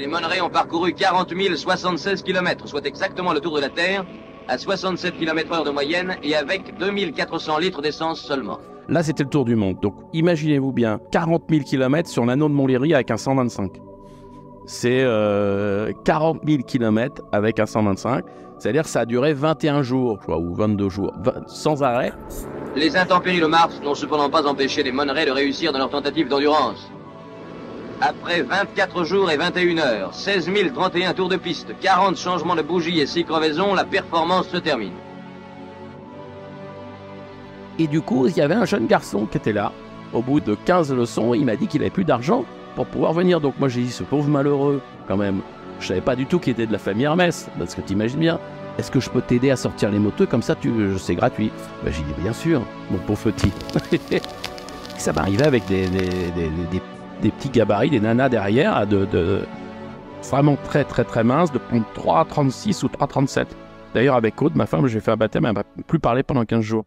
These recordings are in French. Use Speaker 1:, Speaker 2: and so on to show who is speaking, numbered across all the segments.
Speaker 1: les Monneray ont parcouru 40 076 km, soit exactement le tour de la Terre, à 67 km heure de moyenne et avec 2400 litres d'essence seulement. Là, c'était le tour du monde. Donc, imaginez-vous bien 40 000 km sur l'anneau de Montlhéry avec un 125. C'est 40 000 km avec un 125. C'est-à-dire que ça a duré 21 jours, je crois, ou 22 jours, sans arrêt.
Speaker 2: Les intempéries de mars n'ont cependant pas empêché les Monneray de réussir dans leur tentative d'endurance. Après 24 jours et 21 heures, 16 031 tours de piste, 40 changements de bougies et 6 crevaisons, la performance se termine.
Speaker 1: Et du coup, il y avait un jeune garçon qui était là. Au bout de 15 leçons, il m'a dit qu'il n'avait plus d'argent pour pouvoir venir. Donc moi j'ai dit, ce pauvre malheureux, quand même. Je savais pas du tout qu'il était de la famille Hermès, parce que tu t'imagines bien. Est-ce que je peux t'aider à sortir les motos comme ça tu, C'est gratuit. Bah j'ai dit bien sûr, mon pauvre petit. ça m'arrivait avec des, des des petits gabarits, des nanas derrière, de, de vraiment très très très minces, de 3,36 ou 3,37. D'ailleurs, avec Aude, ma femme, j'ai fait un baptême, elle m'a plus parlé pendant 15 jours.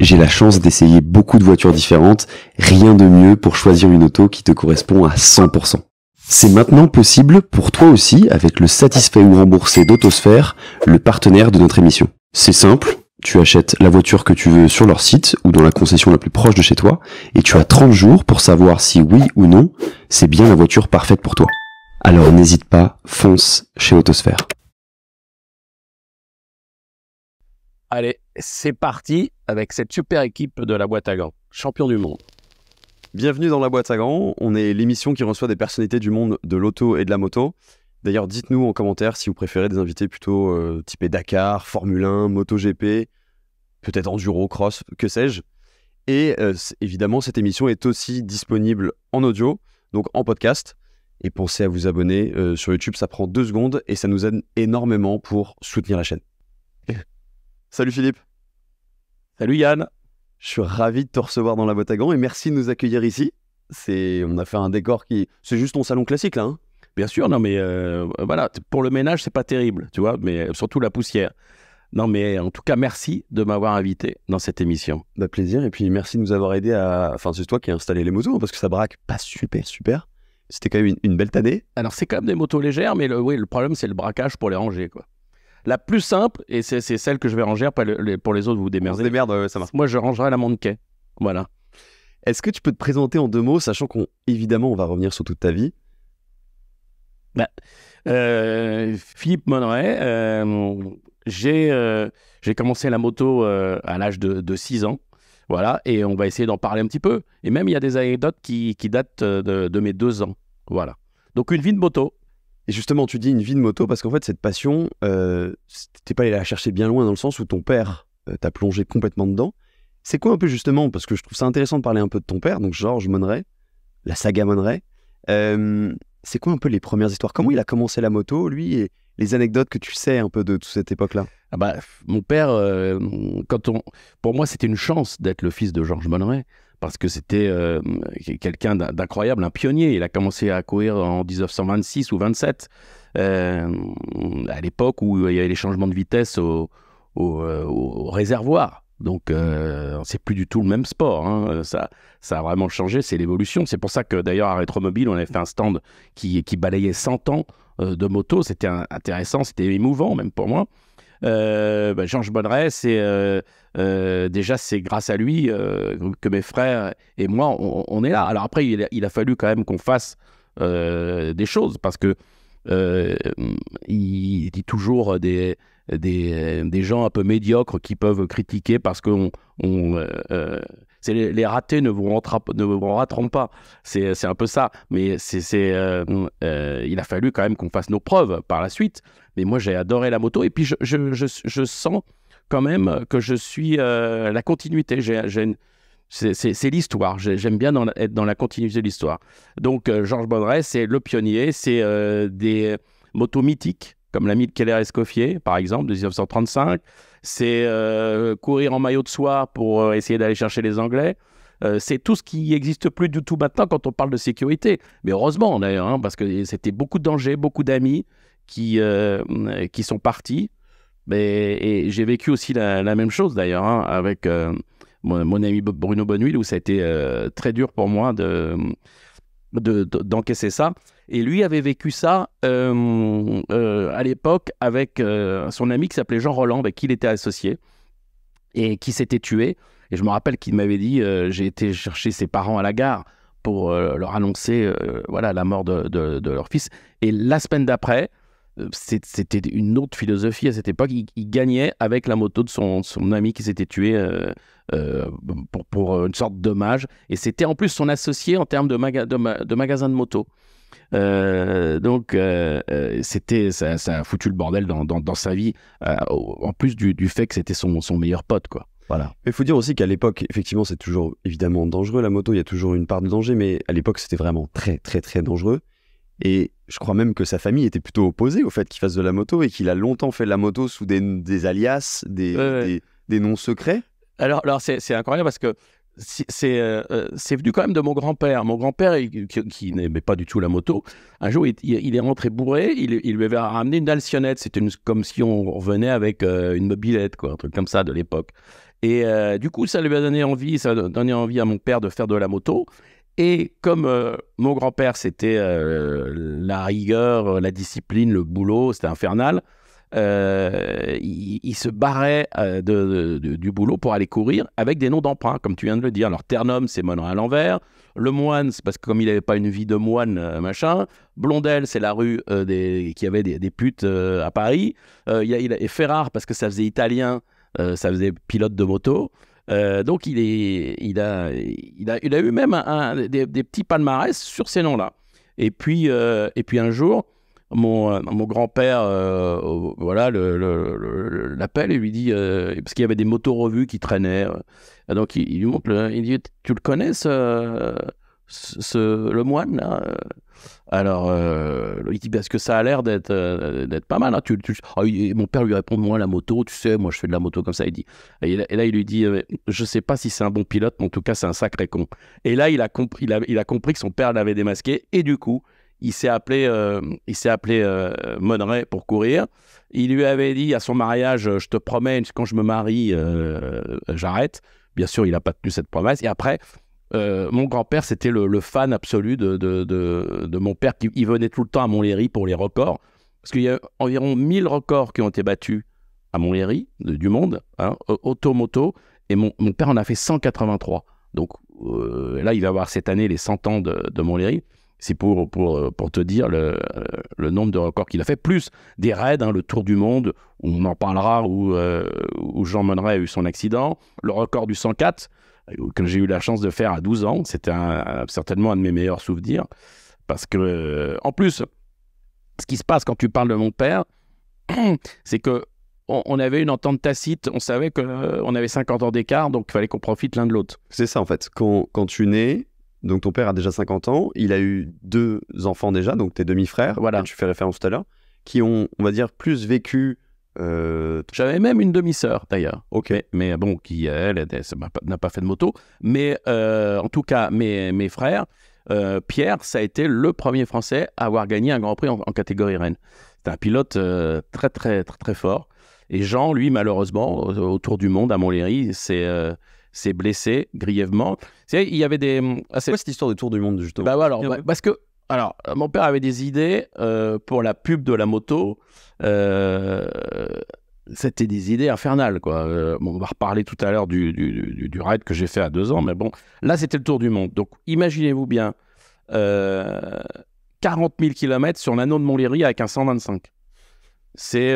Speaker 2: J'ai la chance d'essayer beaucoup de voitures différentes, rien de mieux pour choisir une auto qui te correspond à 100%. C'est maintenant possible pour toi aussi avec le satisfait ou remboursé d'Autosphère, le partenaire de notre émission. C'est simple, tu achètes la voiture que tu veux sur leur site ou dans la concession la plus proche de chez toi et tu as 30 jours pour savoir si oui ou non c'est bien la voiture parfaite pour toi. Alors n'hésite pas, fonce chez Autosphère. Allez, c'est parti avec cette super équipe de la boîte à gants, champion du monde. Bienvenue dans la boîte à gants, On est l'émission qui reçoit des personnalités du monde de l'auto et de la moto. D'ailleurs, dites-nous en commentaire si vous préférez des invités plutôt euh, typés Dakar, Formule 1, MotoGP, peut-être enduro, cross, que sais-je. Et euh, évidemment, cette émission est aussi disponible en audio, donc en podcast. Et pensez à vous abonner euh, sur YouTube, ça prend deux secondes et ça nous aide énormément pour soutenir la chaîne. Salut Philippe. Salut Yann. Je suis ravi de te recevoir dans la boîte à gants et merci de nous accueillir ici. C'est, on a fait un décor qui, c'est juste ton salon classique là. Hein Bien sûr, non mais euh, voilà, pour le ménage c'est pas terrible, tu vois, mais euh, surtout la poussière. Non mais en tout cas merci de m'avoir invité dans cette émission. De bah, plaisir et puis merci de nous avoir aidé à, enfin c'est toi qui as installé les motos hein, parce que ça braque pas super super. C'était quand même une, belle tannée. Alors c'est quand même des motos légères, mais le, oui, le problème c'est le braquage pour les ranger quoi. La plus
Speaker 1: simple, et c'est celle que je vais ranger, pour les autres, vous démerdez. Moi,
Speaker 2: je rangerai la mannequin. Voilà. Est-ce que tu peux te présenter en deux mots, sachant qu'on évidemment on va revenir sur toute ta vie
Speaker 1: bah, euh, Philippe Monneret, euh, euh, j'ai commencé la moto à l'âge de, 6 ans. Voilà, et on va essayer d'en parler un petit peu. Et même, il y a des anecdotes qui, datent de, de, mes deux ans. Voilà.
Speaker 2: Donc, une vie de moto, justement, tu dis une vie de moto parce qu'en fait, cette passion, euh, t'es pas allé la chercher bien loin dans le sens où ton père euh, t'a plongé complètement dedans. C'est quoi un peu justement, parce que je trouve ça intéressant de parler un peu de ton père, donc Georges Monneret, la saga Monneret. Euh, c'est quoi un peu les premières histoires Comment il a commencé la moto, lui, et les anecdotes que tu sais un peu de toute cette époque-là ah bah, Mon père, euh, quand on... pour moi, c'était une chance d'être le fils de Georges
Speaker 1: Monneret parce que c'était euh, quelqu'un d'incroyable, un pionnier. Il a commencé à courir en 1926 ou 27, euh, à l'époque où il y avait les changements de vitesse au, euh, réservoir. Donc, ce c'est plus du tout le même sport. Hein. Ça, ça a vraiment changé, c'est l'évolution. C'est pour ça que d'ailleurs, à Rétromobile, on avait fait un stand qui, balayait 100 ans de moto. C'était intéressant, c'était émouvant, même pour moi. Bah, Georges Bonneret, c'est euh, déjà, c'est grâce à lui euh, que mes frères et moi, on, est là. Alors après, il a, fallu quand même qu'on fasse euh, des choses parce que il, dit toujours des, des, gens un peu médiocres qui peuvent critiquer parce que les, ratés ne vous, ne rateront pas. C'est un peu ça. Mais il a fallu quand même qu'on fasse nos preuves par la suite. Mais moi, j'ai adoré la moto. Et puis, je sens quand même que je suis euh, la continuité. c'est l'histoire. J'aime bien être dans la continuité de l'histoire. Donc, euh, Georges Bonneret, c'est le pionnier. C'est euh, des motos mythiques, comme l'ami de Keller Escoffier, par exemple, de 1935. C'est courir en maillot de soie pour essayer d'aller chercher les Anglais. c'est tout ce qui n'existe plus du tout maintenant quand on parle de sécurité. Mais heureusement, d'ailleurs, hein, parce que c'était beaucoup de dangers, beaucoup d'amis qui, qui sont partis. Et, j'ai vécu aussi la, même chose d'ailleurs hein, avec euh, mon, ami Bruno Bonnuil, où ça a été euh, très dur pour moi de, d'encaisser ça. Et lui avait vécu ça euh, à l'époque avec son ami qui s'appelait Jean Roland, avec qui il était associé et qui s'était tué. Et je me rappelle qu'il m'avait dit j'ai été chercher ses parents à la gare pour leur annoncer voilà la mort de leur fils. Et la semaine d'après, euh, c'était une autre philosophie à cette époque. Il, gagnait avec la moto de son, son ami qui s'était tué euh, euh, pour, une sorte d'hommage. Et c'était en plus son associé en termes de, de, magasin de moto. donc, c'était ça, a foutu le bordel dans, sa vie,
Speaker 2: en plus du, fait que c'était son, son meilleur pote, quoi. Voilà. Il faut dire aussi qu'à l'époque, effectivement, c'est toujours évidemment dangereux la moto, il y a toujours une part de danger, mais à l'époque, c'était vraiment très, très, très dangereux. Et je crois même que sa famille était plutôt opposée au fait qu'il fasse de la moto et qu'il a longtemps fait de la moto sous des, alias, des, des, noms secrets. Alors, alors c'est incroyable parce que
Speaker 1: euh, c'est venu quand même de mon grand-père. Mon grand-père, qui, n'aimait pas du tout la moto, un jour, il, est rentré bourré, il, lui avait ramené une dalcionette. C'était comme si on revenait avec euh, une mobilette, quoi, un truc comme ça de l'époque. Et euh, du coup, ça lui a donné envie, ça a donné envie à mon père de faire de la moto. Et comme euh, mon grand-père, c'était euh, la rigueur, la discipline, le boulot, c'était infernal, euh, il, se barrait du boulot pour aller courir avec des noms d'emprunt, comme tu viens de le dire. Alors, Ternum, c'est Monon à l'envers. Le Moine, c'est parce que comme il n'avait pas une vie de moine, machin. Blondel, c'est la rue des, qui avait des, putes à Paris. il, et Ferrare, parce que ça faisait italien, ça faisait pilote de moto. Euh, donc, il, est, a, il, a, eu même des, petits palmarès sur ces noms-là. Et, puis, euh, et puis un jour, mon, euh, grand-père voilà, l'appelle et lui dit, parce qu'il y avait des motos revues qui traînaient. donc, il, lui montre, dit Tu le connais, ce, le moine alors, euh, il dit parce que ça a l'air d'être euh, d'être pas mal. Hein. Tu, ah, mon père lui répond moi la moto, tu sais, moi je fais de la moto comme ça. Il dit et, là il lui dit je euh, je sais pas si c'est un bon pilote, mais en tout cas c'est un sacré con. Et là il a compris, il a, compris que son père l'avait démasqué et du coup il s'est appelé il s'est appelé pour courir. Il lui avait dit à son mariage je te promets quand je me marie j'arrête. Bien sûr, il n'a pas tenu cette promesse. Et après, euh, mon grand-père, c'était le, fan absolu de, mon père. Qui, il venait tout le temps à Montlhéry pour les records. Parce qu'il y a environ 1000 records qui ont été battus à Montlhéry, du monde, hein, automoto. Et mon, père en a fait 183. Donc euh, là, il va avoir cette année les 100 ans de, de Montlhéry. C'est pour, te dire le, nombre de records qu'il a fait, plus des raids, hein, le Tour du Monde, où on en parlera, où, euh, où Jean Monneret a eu son accident, le record du 104, que j'ai eu la chance de faire à 12 ans. C'était certainement un de mes meilleurs souvenirs. Parce que, euh, en plus, ce qui se passe quand tu parles de mon père, c'est que on,
Speaker 2: avait une entente tacite, on savait qu'on euh, avait 50 ans d'écart, donc il fallait qu'on profite l'un de l'autre. C'est ça en fait. Quand, tu nais, donc ton père a déjà 50 ans, il a eu deux enfants déjà, donc tes demi-frères, voilà. tu fais référence tout à l'heure, qui ont, on va dire, plus vécu euh,
Speaker 1: J'avais même une demi-sœur d'ailleurs. Ok. Mais, bon, qui elle n'a pas fait de moto. Mais euh, en tout cas, mes, mes frères, euh, Pierre, ça a été le premier Français à avoir gagné un Grand Prix en, catégorie Rennes. C'est un pilote très, très très très fort. Et Jean, lui, malheureusement, Tour du monde à Montlhéry, c'est s'est blessé grièvement. Il y avait des. Hum, c'est cette histoire de tour du monde justement Bah voilà, bah, parce que alors, euh, mon père avait des idées euh, pour la pub de la moto. Euh, c'était des idées infernales, quoi. on va reparler tout à l'heure du, du, ride que j'ai fait à deux ans, mais bon, là, c'était le tour du monde. Donc, imaginez-vous bien 40 000 km sur l'anneau de Montlhéry avec un 125. C'est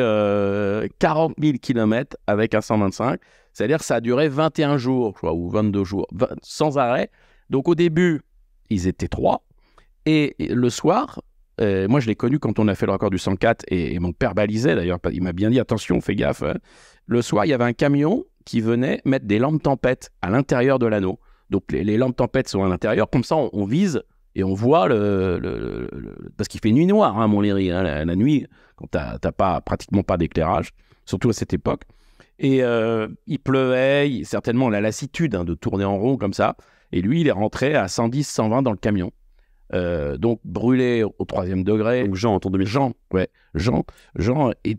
Speaker 1: 40 000 km avec un 125. C'est-à-dire que ça a duré 21 jours, je crois, ou 22 jours, sans arrêt. Donc, au début, ils étaient trois. Et le soir, euh, moi, je l'ai connu quand on a fait le record du 104 et, mon père balisait d'ailleurs. Il m'a bien dit attention, fais gaffe. Hein. Le soir, il y avait un camion qui venait mettre des lampes tempêtes à l'intérieur de l'anneau. Donc les, lampes tempêtes sont à l'intérieur. Comme ça, on, vise et on voit le. parce qu'il fait nuit noire, hein, mon Montlhéry, hein, la, nuit, quand t'as pas pratiquement pas d'éclairage, surtout à cette époque. Et euh, il pleuvait, certainement la lassitude de tourner en rond comme ça. Et lui, il est rentré à 110, 120 dans le camion. Euh, donc brûlé au troisième degré. Donc Jean, de mes Jean, ouais, Jean, Jean, et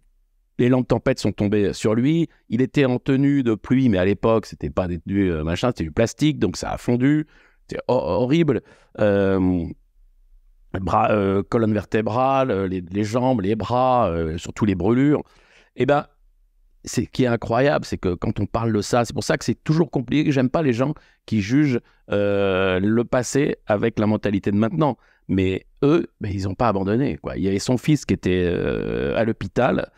Speaker 1: les lampes tempêtes sont tombées sur lui. Il était en tenue de pluie, mais à l'époque, c'était pas des tenues euh, machin, c'était du plastique, donc ça a fondu. C'était horrible. Euh, bras, colonne vertébrale, les, jambes, les bras, surtout les brûlures. Et eh ben, ce qui est incroyable, c'est que quand on parle de ça, c'est pour ça que c'est toujours compliqué. J'aime pas les gens qui jugent euh, le passé avec la mentalité de maintenant. Mais eux, ben, ils n'ont pas abandonné. Quoi. Il y avait son fils qui était euh, à l'hôpital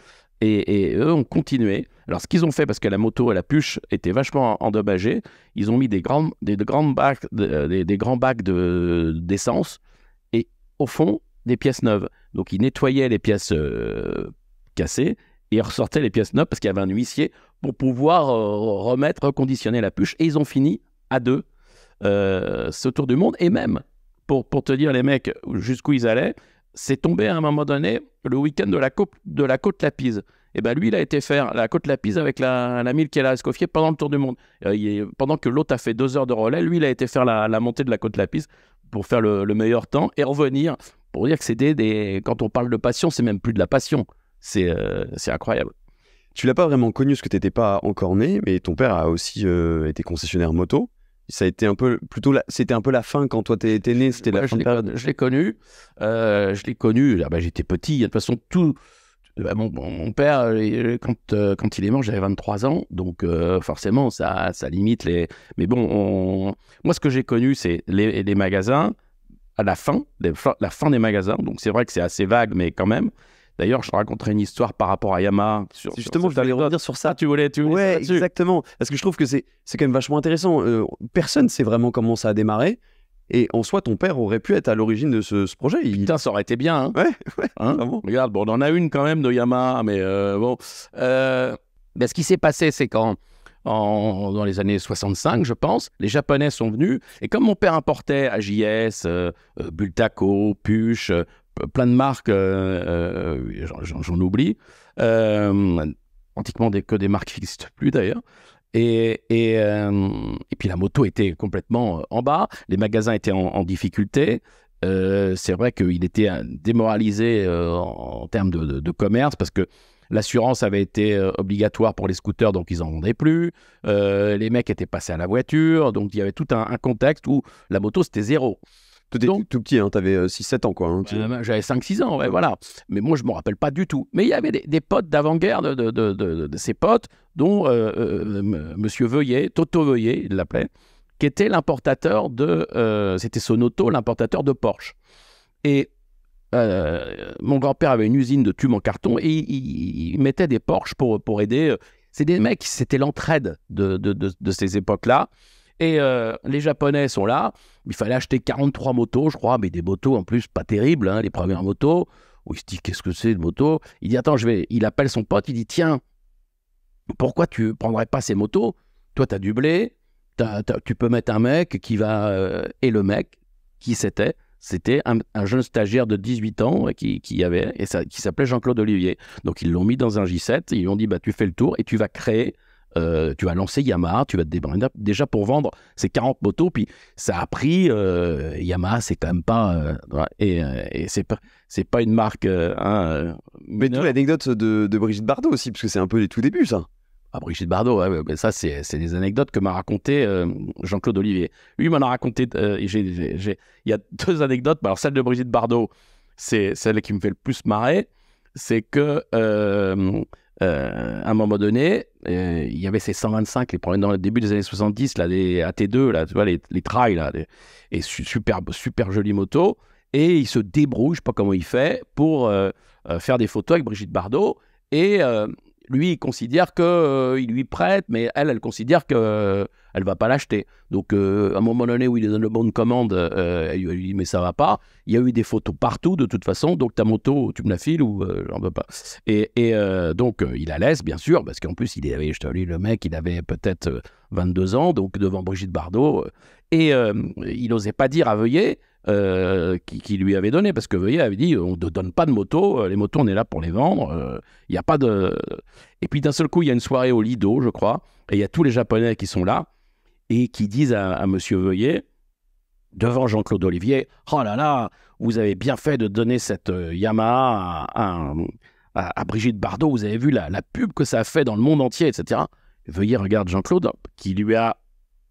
Speaker 1: et, eux ont continué. Alors, ce qu'ils ont fait, parce que la moto et la puche étaient vachement endommagées, ils ont mis des grands, des, grands bacs, des, d'essence et au fond, des pièces neuves. Donc, ils nettoyaient les pièces euh, cassées et ils ressortaient les pièces neuves parce qu'il y avait un huissier pour pouvoir euh, remettre, reconditionner la puche. Et ils ont fini à deux euh, ce tour du monde. Et même, pour, pour te dire les mecs jusqu'où ils allaient, c'est tombé à un moment donné le week-end de la, coupe, de la côte Lapise. Et eh ben lui, il a été faire la côte Lapise avec la, la mille qu'elle a escoffier pendant le tour du monde. Euh, pendant que l'autre a fait deux heures de relais, lui, il a été faire la, montée de la côte Lapise pour faire le, meilleur temps et revenir pour dire que c'était
Speaker 2: des. Quand on parle de passion, c'est même plus de la passion. Euh, c'est incroyable. Tu l'as pas vraiment connu parce que tu n'étais pas encore né, mais ton père a aussi euh, été concessionnaire moto. Ça a été un peu plutôt c'était un peu la fin quand toi tu étais né, c'était la fin Je l'ai connu, euh, je
Speaker 1: l'ai connu. Ah bah, j'étais petit. Hein. De toute façon, tout. Bah, mon, père, quand, quand il est mort, j'avais 23 ans, donc forcément ça, ça limite les. Mais bon, moi ce que j'ai connu, c'est les, magasins à la fin, la fin des magasins. Donc c'est vrai que c'est assez vague, mais quand même. D'ailleurs, je raconterai une histoire par rapport à Yamaha. justement, je voulais revenir
Speaker 2: sur ça. Ah, tu voulais, tu voulais Ouais, exactement. Parce que je trouve que c'est quand même vachement intéressant. Personne euh, personne sait vraiment comment ça a démarré. Et en soi, ton père aurait pu être à l'origine de ce, projet. Il... Putain, ça aurait été bien. Hein. ouais, ouais. Hein Regarde, bon, on en a une quand même de Yamaha, mais euh, bon. Euh,
Speaker 1: ben, ce qui s'est passé, c'est qu'en En, dans les années 65, je pense, les Japonais sont venus. Et comme mon père importait AJS, Bultaco, Puche, plein de marques, euh, euh, j'en oublie, euh, antiquement que des marques qui n'existent plus d'ailleurs. Et, et, et, puis la moto était complètement en bas, les magasins étaient en, difficulté, c'est vrai qu'il était démoralisé en, termes de, commerce parce que l'assurance avait été obligatoire pour les scooters, donc ils n'en vendaient plus. les mecs étaient passés à la voiture, donc il y avait tout un contexte où la moto c'était zéro. Tout, Donc, tout petit, hein, tu avais 6-7 ans, quoi. Hein, euh, bah, j'avais 5-6 ans, voilà. Mais moi, je me rappelle pas du tout. Mais il y avait des, potes d'avant-guerre, de, de, de, ses potes, dont euh, euh, M. Monsieur Veuillet, Toto Veuillet, il l'appelait, qui était l'importateur de. C'était Sonoto, l'importateur de Porsche. Et mon grand-père avait une usine de tubes en carton et il, mettait des Porsche pour, pour aider. C'est des mecs, c'était l'entraide de, de ces époques-là. Et euh, les Japonais sont là. Il fallait acheter 43 motos, je crois, mais des motos en plus pas terribles, hein, les premières motos. Où il dit qu'est-ce que c'est de moto Il dit attends, je vais. Il appelle son pote, il dit tiens, pourquoi tu prendrais pas ces motos Toi, tu as du blé, tu peux mettre un mec qui va. Euh, et le mec, qui c'était c'était un, jeune stagiaire de 18 ans qui, avait et qui s'appelait Jean-Claude Olivier. Donc ils l'ont mis dans un J7, ils lui ont dit bah tu fais le tour et tu vas créer euh, tu vas lancer Yamaha, tu vas te débrouiller Déjà pour vendre ces 40 motos, puis ça a pris. Euh, Yamaha, c'est quand même pas. Euh, et, c'est pas. une marque. Hein, mais as l'anecdote de, Brigitte Bardot aussi, parce que c'est un peu les tout débuts, ça. Ah, Brigitte Bardot, ça, c'est, des anecdotes que m'a raconté Jean-Claude Olivier. Lui m'en a raconté. Il y a deux anecdotes. Alors, celle de Brigitte Bardot, c'est celle qui me fait le plus marrer. C'est que euh, à un moment donné, euh, il y avait ces 125, les problèmes dans le début des années 70, là, les AT2, là, tu vois, les, les trails, là, et super, super jolie moto. Et il se débrouille, pas comment il fait, pour euh, faire des photos avec Brigitte Bardot. Et lui, il considère qu'il lui prête, mais elle, elle considère que elle va pas l'acheter. Donc, euh, à un moment donné où il donne le bon de commande, euh, elle lui dit mais ça va pas. Il y a eu des photos partout de toute façon. Donc ta moto, tu me la files ou euh, j'en veux pas. Et, donc il la laisse bien sûr parce qu'en plus il avait, je te le mec, il avait peut-être 22 ans donc devant Brigitte Bardot et il n'osait pas dire à Veuillet. qui, lui avait donné, parce que Veuillet avait dit on ne donne pas de moto, les motos on est là pour les vendre, il n'y a pas de. Et puis d'un seul coup, il y a une soirée au Lido, je crois, et il y a tous les Japonais qui sont là, et qui disent à, M. Monsieur Veuillet, devant Jean-Claude Olivier, oh là là, vous avez bien fait de donner cette euh, Yamaha à, Brigitte Bardot, vous avez vu la, la, pub que ça a fait dans le monde entier, etc. Veuillet regarde Jean-Claude, qui lui a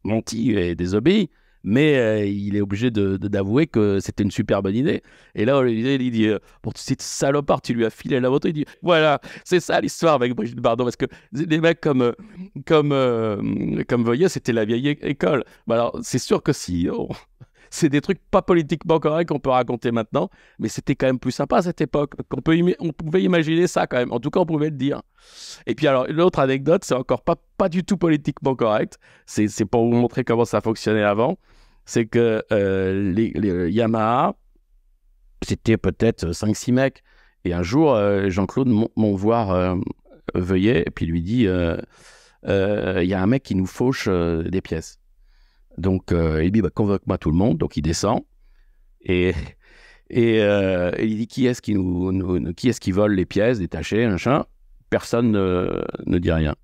Speaker 1: menti et désobéi, mais euh, il est obligé d'avouer de, d'avouer que c'était une super bonne idée. Et là, Olivier, il dit Pour euh, cette salopard, tu lui as filé la moto. Il dit Voilà, c'est ça l'histoire avec Brigitte Bardot. Parce que des mecs comme, euh, comme, comme c'était la vieille école. Bah, alors, c'est sûr que si oh, c'est des trucs pas politiquement corrects qu'on peut raconter maintenant, mais c'était quand même plus sympa à cette époque. On, peut on pouvait imaginer ça quand même. En tout cas, on pouvait le dire. Et puis alors, l'autre anecdote, c'est encore pas, pas du tout politiquement correct. C'est pour vous montrer comment ça fonctionnait avant. C'est que euh, les, euh, Yamaha, c'était peut-être 5-6 euh, mecs. Et un jour, Jean-Claude m'envoie voir Veuillet et puis lui dit il y a un mec qui nous fauche des pièces. Donc, euh, il dit bah, Convoque-moi tout le monde. Donc, il descend. Et, et, euh, il dit Qui est-ce qui, nous, qui, est qui vole les pièces détachées machin Personne ne, dit rien.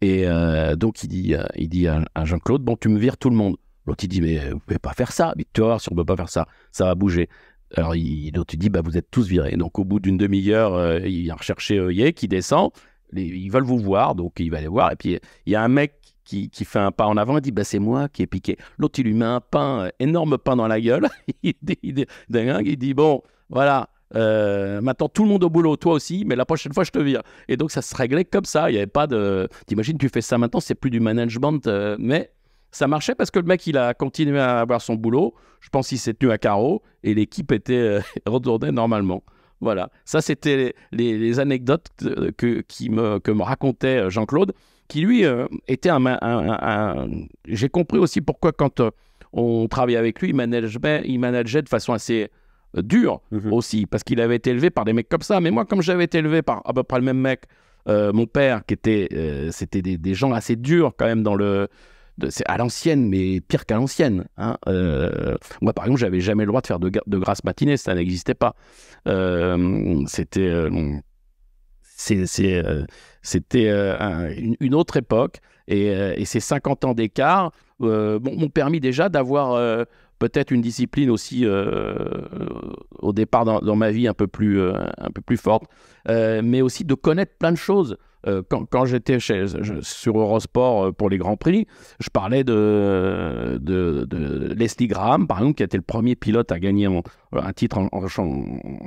Speaker 1: Et euh, donc, il dit, il dit à, Jean-Claude Bon, tu me vires tout le monde. L'autre, il dit Mais vous pouvez pas faire ça. Mais si on peut pas faire ça, ça va bouger. Alors, il, l'autre, il dit bah, Vous êtes tous virés. Donc, au bout d'une demi-heure, il vient rechercher Oyer qui descend. ils veulent vous voir, donc il va les voir. Et puis, il y a un mec qui, fait un pas en avant et dit bah, C'est moi qui ai piqué. L'autre, il lui met un pain, euh, énorme pain dans la gueule. il, dit, Bon, voilà, euh, maintenant tout le monde au boulot, toi aussi, mais la prochaine fois je te vire. Et donc ça se réglait comme ça. Il n'y avait pas de. T'imagines, tu fais ça maintenant, c'est plus du management, euh, mais ça marchait parce que le mec il a continué à avoir son boulot. Je pense qu'il s'est tenu à carreau et l'équipe était retournée normalement. Voilà, ça c'était les, anecdotes que, qui me, que me racontait Jean-Claude qui lui euh, était un. J'ai compris aussi pourquoi, quand euh, on travaillait avec lui, il manageait, il manageait de façon assez euh, dure mhm. aussi, parce qu'il avait été élevé par des mecs comme ça. Mais moi, comme j'avais été élevé par à peu près le même mec, mon père, qui était. C'était des, gens assez durs quand même dans le. à l'ancienne, mais pire qu'à l'ancienne. Hein, moi, par exemple, j'avais jamais le droit de faire de, de grâce matinée, ça n'existait pas. C'était euh, c'était euh, une autre époque. Et, euh, ces 50 ans d'écart m'ont permis déjà d'avoir peut-être une discipline aussi au départ dans, ma vie un peu plus, un peu plus forte, mais aussi de connaître plein de choses. quand, quand j'étais sur Eurosport pour les Grands Prix, je parlais de, de, Leslie Graham, par exemple, qui a été le premier pilote à gagner un titre en,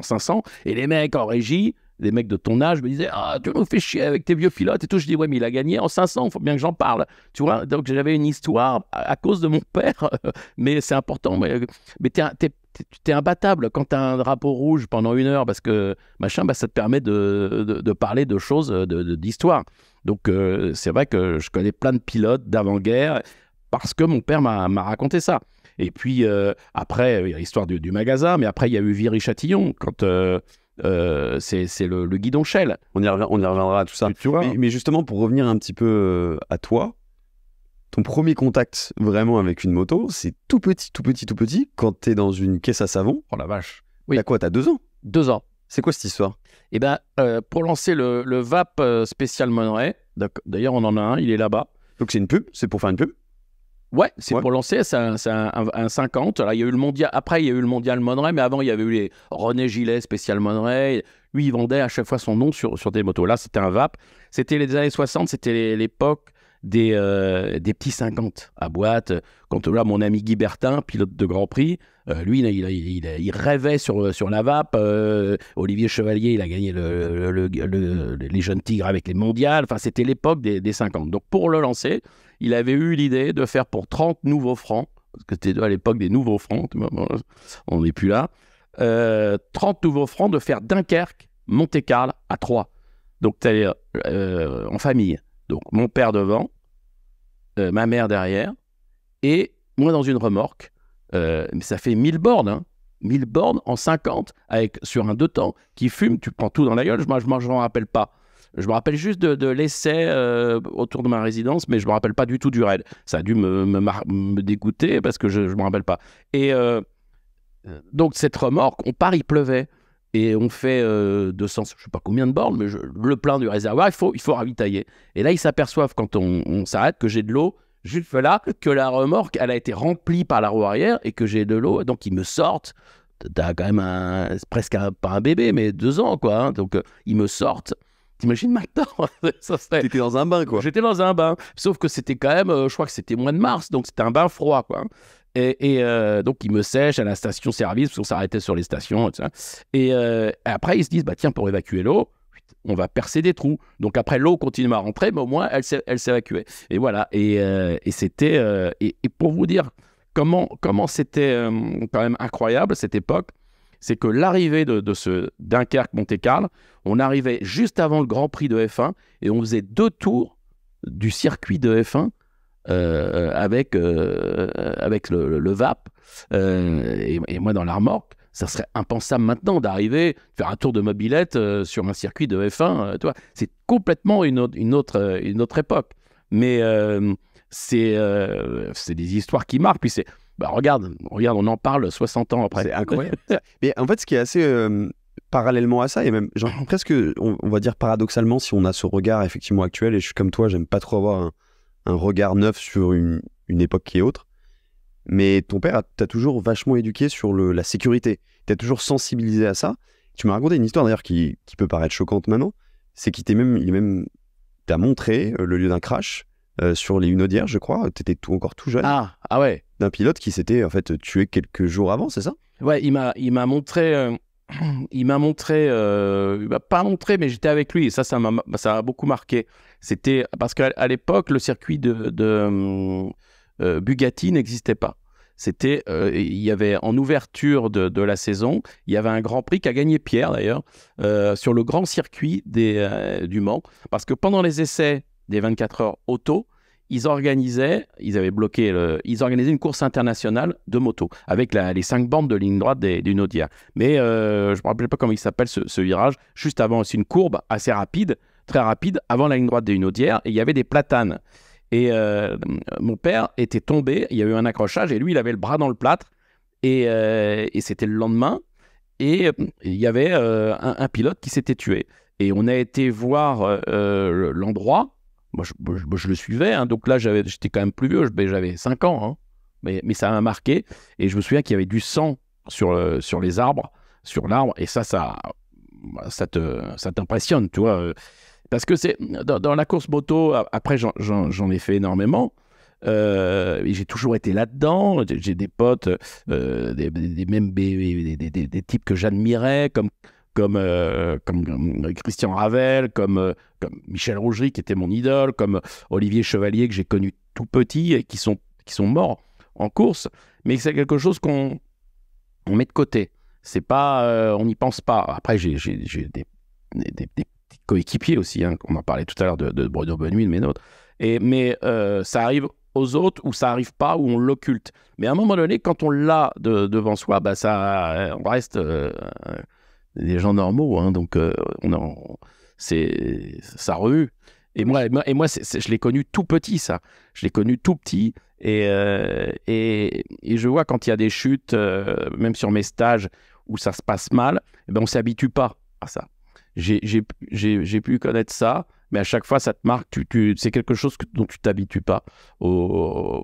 Speaker 1: 500. Et les mecs en régie, des mecs de ton âge me disaient Ah, tu nous fais chier avec tes vieux pilotes et tout. Je dis Ouais, mais il a gagné en 500, il faut bien que j'en parle. Tu vois, donc j'avais une histoire à, cause de mon père, mais c'est important. Mais, euh, mais es imbattable quand as un drapeau rouge pendant une heure parce que machin, bah, ça te permet de, de, parler de choses, euh, de, d'histoire. Donc euh, c'est vrai que je connais plein de pilotes d'avant-guerre parce que mon père m'a, raconté ça. Et puis après, il y a l'histoire du, magasin, mais après, il y a eu Viry-Châtillon quand.
Speaker 2: Euh, c'est le, le, guidon Shell. On y, reviendra, à tout ça. mais, justement, pour revenir un petit peu euh, à toi, ton premier contact vraiment avec une moto, c'est tout petit, tout petit, tout petit, quand t'es dans une caisse à savon. Oh la vache. Oui. T'as quoi T'as deux ans Deux ans. C'est quoi cette histoire et eh bien, euh, pour lancer le, VAP spécial Monterey,
Speaker 1: d'ailleurs, on en a un, il est là-bas. Donc c'est une pub, c'est pour faire une pub Ouais, c'est pour lancer, c'est un, un, 50. il y a eu le mondial, après, il y a eu le mondial Monrey mais avant, il y avait eu les René Gillet, spécial Monray. Lui, il vendait à chaque fois son nom sur, des motos. Là, c'était un VAP. C'était les années 60, c'était l'époque des, euh, des petits 50 à boîte. Quand là, mon ami Guy Bertin, pilote de Grand Prix, euh, lui, il, rêvait sur, sur la Vap, euh, Olivier Chevalier, il a gagné le, les jeunes tigres avec les mondiales. Enfin, c'était l'époque des, des, 50. Donc, pour le lancer, il avait eu l'idée de faire pour 30 nouveaux francs, parce que c'était à l'époque des nouveaux francs, on n'est plus là, 30 euh, nouveaux francs de faire Dunkerque, Monte-Carlo à 3. Donc, tu euh, en famille. Donc, mon père devant, euh, ma mère derrière, et moi dans une remorque. mais ça fait 1000 bornes, 1000 hein. bornes en 50 avec, sur un deux temps qui fume, tu prends tout dans la gueule, moi je m'en rappelle pas. Je me rappelle juste de, l'essai euh, autour de ma résidence, mais je me rappelle pas du tout du raid. Ça a dû me, dégoûter parce que je ne me rappelle pas. Et euh, euh, donc, cette remorque, on part, il pleuvait. Et on fait deux 200, je sais pas combien de bornes, mais le plein du réservoir, il faut, il faut ravitailler. Et là, ils s'aperçoivent quand on, s'arrête que j'ai de l'eau juste là, que la remorque, elle a été remplie par la roue arrière et que j'ai de l'eau. Donc, ils me sortent as quand même presque un, pas un bébé, mais deux ans, quoi. Hein. Donc, ils me sortent T'imagines maintenant ça, T'étais dans un bain, quoi. J'étais dans un bain. Sauf que c'était quand même, euh, je crois que c'était mois de mars, donc c'était un bain froid, quoi. Et, euh, donc, ils me sèchent à la station-service, parce qu'on s'arrêtait sur les stations, etc. Et, euh, et après, ils se disent, bah tiens, pour évacuer l'eau, on va percer des trous. Donc après, l'eau continue à rentrer, mais au moins, elle, s'évacuait. Et voilà. Et, c'était... Et, et, pour vous dire comment, comment c'était quand même incroyable, cette époque, c'est que l'arrivée de, ce Dunkerque-Monte Carlo, on arrivait juste avant le Grand Prix de F1 et on faisait deux tours du circuit de F1 euh, euh, avec, euh, avec le, VAP et, moi dans la remorque. Ça serait impensable maintenant d'arriver, faire un tour de mobilette sur un circuit de F1. tu vois, c'est complètement une autre, une, autre, une autre époque. Mais c'est c'est des histoires qui marquent. Puis c'est bah regarde, regarde, on en parle 60 ans après. C'est incroyable.
Speaker 2: Mais en fait, ce qui est assez euh, parallèlement à ça, et même presque, on, va dire paradoxalement, si on a ce regard effectivement actuel, et je suis comme toi, j'aime pas trop avoir un, regard neuf sur une, époque qui est autre, mais ton père t'a toujours vachement éduqué sur la sécurité, t'as toujours sensibilisé à ça. Tu m'as raconté une histoire d'ailleurs qui, peut paraître choquante maintenant, c'est qu'il t'a même, il même montré euh, le lieu d'un crash. Euh, sur les Hunaudières, je crois, t'étais tout, encore tout jeune. Ah, ah ouais un pilote qui s'était en fait tué quelques jours avant, c'est ça
Speaker 1: Ouais, il m'a, il m'a montré, euh, il m'a montré, il euh, m'a bah, pas montré, mais j'étais avec lui et ça, ça m'a, bah, ça a beaucoup marqué. C'était parce qu'à l'époque, le circuit de, euh, Bugatti n'existait pas. C'était, il y avait en ouverture de, la saison, il y avait un Grand Prix qu'a gagné Pierre d'ailleurs sur le grand circuit des, du Mans, parce que pendant les essais des 24 heures auto, ils organisaient, ils avaient bloqué, ils organisaient une course internationale de moto avec les cinq bandes de ligne droite des, du Mais euh, je ne me rappelle pas comment il s'appelle ce, virage. Juste avant, c'est une courbe assez rapide, très rapide, avant la ligne droite des audière. et il y avait des platanes. Et euh, mon père était tombé, il y a eu un accrochage, et lui, il avait le bras dans le plâtre, et, euh, c'était le lendemain, et il y avait un, un, pilote qui s'était tué. Et on a été voir l'endroit moi, je, le suivais. Hein. donc là, j'étais quand même plus vieux, ben, j'avais 5 ans. Hein. mais, ça m'a marqué. Et je me souviens qu'il y avait du sang sur, euh, sur les arbres, sur l'arbre. Et ça, ça, bah, ça t'impressionne, ça tu vois. Euh. Parce que c'est dans, la course moto, après, j'en ai fait énormément. Euh, j'ai toujours été là-dedans. J'ai des potes, des, mêmes des, types que j'admirais, comme euh, comme, comme, euh, Christian Ravel, comme, euh, comme Michel Rougerie, qui était mon idole, comme Olivier Chevalier, que j'ai connu tout petit et qui sont, qui sont morts en course. Mais c'est quelque chose qu'on met de côté. C'est pas, on n'y pense pas. Après, j'ai des, des, des, coéquipiers aussi. Hein. On en parlait tout à l'heure de, de Bruno Benoît, mais d'autres. Et, mais ça arrive aux autres ou ça arrive pas ou on l'occulte. Mais à un moment donné, quand on l'a devant soi, bah ça, on reste des gens normaux. Hein, donc, euh, on c'est, ça remue. Et moi, et moi, je l'ai connu tout petit, ça. Je l'ai connu tout petit. Et, euh, et, je vois quand il y a des chutes, euh, même sur mes stages où ça se passe mal, on eh ben on s'habitue pas à ça. J'ai pu connaître ça, mais à chaque fois, ça te marque. c'est quelque chose dont tu t'habitues pas. au,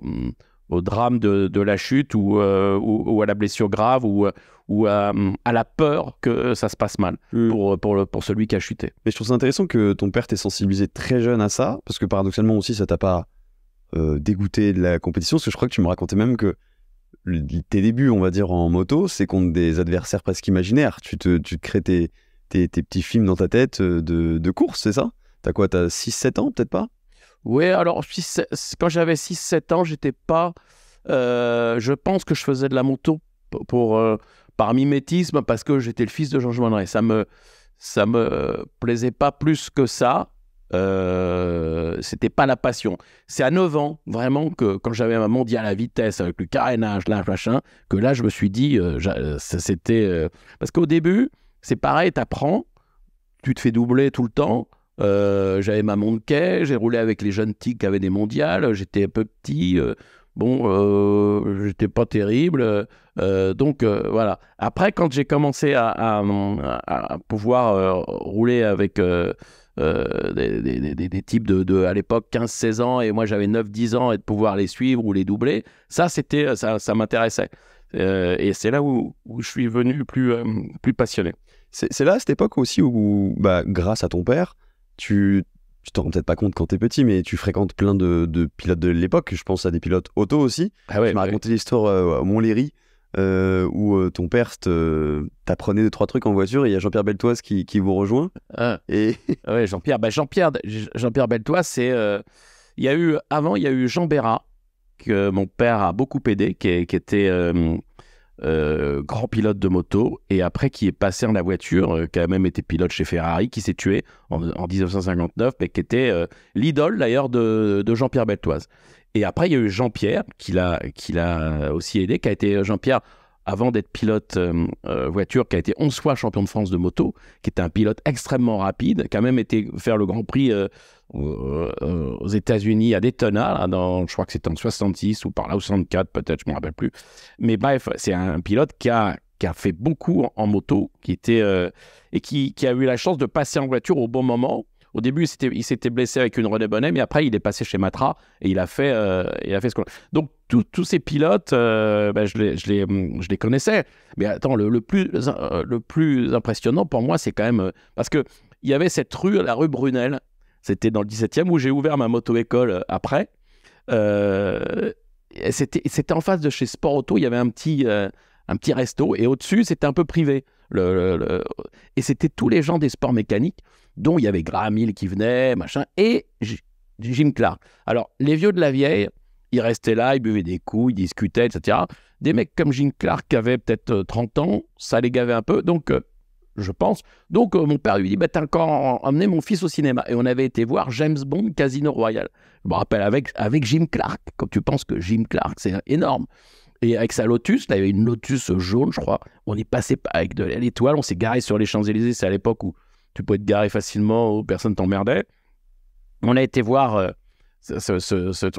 Speaker 1: au drame de, la chute euh, ou, ou, à la blessure grave ou, ou euh, à, la peur que ça se passe
Speaker 2: mal hmm. pour, pour, celui qui a chuté. Mais je trouve ça intéressant que ton père t'ait sensibilisé très jeune à ça, parce que paradoxalement aussi, ça t'a pas euh, dégoûté de la compétition, parce que je crois que tu me racontais même que tes débuts, on va dire, en moto, c'est contre des adversaires presque imaginaires. Tu te, tu crées tes, petits films dans ta tête de, de course, c'est ça T'as quoi T'as 6-7 ans, peut-être pas
Speaker 1: oui, alors quand j'avais 6-7 ans, j'étais pas. Euh, je pense que je faisais de la moto pour, euh, par mimétisme parce que j'étais le fils de Jean Joanneret. Ça me ça me plaisait pas plus que ça. Euh, c'était pas la passion. C'est à 9 ans, vraiment, que quand j'avais ma mondial à vitesse avec le carénage, là, machin, que là, je me suis dit, euh, c'était. parce qu'au début, c'est pareil, tu t'apprends, tu te fais doubler tout le temps, euh, j'avais ma monte j'ai roulé avec les jeunes tics qui avaient des mondiales, j'étais un peu petit, euh, bon, euh, j'étais pas terrible. donc voilà. Après, quand j'ai commencé à, pouvoir rouler avec des, types de, à l'époque 15-16 ans et moi j'avais 9-10 ans et de pouvoir les suivre ou les doubler, ça c'était ça, m'intéressait. et c'est là où, je suis venu plus, plus passionné.
Speaker 2: C'est là, à cette époque aussi, où, bah, grâce à ton père, tu tu t'en rends peut-être pas compte quand t'es petit, mais tu fréquentes plein de, pilotes de l'époque. Je pense à des pilotes auto aussi. Ah ouais, tu m'as raconté l'histoire euh, à Montlhéry euh, où euh, ton père t'apprenait deux trois trucs en voiture. Et il y a Jean-Pierre Beltoise qui, vous rejoint. Ah. Ah bah, Jean-Pierre. Jean-Pierre, Beltoise, c'est
Speaker 1: euh, il y a eu avant il y a eu Jean Béra que mon père a beaucoup aidé, qui était euh, grand pilote de moto, et après qui est passé en la voiture, euh, qui a même été pilote chez Ferrari, qui s'est tué en, 1959, mais qui était euh, l'idole d'ailleurs de, de Jean-Pierre Beltoise. Et après, il y a eu Jean-Pierre, qui l'a aussi aidé, qui a été Jean-Pierre avant d'être pilote euh, euh, voiture, qui a été 11 fois champion de France de moto, qui était un pilote extrêmement rapide, qui a même été faire le Grand Prix euh, aux États-Unis à Daytona, dans, je crois que c'était en 66 ou par là, ou 64 peut-être, je ne me rappelle plus. Mais bref, c'est un pilote qui a, fait beaucoup en moto, qui était et qui, qui, a eu la chance de passer en voiture au bon moment. Au début, il s'était blessé avec une René Bonnet, mais après, il est passé chez Matra et il a fait, il a fait ce qu'on. Donc, tous ces pilotes, euh, ben, je, les, connaissais. Mais attends, euh, le, plus, impressionnant pour moi, c'est quand même. Euh, parce qu'il y avait cette rue, la rue Brunel. C'était dans le 17e où j'ai ouvert ma moto-école après. c'était en face de chez Sport Auto. Il y avait un petit, un petit resto. Et au-dessus, c'était un peu privé. et c'était tous les gens des sports mécaniques, dont il y avait Gramil qui venait, machin, et Jim Clark. Alors, les vieux de la vieille ils restaient là, ils buvaient des coups, ils discutaient, etc. Des mecs comme Jim Clark qui avaient peut-être 30 euh, ans, ça les gavait un peu, donc euh, je pense. Donc euh, mon père lui dit bah, T'as encore emmené mon fils au cinéma. Et on avait été voir James Bond Casino Royal. Je me rappelle avec, avec Jim Clark, Comme tu penses que Jim Clark, c'est énorme. Et avec sa Lotus, il y avait une Lotus jaune, je crois. On est passé avec de l'étoile, on s'est garé sur les Champs-Élysées. C'est à l'époque où tu pouvais te garer facilement, où personne t'emmerdait. On a été voir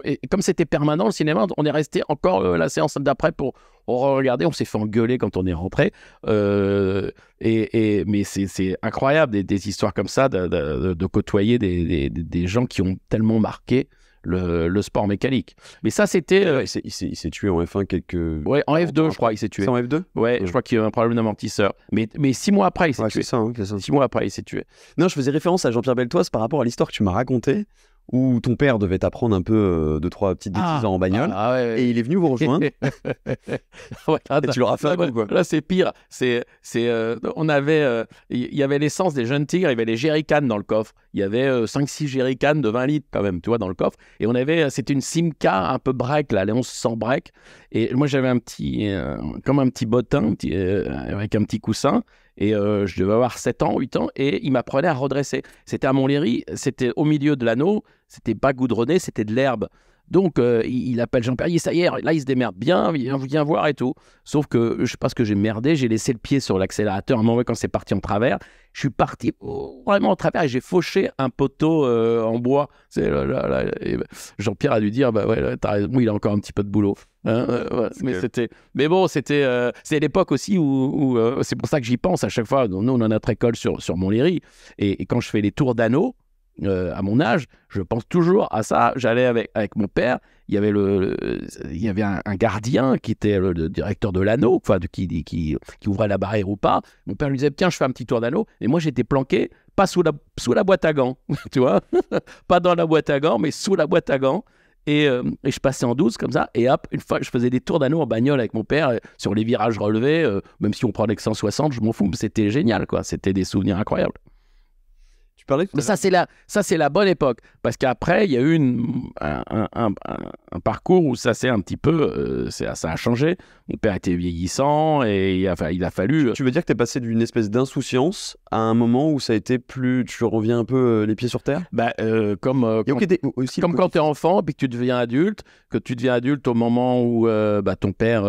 Speaker 1: et comme c'était permanent le cinéma, on est resté encore euh, la séance d'après pour regarder. On s'est fait engueuler quand on est rentré. Euh, et, mais c'est incroyable des, histoires comme ça, de, côtoyer des, gens qui ont tellement marqué le, sport mécanique. Mais ça, c'était. Euh, il s'est tué en F1 quelques. Ouais, en F2, je crois, il s'est tué. en F2 ouais, je crois qu'il y a un problème d'amortisseur. Mais, mais six mois après, il s'est tué. Hein,
Speaker 2: six mois après, il s'est tué. Non, je faisais référence à Jean-Pierre Beltoise par rapport à l'histoire que tu m'as racontée où ton père devait t'apprendre un peu de euh, deux, trois petites ah. bêtises en bagnole. Ah, et il est venu vous rejoindre.
Speaker 1: Ah, et tu l'auras fait là, bah, quoi là c'est pire. C'est, c'est, euh, on avait, il euh, y avait l'essence des jeunes tigres, il y avait les jerrycans dans le coffre. Il y avait 5-6 jerrycans de 20 litres quand même, tu vois, dans le coffre. Et on avait, c'était une Simca un peu break, là, les 1100 break. Et moi, j'avais un petit, comme un petit bottin, avec un petit coussin. Et euh, je devais avoir 7 ans, 8 ans, et il m'apprenait à redresser. C'était à Montlhéry, c'était au milieu de l'anneau, c'était pas goudronné, c'était de l'herbe. Donc, euh, il, appelle Jean dit ça y est, là, il se démerde bien, viens, vient voir et tout. Sauf que je sais pas ce que j'ai merdé, j'ai laissé le pied sur l'accélérateur à un moment quand c'est parti en travers. Je suis parti oh, vraiment en travers et j'ai fauché un poteau euh, en bois. Ben, Jean-Pierre a dû dire, bah ouais, il a encore un petit peu de boulot. Hein, euh, mais, mais bon, c'était, c'est l'époque aussi où, c'est pour ça que j'y pense à chaque fois. Nous, on en a notre école sur, sur Montlhéry. Et, et, quand je fais les tours d'anneaux, euh, à mon âge, je pense toujours à ça. J'allais avec, mon père, il y avait, le, il y avait un, gardien qui était le, directeur de l'anneau, enfin, qui, qui, ouvrait la barrière ou pas. Mon père lui disait Tiens, je fais un petit tour d'anneau. Et moi, j'étais planqué, pas sous la, sous la boîte à gants, tu vois, pas dans la boîte à gants, mais sous la boîte à gants. Et, euh, je passais en 12 comme ça, et hop, une fois, je faisais des tours d'anneau en bagnole avec mon père euh, sur les virages relevés, même si on prenait que 160, je m'en fous, c'était génial, quoi, c'était des souvenirs incroyables. Tu parlais Mais ça, c'est la, ça, c'est la bonne époque. Parce qu'après, il y a eu une, un, parcours où ça s'est un petit peu. Euh, ça, a changé.
Speaker 2: Mon père était vieillissant et il a, fallu. Euh, tu veux dire que tu es passé d'une espèce d'insouciance à un moment où ça a été plus. Tu reviens un peu euh, les pieds sur terre bah, Comme, quand, comme quand
Speaker 1: tu es enfant et que tu deviens adulte, que tu deviens adulte au moment où bah, ton père,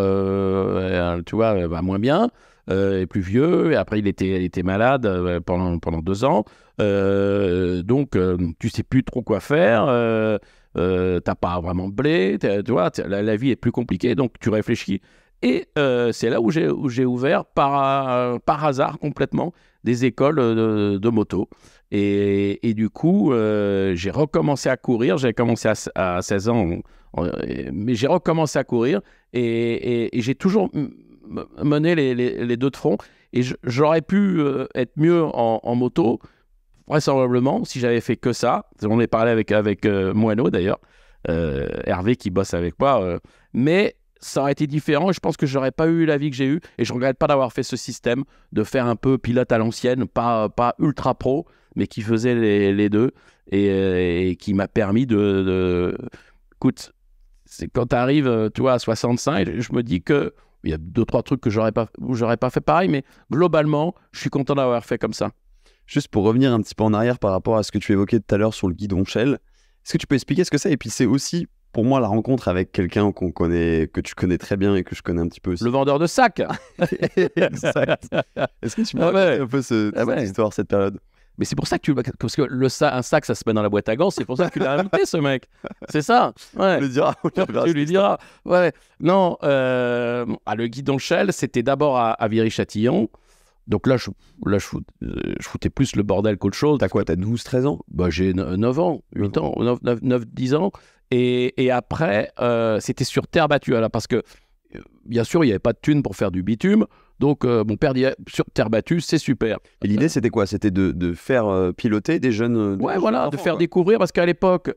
Speaker 1: tu vois, va moins bien. Euh, est plus vieux. Et après, il était, était malade euh, pendant, pendant deux ans. Euh, donc, tu sais plus trop quoi faire. t'as pas vraiment de blé, tu vois, la, vie est plus compliquée, donc tu réfléchis. Et c'est là où j'ai ouvert par, par hasard complètement des écoles de, moto. Et, et, du coup, j'ai recommencé à courir. J'ai commencé à, 16 ans, mais j'ai recommencé à courir. et, et j'ai toujours mener les, deux de front. Et j'aurais pu euh, être mieux en, moto, vraisemblablement, si j'avais fait que ça. On est parlé avec, avec euh, d'ailleurs, euh, Hervé qui bosse avec moi. mais ça aurait été différent. Je pense que je n'aurais pas eu la vie que j'ai eue. Et je regrette pas d'avoir fait ce système, de faire un peu pilote à l'ancienne, pas, pas ultra pro, mais qui faisait les, deux et, qui m'a permis de, Écoute, c'est quand tu arrives, tu à 65, je me dis que il y a deux, trois trucs que j'aurais pas, j'aurais pas fait pareil, mais globalement, je suis content d'avoir fait comme
Speaker 2: ça. Juste pour revenir un petit peu en arrière par rapport à ce que tu évoquais tout à l'heure sur le guidon Shell, est-ce que tu peux expliquer ce que c'est Et puis c'est aussi pour moi la rencontre avec quelqu'un qu'on connaît, que tu connais très bien et que je connais un petit peu aussi. Le vendeur de sacs Exact. Est-ce que tu peux ah un peu cette
Speaker 1: ah histoire, cette période mais c'est pour ça que tu parce que le un sac ça se met dans la boîte à gants, c'est pour ça que tu l'as invité ce mec. C'est ça. Tu lui diras. tu lui diras. Ouais. Non, euh... Ah, le guidon Shell, c'était d'abord à, à Viry-Châtillon. Donc là, je, là je, euh, foutais plus le bordel qu'autre chose. T'as quoi T'as 12, 13 ans bah, J'ai 9 ans, 8 ans, 9, 10 ans. Et, après, euh, c'était sur terre battue. parce que bien sûr, il n'y avait pas de thunes pour faire du bitume. Donc, euh, mon père dit eh, sur terre battue, c'est super. Et l'idée,
Speaker 2: c'était quoi C'était de, faire euh, piloter des jeunes. Euh, ouais, voilà, de faire
Speaker 1: découvrir. Parce qu'à l'époque,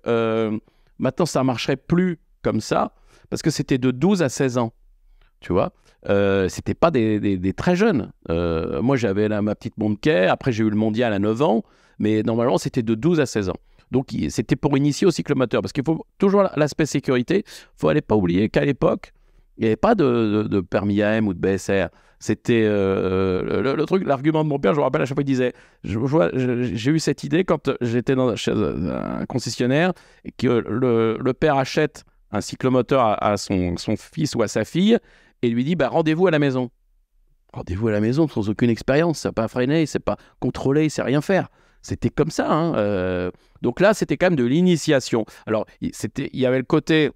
Speaker 1: maintenant, ça marcherait plus comme ça. Parce que c'était de 12 à 16 ans. Tu vois C'était pas des, très jeunes. moi, j'avais ma petite Montecaire. E, après, j'ai eu le mondial à 9 ans. Mais normalement, c'était de 12 à 16 ans. Donc, c'était pour initier au cyclomoteur. Parce qu'il faut toujours l'aspect sécurité. Il faut aller pas oublier qu'à l'époque, il n'y avait pas de, permis AM ou de BSR. C'était euh, euh, le, truc, l'argument de mon père, je me rappelle à chaque fois, il disait J'ai eu cette idée quand j'étais dans, un concessionnaire, et que le, père achète un cyclomoteur à, son, son, fils ou à sa fille et lui dit bah, Rendez-vous à la maison. Rendez-vous à la maison sans aucune expérience, ça pas freiner, c'est pas contrôler, sait rien faire. C'était comme ça. Hein, euh. donc là, c'était quand même de l'initiation. Alors, il y avait le côté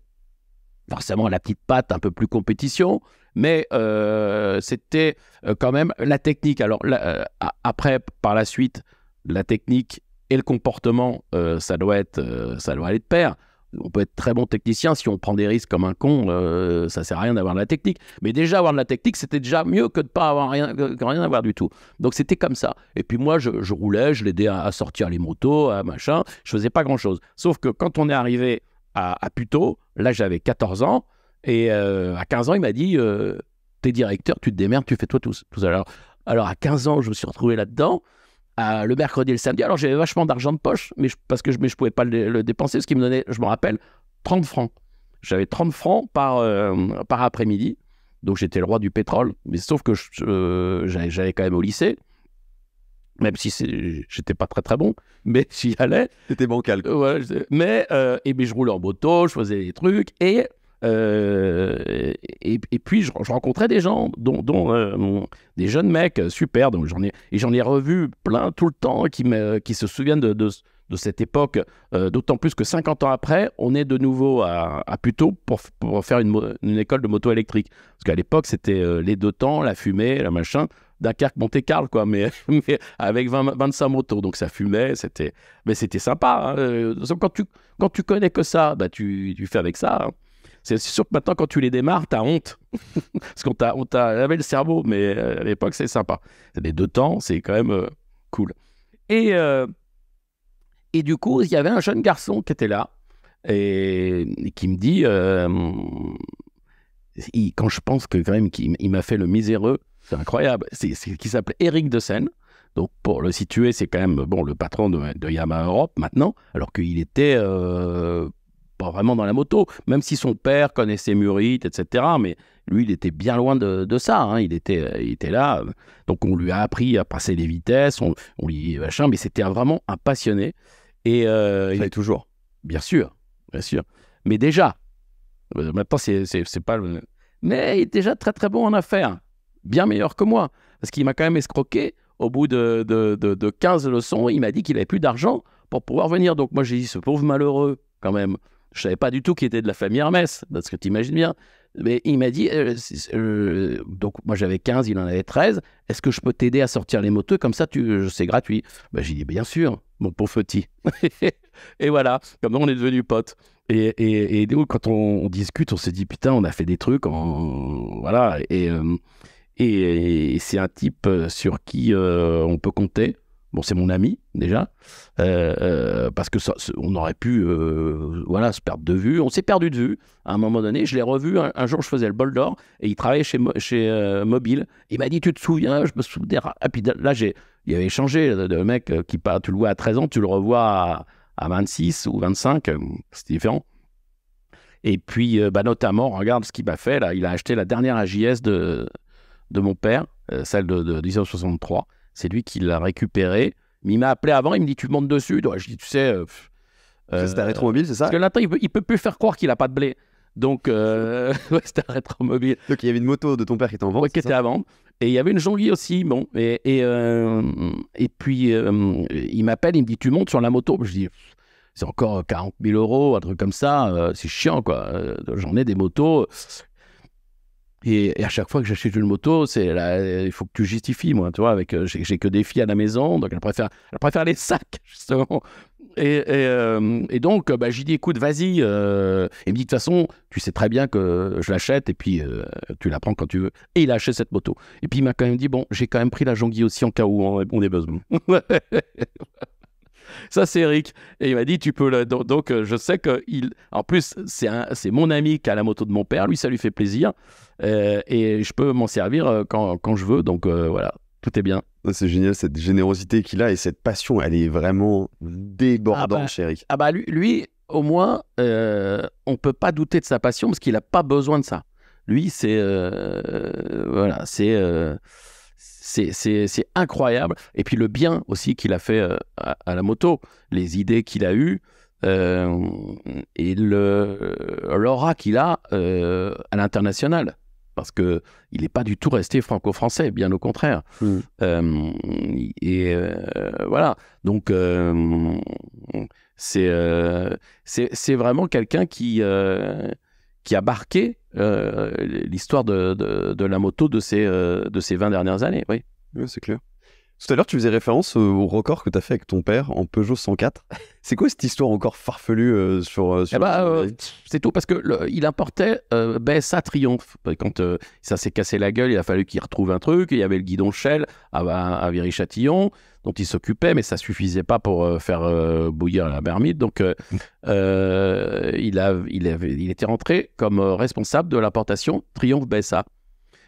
Speaker 1: forcément la petite patte, un peu plus compétition, mais euh, c'était euh, quand même la technique. Alors euh, après, par la suite, la technique et le comportement, ça, doit être, ça doit aller de pair. On peut être très bon technicien si on prend des risques comme un con, ça ça sert à rien d'avoir de la technique. Mais déjà avoir de la technique, c'était déjà mieux que de pas avoir rien, que rien avoir du tout. Donc c'était comme ça. Et puis moi, je, roulais, je l'aidais à, sortir les motos, à machin. Je faisais pas grand chose. Sauf que quand on est arrivé à, à Là, j'avais 14 ans. Et euh, à 15 ans, il m'a dit euh, T'es directeur, tu te démerdes, tu fais toi tout, tout Alors, à 15 ans, je me suis retrouvé là-dedans. le mercredi et le samedi. Alors, j'avais vachement d'argent de poche, mais parce que je ne pouvais pas le, dépenser, ce qui me donnait, je me rappelle, 30 francs. J'avais 30 francs par, euh, par après-midi. Donc, j'étais le roi du pétrole. Mais sauf que j'allais quand même au lycée même si j'étais pas très très bon, mais j'y allais. C'était bon voilà, mais, euh, et, je roulais en moto, je faisais des trucs, et, euh, et, puis je, rencontrais des gens, dont, euh, des jeunes mecs super, donc ai, et j'en ai revu plein tout le temps qui, qui se souviennent de, de, cette époque, d'autant plus que 50 ans après, on est de nouveau à, à pour, faire une, une, école de moto électrique. Parce qu'à l'époque, c'était les deux temps, la fumée, la machin. Dunkerque, Monte-Carlo, quoi, mais, avec 20, 25 motos. Donc ça fumait, c'était, mais c'était sympa. Hein. Euh, quand, tu, quand tu connais que ça, bah, tu, fais avec ça. Hein. C'est sûr que maintenant, quand tu les démarres, t'as honte. Parce qu'on t'a, on t'a lavé le cerveau, mais euh, à l'époque, c'est sympa. des deux temps, c'est quand même euh, cool. Et, et du coup, il y avait un jeune garçon qui était là et, qui me dit. quand je pense que quand même qu'il il m'a fait le miséreux, c'est incroyable, c'est, ce qui s'appelait Eric De Seine. Donc pour le situer, c'est quand même bon le patron de, de Yamaha Europe maintenant, alors qu'il était euh, pas vraiment dans la moto, même si son père connaissait Murit, etc. Mais lui, il était bien loin de, ça. Hein. Il, était, était là. Donc on lui a appris à passer les vitesses, on, lui machin, mais c'était vraiment un passionné. Et euh, il toujours. Bien sûr, bien sûr. Mais déjà, euh, maintenant c'est, pas Mais il est déjà très très bon en affaires bien meilleur que moi, parce qu'il m'a quand même escroqué. Au bout de, de, de, 15 leçons, il m'a dit qu'il n'avait plus d'argent pour pouvoir venir. Donc moi, j'ai dit, ce pauvre malheureux, quand même. Je savais pas du tout qu'il était de la famille Hermès, parce que tu imagines bien. Mais il m'a dit, euh, euh, donc moi j'avais 15, il en avait 13, est-ce que je peux t'aider à sortir les moteux comme ça, tu, euh, c'est gratuit ben, J'ai dit, bien sûr, mon pauvre petit. et voilà, comme on est devenus potes. Et, et, et nous, quand on, discute, on se dit, putain, on a fait des trucs, voilà. Et, et, c'est un type euh, sur qui euh, on peut compter. Bon, c'est mon ami déjà, euh, parce que on aurait pu, voilà, se perdre de vue. On s'est perdu de vue à un moment donné. Je l'ai revu un, jour, je faisais le bol d'or et il travaillait chez chez Mobile. Il m'a dit, tu te souviens Je me souviens. Ah, puis là, j'ai, il avait changé le mec qui part. Tu le vois à 13 ans, tu le revois à, 26 ou 25, c'est différent. Et puis, bah, notamment, regarde ce qu'il m'a fait là. Il a acheté la dernière AJS de de mon père, euh, celle de, 1963. C'est lui qui l'a récupérée. Mais il m'a appelé avant, il me dit Tu montes dessus. Donc, je dis Tu sais. Euh, c'est un euh, rétromobile, c'est ça Parce que il peut, peut plus faire croire qu'il n'a pas de blé. Donc, euh, c'était un rétromobile. Donc, il y avait une moto de ton père qui était en vente. qui était à vendre. Et il y avait une jonglier aussi. Bon, et, et, puis, il m'appelle, il me dit Tu montes sur la moto Je dis C'est encore 40 000 euros, un truc comme ça. c'est chiant, quoi. J'en ai des motos. Et, à chaque fois que j'achète une moto, c'est il faut que tu justifies, moi, tu vois, avec euh, j'ai que des filles à la maison, donc elle préfère, elle préfère les sacs justement. Et, euh, donc, bah, j'ai dit, écoute, vas-y. Euh, et il me dit, de toute façon, tu sais très bien que je l'achète et puis tu la prends quand tu veux. Et il a acheté cette moto. Et puis il m'a quand même dit, bon, j'ai quand même pris la Jonguille aussi en cas où on, est besoin. Ça, c'est Eric. Et il m'a dit, tu peux le. Donc, euh, je sais que il. En plus, c'est mon ami qui a la moto de mon père. Lui, ça lui fait plaisir. Euh,
Speaker 2: et je peux m'en servir euh, quand, je veux. Donc, voilà. Tout est bien. Ah, c'est génial cette générosité qu'il a et cette passion, elle est vraiment débordante, ah, bah, chez Eric. Ah bah lui, lui au moins,
Speaker 1: on peut pas douter de sa passion parce qu'il n'a pas besoin de ça. Lui, c'est voilà, c'est c'est incroyable. Et puis le bien aussi qu'il a fait euh, à, la moto, les idées qu'il a eues. Euh, et euh, l'aura qu'il a à l'international. Parce qu'il n'est pas du tout resté franco-français, bien au contraire. Mmh. et voilà. Donc, c'est vraiment quelqu'un qui, qui a barqué euh, l'histoire de, de,
Speaker 2: la moto de ces, euh, de ces 20 dernières années. Oui, oui c'est clair. Tout à l'heure, tu faisais référence au record que tu as fait avec ton père en Peugeot 104. C'est quoi cette histoire encore farfelue euh, sur, euh, eh ben, euh, C'est tout parce que il importait BSA ben, Triumph. Ben, quand ça
Speaker 1: s'est cassé la gueule, il a fallu qu'il retrouve un truc. Il y avait le guidon Shell à, à, Viry-Châtillon dont il s'occupait, mais ça suffisait pas pour faire bouillir la marmite. Donc, il, a, il, il était rentré comme responsable de l'importation Triumph BSA.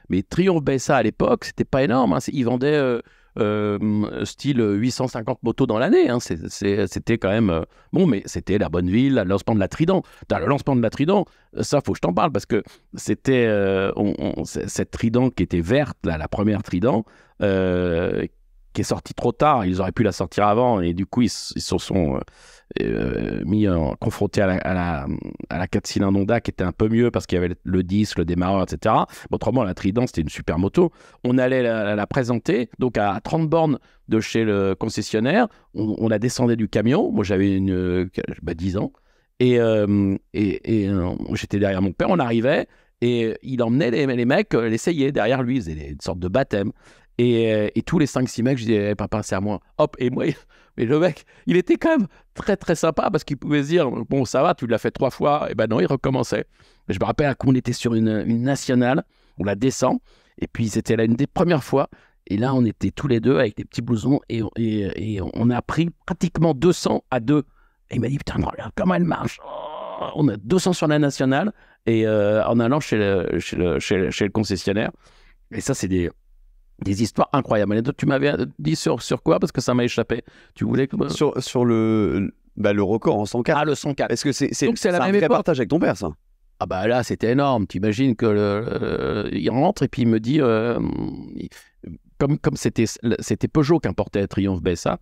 Speaker 1: Mais Triumph BSA à l'époque, c'était pas énorme. Hein. Il vendait euh, style 850 motos dans l'année. Hein. C'était quand même euh, bon, mais c'était la bonne ville, le lancement de la Trident. le lancement de la Trident, ça faut que je t'en parle parce que c'était euh, cette Trident qui était verte, la première Trident, qui est sortie trop tard. Ils auraient pu la sortir avant et du coup, ils, se sont euh, euh, mis en, confrontés à la, à, la, à 4 cylindres Honda qui était un peu mieux parce qu'il y avait le disque, le démarreur, etc. autrement, la Trident, c'était une super moto. On allait la, présenter donc à 30 bornes de chez le concessionnaire. On, la descendait du camion. Moi, j'avais une, 10 euh, bah, ans. Et, j'étais derrière mon père, on arrivait, et il emmenait les, mecs l'essayer derrière lui, C'était faisait une sorte de baptême. Euh, et, tous les 5-6 mecs, je disais, eh, papa, c'est à moi. Hop, et moi, mais le mec, il était quand même très très sympa parce qu'il pouvait se dire, bon, ça va, tu l'as fait trois fois. Et ben non, il recommençait. Je me rappelle qu'on était sur une, nationale, on la descend, et puis c'était là une des premières fois. Et là, on était tous les deux avec des petits blousons et, on a pris pratiquement 200 à deux. Et il m'a dit, putain, regarde comment elle marche. Oh, on a 200 sur la nationale et euh, en allant chez le, chez le concessionnaire. Et ça, c'est des, des histoires incroyables. tu m'avais dit sur, quoi Parce que ça m'a échappé. Tu voulais que... Sur, le, bah, le record en 104. Ah, le 104. Est-ce que c'est c'est,
Speaker 2: un vrai partage avec ton père,
Speaker 1: ça ah bah là, c'était énorme. T'imagines que euh, il rentre et puis il me dit, euh, comme comme c'était c'était Peugeot qui importait Triomphe BSA,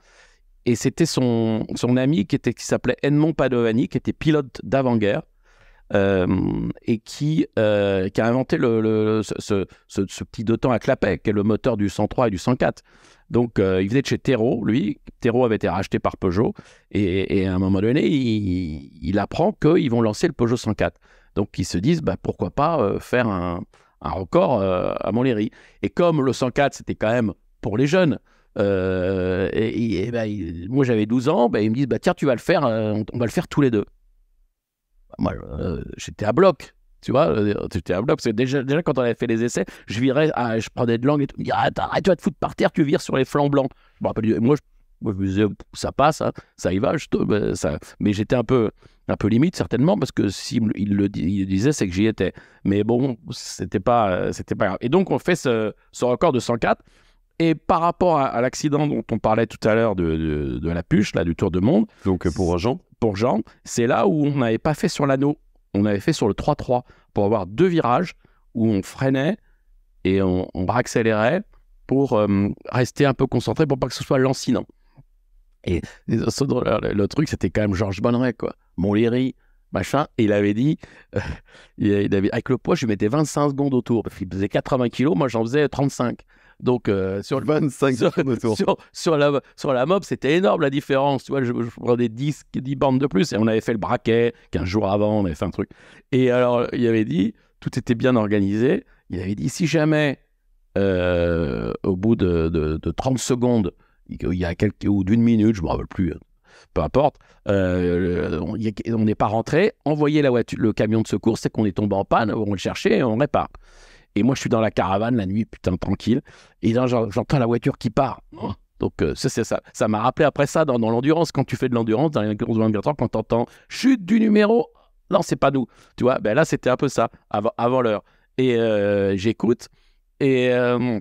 Speaker 1: et c'était son son ami qui était qui s'appelait Edmond Padovani, qui était pilote d'avant-guerre euh, et euh, qui, a inventé ce, petit dotant à clapet, qui est le moteur du 103 et du 104. Donc, euh, il venait de chez Tero, lui. Tero avait été racheté par Peugeot. Et, à un moment donné, il, il apprend qu'ils vont lancer le Peugeot 104. Donc, ils se disent, bah, pourquoi pas faire un, record à Montlhéry. Et comme le 104, c'était quand même pour les jeunes, et, bah, moi j'avais 12 ans, bah, ils me disent, tiens, tu vas le faire, on va le faire tous les deux. Bah, moi, euh, j'étais à bloc. Tu vois, euh, j'étais à bloc. déjà, déjà, quand on avait fait les essais, je virais, ah, je prenais de l'angle et tout. Me disais, arrête, tu vas te foutre par terre, tu vires sur les flancs blancs. moi, je, me disais, ça passe, hein, ça y va. Je, bah, ça, mais j'étais un peu, un peu limite, certainement, parce que s'il si le, il le disait, c'est que j'y étais. Mais bon, c'était pas, euh, c'était pas grave. Et donc, on fait ce, ce record de 104. Et par rapport à, l'accident dont on parlait tout à l'heure de, la puche, là, du Tour de Monde. Donc euh, pour Jean Pour Jean, c'est là où on n'avait pas fait sur l'anneau. On avait fait sur le 3-3 pour avoir deux virages où on freinait et on, accélérait pour euh, rester un peu concentré pour pas que ce soit lancinant. Et le, truc, c'était quand même Georges Bonneret, quoi. Montlhéry, machin. Et il avait dit, euh, il avait, avec le poids, je mettais 25 secondes autour. Il qu'il faisait 80 kilos, moi j'en faisais 35. Donc, euh, sur, 25 sur, sur, sur, la, sur la mob, c'était énorme la différence. Tu vois, je, prenais 10, 10 bandes de plus et on avait fait le braquet 15 jours avant, on avait fait un truc. Et alors, il avait dit, tout était bien organisé. Il avait dit, si jamais, euh, au bout de, de, 30 secondes, il y a quelques, ou d'une minute, je ne me rappelle plus, peu importe, euh, on n'est pas rentré, envoyez la voiture, le camion de secours, c'est qu'on est tombé en panne, on le cherchait et on répare. Et moi, je suis dans la caravane la nuit, putain, tranquille. Et là, j'entends la voiture qui part. Oh. Donc, euh, ça ça, ça, ça m'a rappelé après ça dans, dans l'endurance. Quand tu fais de l'endurance, dans les 11 ou 24 quand t'entends chute du numéro, non, c'est pas nous. Tu vois, ben là, c'était un peu ça, avant, l'heure. Et euh, j'écoute. Et, euh,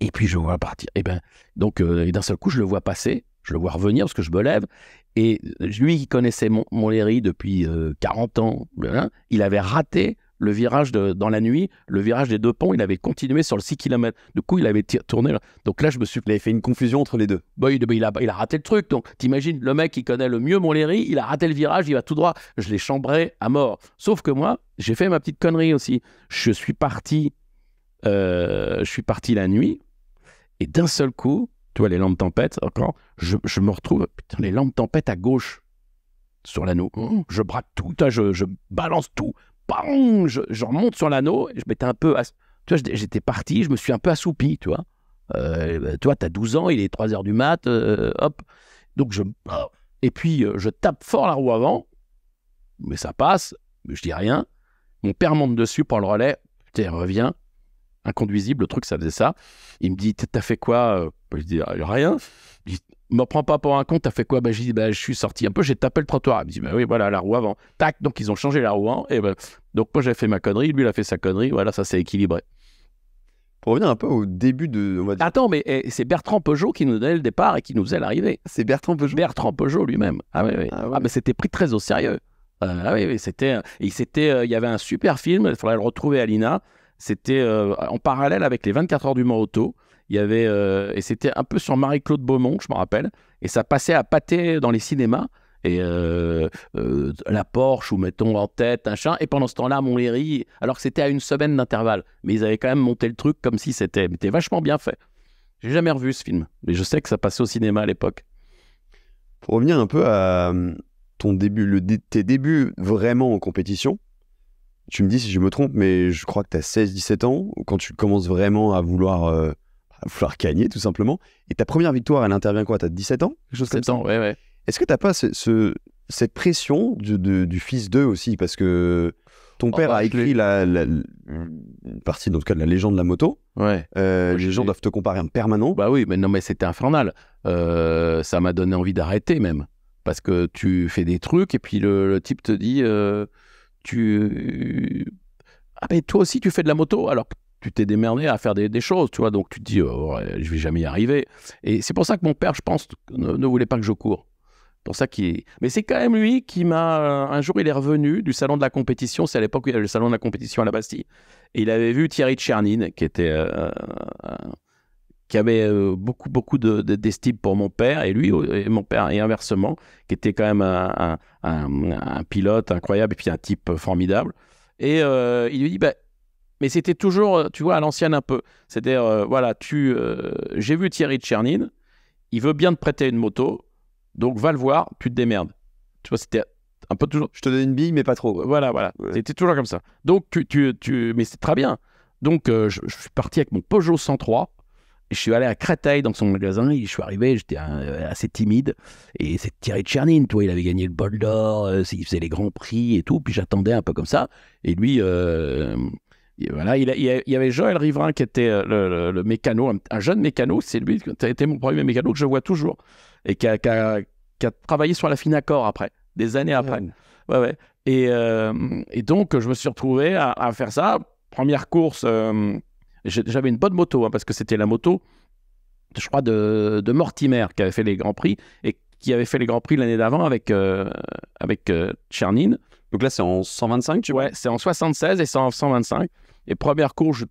Speaker 1: et puis, je vois partir. Et ben, donc, d'un seul coup, je le vois passer. Je le vois revenir parce que je me lève. Et lui, qui connaissait mon, mon depuis 40 ans, il avait raté le virage dans la nuit, le virage des deux ponts, il avait continué sur le 6 km. Du coup, il avait tourné. Donc là, je me suis. Il avait fait une confusion entre les deux. il, a, il a raté le truc. Donc, t'imagines, le mec qui connaît le mieux Montlhéry, il a raté le virage, il va tout droit. Je l'ai chambré à mort. Sauf que moi, j'ai fait ma petite connerie aussi. Je suis parti. Euh, je suis parti la nuit. Et d'un seul coup, tu vois, les lampes tempêtes, encore, je, me retrouve, putain, les lampes tempêtes à gauche sur l'anneau. Je braque tout, hein, je balance tout je, remonte sur l'anneau, je m'étais un peu, tu vois, j'étais parti, je me suis un peu assoupi, tu vois. Euh, bah, toi, t'as as 12 ans, il est 3 heures du mat, euh, hop. Donc, je. Ah, et puis, euh, je tape fort la roue avant, mais ça passe, mais je dis rien. Mon père monte dessus prend le relais, putain, il revient, inconduisible, le truc, ça faisait ça. Il me dit T'as fait quoi bah, Je dis ah, Rien me prends pas pour un compte, t'as fait quoi bah, J'ai dit, bah, je suis sorti un peu, j'ai tapé le trottoir. Il me dit, bah oui, voilà, la roue avant. Tac, donc ils ont changé la roue avant. Hein, et bah, donc moi, j'ai fait ma connerie, lui, il a fait sa connerie. Voilà, ça s'est équilibré. Pour revenir un peu au début de. On Attends, mais eh, c'est Bertrand Peugeot qui nous donnait le départ et qui nous faisait l'arrivée. C'est Bertrand Peugeot Bertrand Peugeot lui-même. Ah oui, oui. Ah, ah mais c'était pris très au sérieux. Euh, ah oui, oui c'était. Euh, euh, il y avait un super film, il faudrait le retrouver à l'INA. C'était en parallèle avec les 24 heures du Mans Auto. Il y avait, euh, et c'était un peu sur Marie-Claude Beaumont, je me rappelle, et ça passait à pâté dans les cinémas. Et euh, euh, la Porsche, ou mettons en tête, un chat. Et pendant ce temps-là, mon Montlhéry, alors que c'était à une semaine d'intervalle, mais ils avaient quand même monté le truc comme si c'était vachement bien fait. J'ai jamais revu ce film, mais je sais que ça passait au cinéma à l'époque.
Speaker 2: Pour revenir un peu à ton début, le, tes débuts vraiment en compétition, tu me dis si je me trompe, mais je crois que tu as 16-17 ans, quand tu commences vraiment à vouloir va gagner tout simplement. Et ta première victoire, elle intervient quoi T'as 17 ans Quelque chose ans, Est-ce que t'as pas ce, cette pression du, fils d'eux aussi Parce que ton oh, père bah, a écrit la, une partie, dans tout cas, de la légende de la moto. Ouais. Euh, les gens doivent te comparer en permanent. Bah oui, mais non, mais c'était infernal.
Speaker 1: Euh, ça m'a donné envie d'arrêter même. Parce que tu fais des trucs et puis le, type te dit euh, tu... Ah, mais toi aussi, tu fais de la moto alors tu t'es démerdé à faire des, choses, tu vois. Donc tu te dis, oh, je vais jamais y arriver. Et c'est pour ça que mon père, je pense, ne, voulait pas que je cours. Pour ça qui Mais c'est quand même lui qui m'a. Euh, un jour, il est revenu du salon de la compétition. C'est à l'époque où il y avait le salon de la compétition à la Bastille. Et il avait vu Thierry Tchernine, qui était. Euh, euh, qui avait beaucoup, beaucoup de, d'estime pour mon père et lui, et mon père, et inversement, qui était quand même un, pilote incroyable et puis un type formidable. Et il lui dit bah, mais c'était toujours, euh, tu vois, à l'ancienne un peu. C'est-à-dire, euh, voilà, tu, euh, j'ai vu Thierry Tchernin, il veut bien te prêter une moto, donc va le voir, tu te démerdes. Tu vois, c'était un peu toujours. Je te donne une bille, mais pas trop. Voilà, voilà. C'était toujours comme ça. Donc, tu, tu, mais c'est très bien. Donc, je, suis parti avec mon Peugeot 103. Et je suis allé à Créteil dans son magasin et je suis arrivé, j'étais assez timide. Et c'est Thierry Tchernin, toi, il avait gagné le bol d'or, il faisait les grands prix et tout. Puis j'attendais un peu comme ça. Et lui, voilà, il, y avait Joël Riverain qui était euh, le, mécano, un, jeune mécano, c'est lui qui a été mon premier mécano que je vois toujours et qui a, travaillé sur la accord après, des années après. Ouais, ouais. Euh, et, donc, je me suis retrouvé à, faire ça. Première course, euh, j'avais une bonne moto hein, parce que c'était la moto, je crois, de, Mortimer qui avait fait les grands prix et qui avait fait les grands prix l'année d'avant avec, avec Tchernin. Donc là, c'est en 125, tu vois c'est en 76 et c'est en 125. Et première course,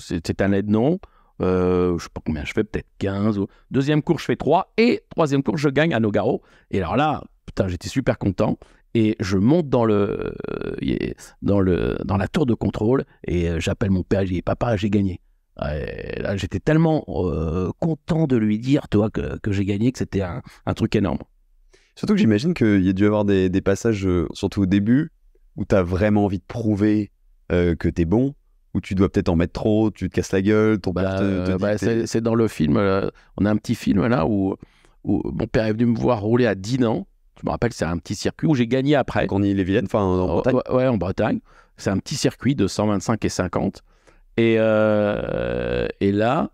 Speaker 1: c'était un aide non, Euh, je sais pas combien je fais, peut-être 15. Deuxième course, je fais 3. Et troisième course, je gagne à Nogaro. Et alors là, putain, j'étais super content. Et je monte dans, le, euh, dans, le, dans la tour de contrôle et euh, j'appelle mon père. Je dis Papa,
Speaker 2: j'ai gagné. là, j'étais tellement euh, content de lui dire toi, que, que j'ai gagné que c'était un, truc énorme. Surtout que j'imagine qu'il y a dû y avoir des, passages, surtout au début, où tu as vraiment envie de prouver que tu es bon où tu dois peut-être en mettre trop, tu te casses la gueule, ton bah, euh, bah c'est, dans le film, euh, on a un petit film là où,
Speaker 1: mon père est venu me voir rouler à Dinan. Je me rappelle, c'est un petit circuit où j'ai gagné après. En les vilaine enfin en, oh, Bretagne Ouais, en Bretagne. C'est un petit circuit de 125 et 50. Et, euh, et là,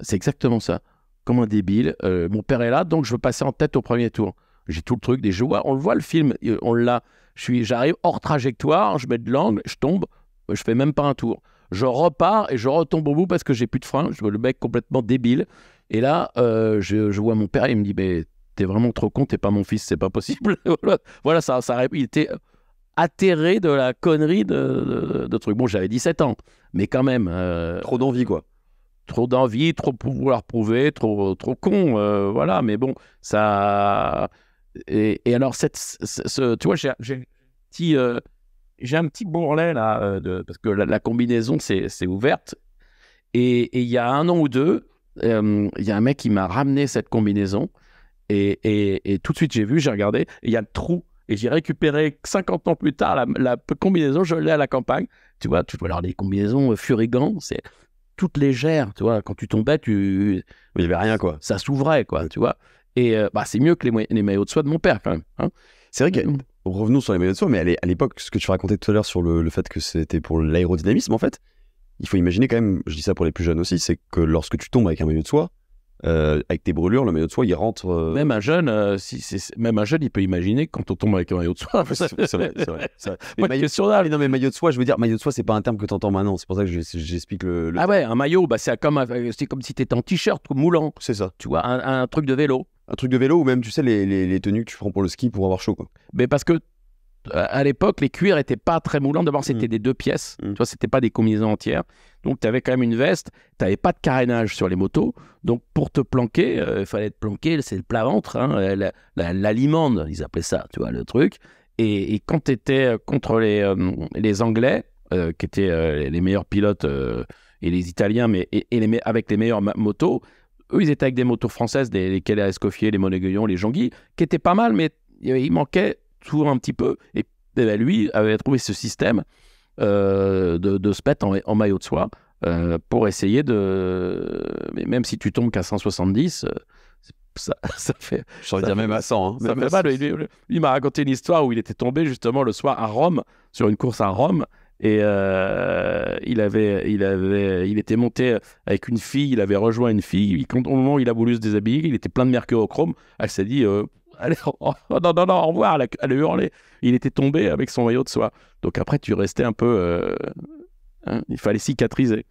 Speaker 1: c'est exactement ça. Comme un débile, mon père est là, donc je veux passer en tête au premier tour. J'ai tout le truc, des joueurs On le voit, le film, on l'a. Je suis, j'arrive hors trajectoire, je mets de l'angle, je tombe, je fais même pas un tour je repars et je retombe au bout parce que j'ai plus de frein. Je vois le mec complètement débile. Et là, euh, je, vois mon père, il me dit Mais t'es vraiment trop con, t'es pas mon fils, c'est pas possible. voilà, ça, ça, il était atterré de la connerie de, trucs. Bon, j'avais 17 ans, mais quand même. Euh, trop d'envie, quoi. Trop d'envie, trop pour vouloir prouver, trop, trop con. Euh, voilà, mais bon, ça. Et, alors, cette, ce, tu vois, j'ai un petit j'ai un petit bourrelet là, euh, parce que la, combinaison c'est ouverte. Et il y a un an ou deux, euh, il y a un mec qui m'a ramené cette combinaison. Et, tout de suite, j'ai vu, j'ai regardé, il y a le trou. Et j'ai récupéré 50 ans plus tard la, combinaison, je l'ai à la campagne. Tu vois, tu dois alors les combinaisons euh, furigantes c'est toutes légères. Tu vois, quand tu tombais, tu. Il n'y avait rien, quoi. Ça s'ouvrait, quoi, tu vois.
Speaker 2: Et bah, c'est mieux que les, les, maillots de soie de mon père, quand même. Hein. C'est vrai mmh revenons sur les maillots de soie, mais à l'époque, ce que tu racontais tout à l'heure sur le, fait que c'était pour l'aérodynamisme, en fait, il faut imaginer quand même, je dis ça pour les plus jeunes aussi, c'est que lorsque tu tombes avec un maillot de soie, euh, avec tes brûlures, le maillot de soie, il rentre. Euh, même un jeune, euh, même un jeune, il peut imaginer quand on tombe avec un maillot de soie. c'est vrai, c'est vrai. Mais maillot... non, mais maillot de soie, je veux dire, maillot de soie, c'est pas un terme que t'entends maintenant. C'est pour ça que j'explique le, Ah ouais, un maillot, bah, c'est comme, comme si t'étais en t-shirt moulant. C'est ça. Tu vois, un, truc de vélo
Speaker 1: un truc de vélo ou même, tu sais, les, tenues que tu prends pour le ski pour avoir chaud. Mais parce que à l'époque, les cuirs étaient pas très moulants. D'abord, c'était mm. des deux pièces. Mm. Tu vois, c'était pas des combinaisons entières. Donc, tu avais quand même une veste. Tu n'avais pas de carénage sur les motos. Donc, pour te planquer, euh, il fallait te planquer. C'est le plat ventre, hein, euh, la, ils appelaient ça, tu vois, le truc. Et, quand tu étais euh, contre les, Anglais, qui étaient les meilleurs pilotes et les Italiens, mais avec les meilleures motos, eux, ils étaient avec des motos françaises, les Keller Escoffier, les Monégueillon, les Jongui, qui étaient pas mal, mais il manquait toujours un petit peu. Et, eh ben, lui avait trouvé ce système euh, de, de en, maillot de soie euh, pour essayer de. Mais même si tu tombes qu'à 170, euh, ça, fait. Je dire même à 100. Hein. ça fait mal. il m'a raconté une histoire où il était tombé justement le soir à Rome, sur une course à Rome, et euh, il, avait, il, avait, il était monté avec une fille, il avait rejoint une fille. Il, au moment où il a voulu se déshabiller, il était plein de mercure au chrome. Elle s'est dit euh, Allez, oh, oh, non, non, non, au revoir. Elle a, hurlé. Il était tombé avec
Speaker 2: son maillot de soie. Donc après, tu restais un peu. Euh, hein, il fallait cicatriser.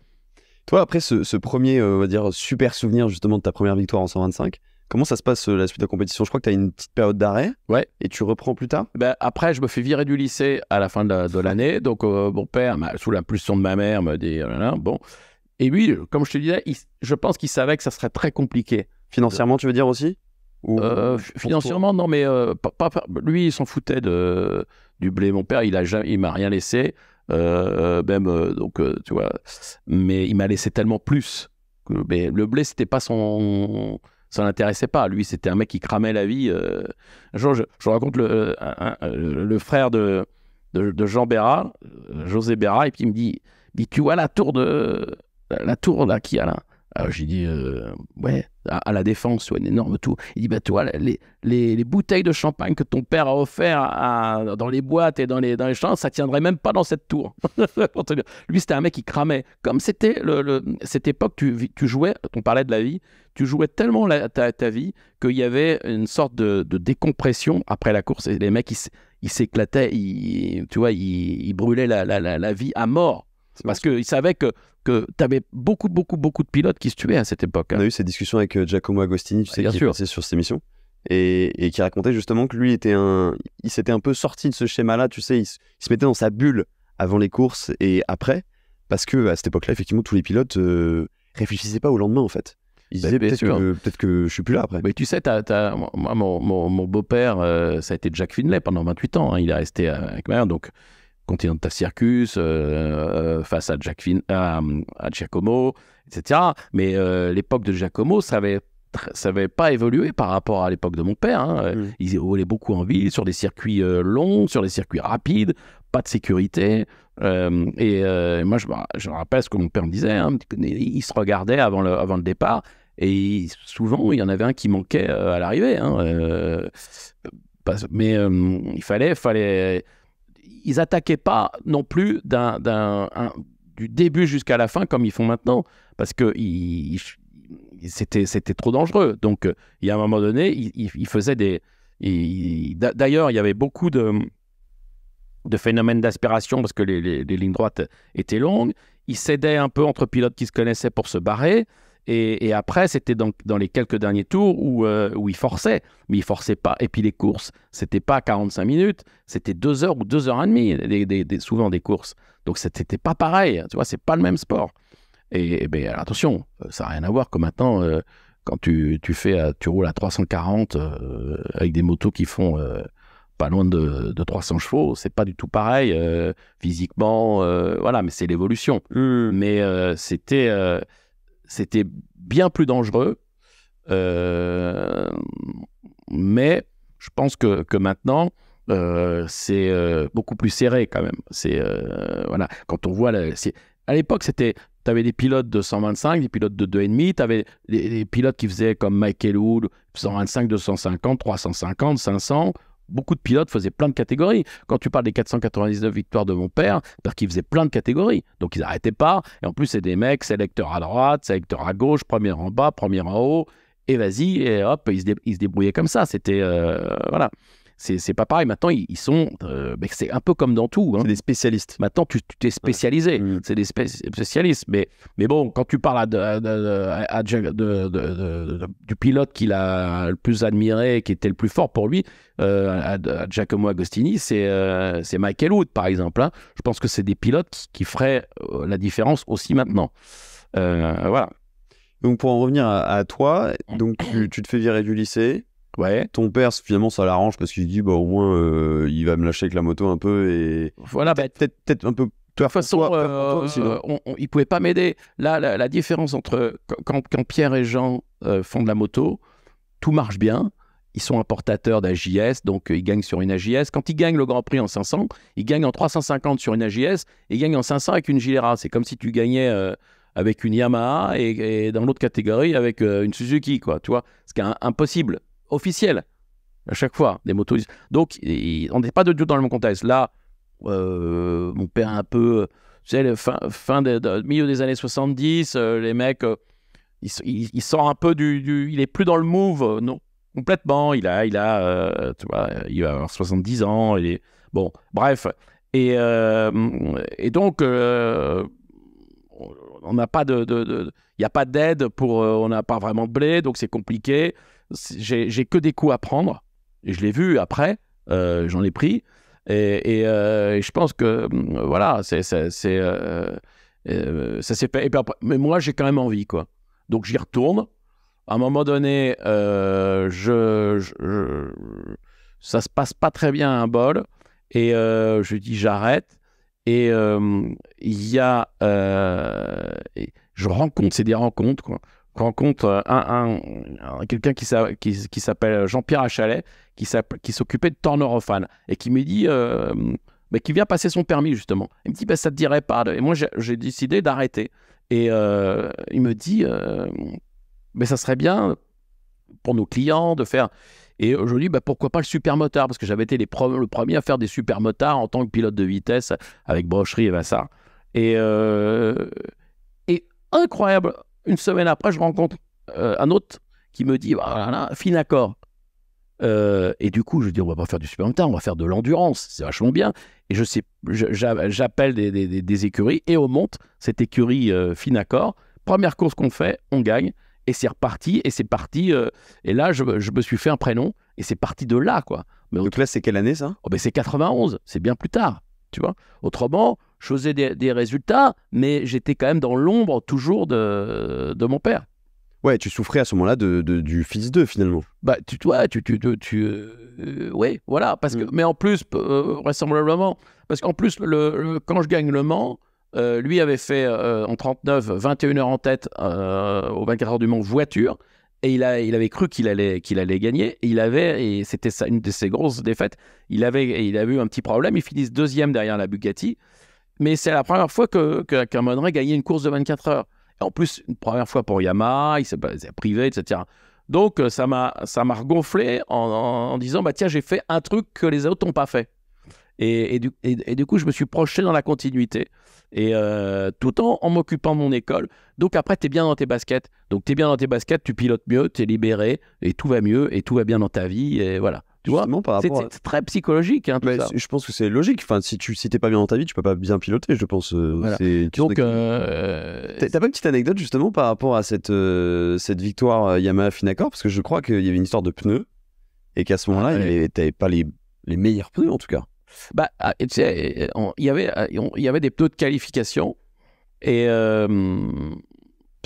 Speaker 2: Toi, après ce, ce premier, on va dire, super souvenir justement de ta première victoire en 125, Comment ça se passe euh, la suite de la compétition Je crois que tu as une petite période d'arrêt. Ouais. Et tu reprends plus tard ben, Après, je me fais virer du lycée
Speaker 1: à la fin de, l'année. donc, euh, mon père, sous l'impulsion de ma mère, me dit euh, bon. Et lui, comme je te disais, je pense qu'il savait que ça serait très compliqué. Financièrement, tu veux dire aussi Financièrement, non, mais lui, il s'en foutait de, du blé. Mon père, il ne m'a rien laissé. même, donc, tu vois. Mais il m'a laissé tellement plus. Que, le blé, c'était pas son ça n'intéressait pas. Lui, c'était un mec qui cramait la vie. Euh. je, raconte le, euh, euh, frère de, Jean Béra, José Béra, et puis il me dit, Tu vois la tour de. La tour là qui a là alors j'ai dit, euh, ouais, à, la défense, ouais, un énorme tour. Il dit, bah, toi, les, les, bouteilles de champagne que ton père a offert dans les boîtes et dans les, dans les champs, ça tiendrait même pas dans cette tour. Lui, c'était un mec qui cramait. Comme c'était le, cette époque, tu, tu jouais, on parlait de la vie, tu jouais tellement ta, ta, vie qu'il y avait une sorte de, de, décompression après la course. Et les mecs, ils s'éclataient, tu vois, ils, brûlaient la, la, la vie à mort. Parce qu'ils savaient que que tu avais beaucoup,
Speaker 2: beaucoup, beaucoup de pilotes qui se tuaient à cette époque. On hein. a eu cette discussion avec euh, Giacomo Agostini, tu ah, sais, qui est sur cette émission. Et, qui racontait justement que lui était un, il s'était un peu sorti de ce schéma-là, tu sais, il, se mettait dans sa bulle avant les courses et après, parce que à cette époque-là, effectivement, tous les pilotes euh, réfléchissaient pas au lendemain en fait. Ils bah, disaient peut-être que, je suis plus là après. Mais tu sais,
Speaker 1: mon, beau-père, euh, ça a été Jack Finlay pendant 28 ans, hein. il est resté avec ma mère, donc Continental Circus, euh, euh, face à, à, Giacomo, etc. Mais euh, l'époque de Giacomo, ça avait ça n'avait pas évolué par rapport à l'époque de mon père. Hein. Mm. Ils roulaient beaucoup en ville, sur des circuits longs, sur des circuits rapides, pas de sécurité. et moi, je, je, me rappelle ce que mon père me disait. Hein, il se regardait avant le, avant le départ. Et souvent, il y en avait un qui manquait à l'arrivée. Hein, mais il fallait, fallait, ils attaquaient pas non plus d'un, du début jusqu'à la fin comme ils font maintenant, parce que c'était, trop dangereux. Donc, euh, il y a un moment donné, ils, faisaient des. D'ailleurs, il y avait beaucoup de, de phénomènes d'aspiration parce que les, les lignes droites étaient longues. Ils cédaient un peu entre pilotes qui se connaissaient pour se barrer. Et, après, c'était dans, dans, les quelques derniers tours euh, où, il forçait, mais il forçait pas. Et puis les courses, c'était pas 45 minutes, c'était 2 heures ou 2 heures et demie, souvent des courses. Donc c'était pas pareil, hein, tu vois, c'est pas le même sport. Et, bien, attention, euh, ça n'a rien à voir que maintenant. Euh, quand tu, tu, fais, tu roules à 340 avec des motos qui font pas loin de, 300 chevaux, c'est pas du tout pareil physiquement, voilà, mais c'est l'évolution. Mmh. Mais c'était c'était bien plus dangereux. Euh, mais je pense que, que maintenant, euh, c'est euh, beaucoup plus serré quand même. C'est voilà, quand on voit à l'époque, c'était tu avais des pilotes de 125, des pilotes de 2,5, tu avais des, des, pilotes qui faisaient comme Michael Wood, 125, 250, 350, 500 beaucoup de pilotes faisaient plein de catégories. Quand tu parles des 499 victoires de mon père, parce qu'ils faisaient plein de catégories. Donc ils n'arrêtaient pas. Et en plus, c'est des mecs, sélecteurs à droite, sélecteurs à gauche, premier en bas, premier en haut. Et vas-y, et hop, ils se, débrouillaient comme ça. C'était. Euh, voilà. C'est pas pareil. Maintenant, ils, sont. Euh, c'est un peu comme dans tout. Hein. C'est des spécialistes. Maintenant, tu t'es spécialisé. Mm. C'est des spécialistes. Mais, mais bon, quand tu parles du pilote qu'il a le plus admiré, qui était le plus fort pour lui, euh, à, Giacomo Agostini, euh, c'est Michael Wood, par exemple. Hein. Je pense que c'est des pilotes qui, feraient la différence aussi maintenant.
Speaker 2: voilà. Donc, pour en revenir à, toi, mm. donc tu te fais virer du lycée. Ouais. Ton père, finalement, ça l'arrange parce qu'il dit, bah, au moins, euh, il va me lâcher avec la moto un peu et.
Speaker 1: Voilà, peut-être bah, peut un peu. De toute façon, euh, euh, il pas m'aider. Là, la, différence entre quand, quand Pierre et Jean font de la moto, tout marche bien. Ils sont importateurs d'AJS, donc ils gagnent sur une AJS. Quand ils gagnent le Grand Prix en 500, ils gagnent en 350 sur une AJS et ils gagnent en 500 avec une Gilera. C'est comme si tu gagnais avec une Yamaha et, dans l'autre catégorie avec une Suzuki, quoi. Tu vois, ce qui est impossible officiel. À chaque fois, des motos. Donc, on n'est pas de tout dans le même contexte. Là, euh, mon père un peu, tu sais, fin, fin des milieu des années 70, euh, les mecs, euh, il, sort un peu du, Il est plus dans le move, non, complètement. Il a, il a, tu vois, il va avoir 70 ans. Il est, bon, bref. Et, et donc, on n'a pas de. Il n'y a pas d'aide pour. on n'a pas vraiment de blé, donc c'est compliqué j'ai que des coups à prendre. Et je l'ai vu après, euh, j'en ai pris. Et, euh, je pense que, mm, voilà, c'est, euh, ça s'est fait. mais moi, j'ai quand même envie, quoi. Donc j'y retourne. À un moment donné, je, je, ça se passe pas très bien à un bol. Et je dis, j'arrête. Et il y a. je rencontre, c'est des rencontres, quoi rencontre euh, un, un quelqu'un qui, s'appelle Jean-Pierre Achalet, qui s'occupait de Tornorofan, et qui me dit, mais euh, bah, qui vient passer son permis justement. Il me dit, bah, ça te dirait pas. Et moi, j'ai décidé d'arrêter. Et euh, il me dit, mais bah, ça serait bien pour nos clients de faire. Et je lui dis, pourquoi pas le super motard Parce que j'avais été le premier à faire des super motards en tant que pilote de vitesse avec Brocherie et Vassar. Et, et incroyable, une semaine après, je rencontre euh, un autre qui me dit, bah, voilà, fin accord. Euh, et du coup, je dis, on va pas faire du supplémentaire, on va faire de l'endurance, c'est vachement bien. Et je sais, j'appelle des, écuries et on monte cette écurie euh, fine accord. Première course qu'on fait, on gagne et c'est reparti et c'est parti. et là, je, me suis fait un prénom et c'est parti de là, quoi. Mais Donc là, c'est quelle année ça oh, ben, C'est 91, c'est bien plus tard, tu vois. Autrement, je des, résultats, mais j'étais quand même dans l'ombre toujours de, de mon père.
Speaker 2: Ouais, tu souffrais à ce moment-là de, du fils 2 finalement. Bah, tu,
Speaker 1: toi tu, tu, euh, oui, voilà, parce que, mm. mais en plus, euh, vraisemblablement, parce qu'en plus, le, quand je gagne Le Mans, euh, lui avait fait en 39 21 heures en tête au 24 heures du Mans voiture, et il, a, il avait cru qu'il allait, qu'il allait gagner, et il avait, et c'était une de ses grosses défaites, il avait, il a eu un petit problème, il finissent deuxième derrière la Bugatti, mais c'est la première fois que, que, qu'un Monray gagnait une course de 24 heures. Et en plus, une première fois pour Yamaha, il s'est privé, etc. Donc, euh, ça m'a, ça m'a regonflé en, disant, bah tiens, j'ai fait un truc que les autres n'ont pas fait. Et, du, coup, je me suis projeté dans la continuité, et euh, tout en, en, m'occupant de mon école. Donc après, tu es bien dans tes baskets. Donc tu es bien dans tes baskets, tu pilotes mieux, tu es libéré, et tout va mieux, et tout va
Speaker 2: bien dans ta vie, et voilà. Tu vois, c'est, très psychologique. Hein, mais Je pense que c'est logique. Enfin, si tu si t'es pas bien dans ta vie, tu peux pas bien piloter, je pense. Euh, voilà. Donc, euh, pas une petite anecdote justement par rapport à cette euh, cette victoire Yamaha Finacor parce que je crois qu'il y avait une histoire de pneus et qu'à ce moment-là, tu ah, ouais. pas les les meilleurs pneus en tout cas. Bah, ah, il
Speaker 1: y avait il y avait des pneus de qualification et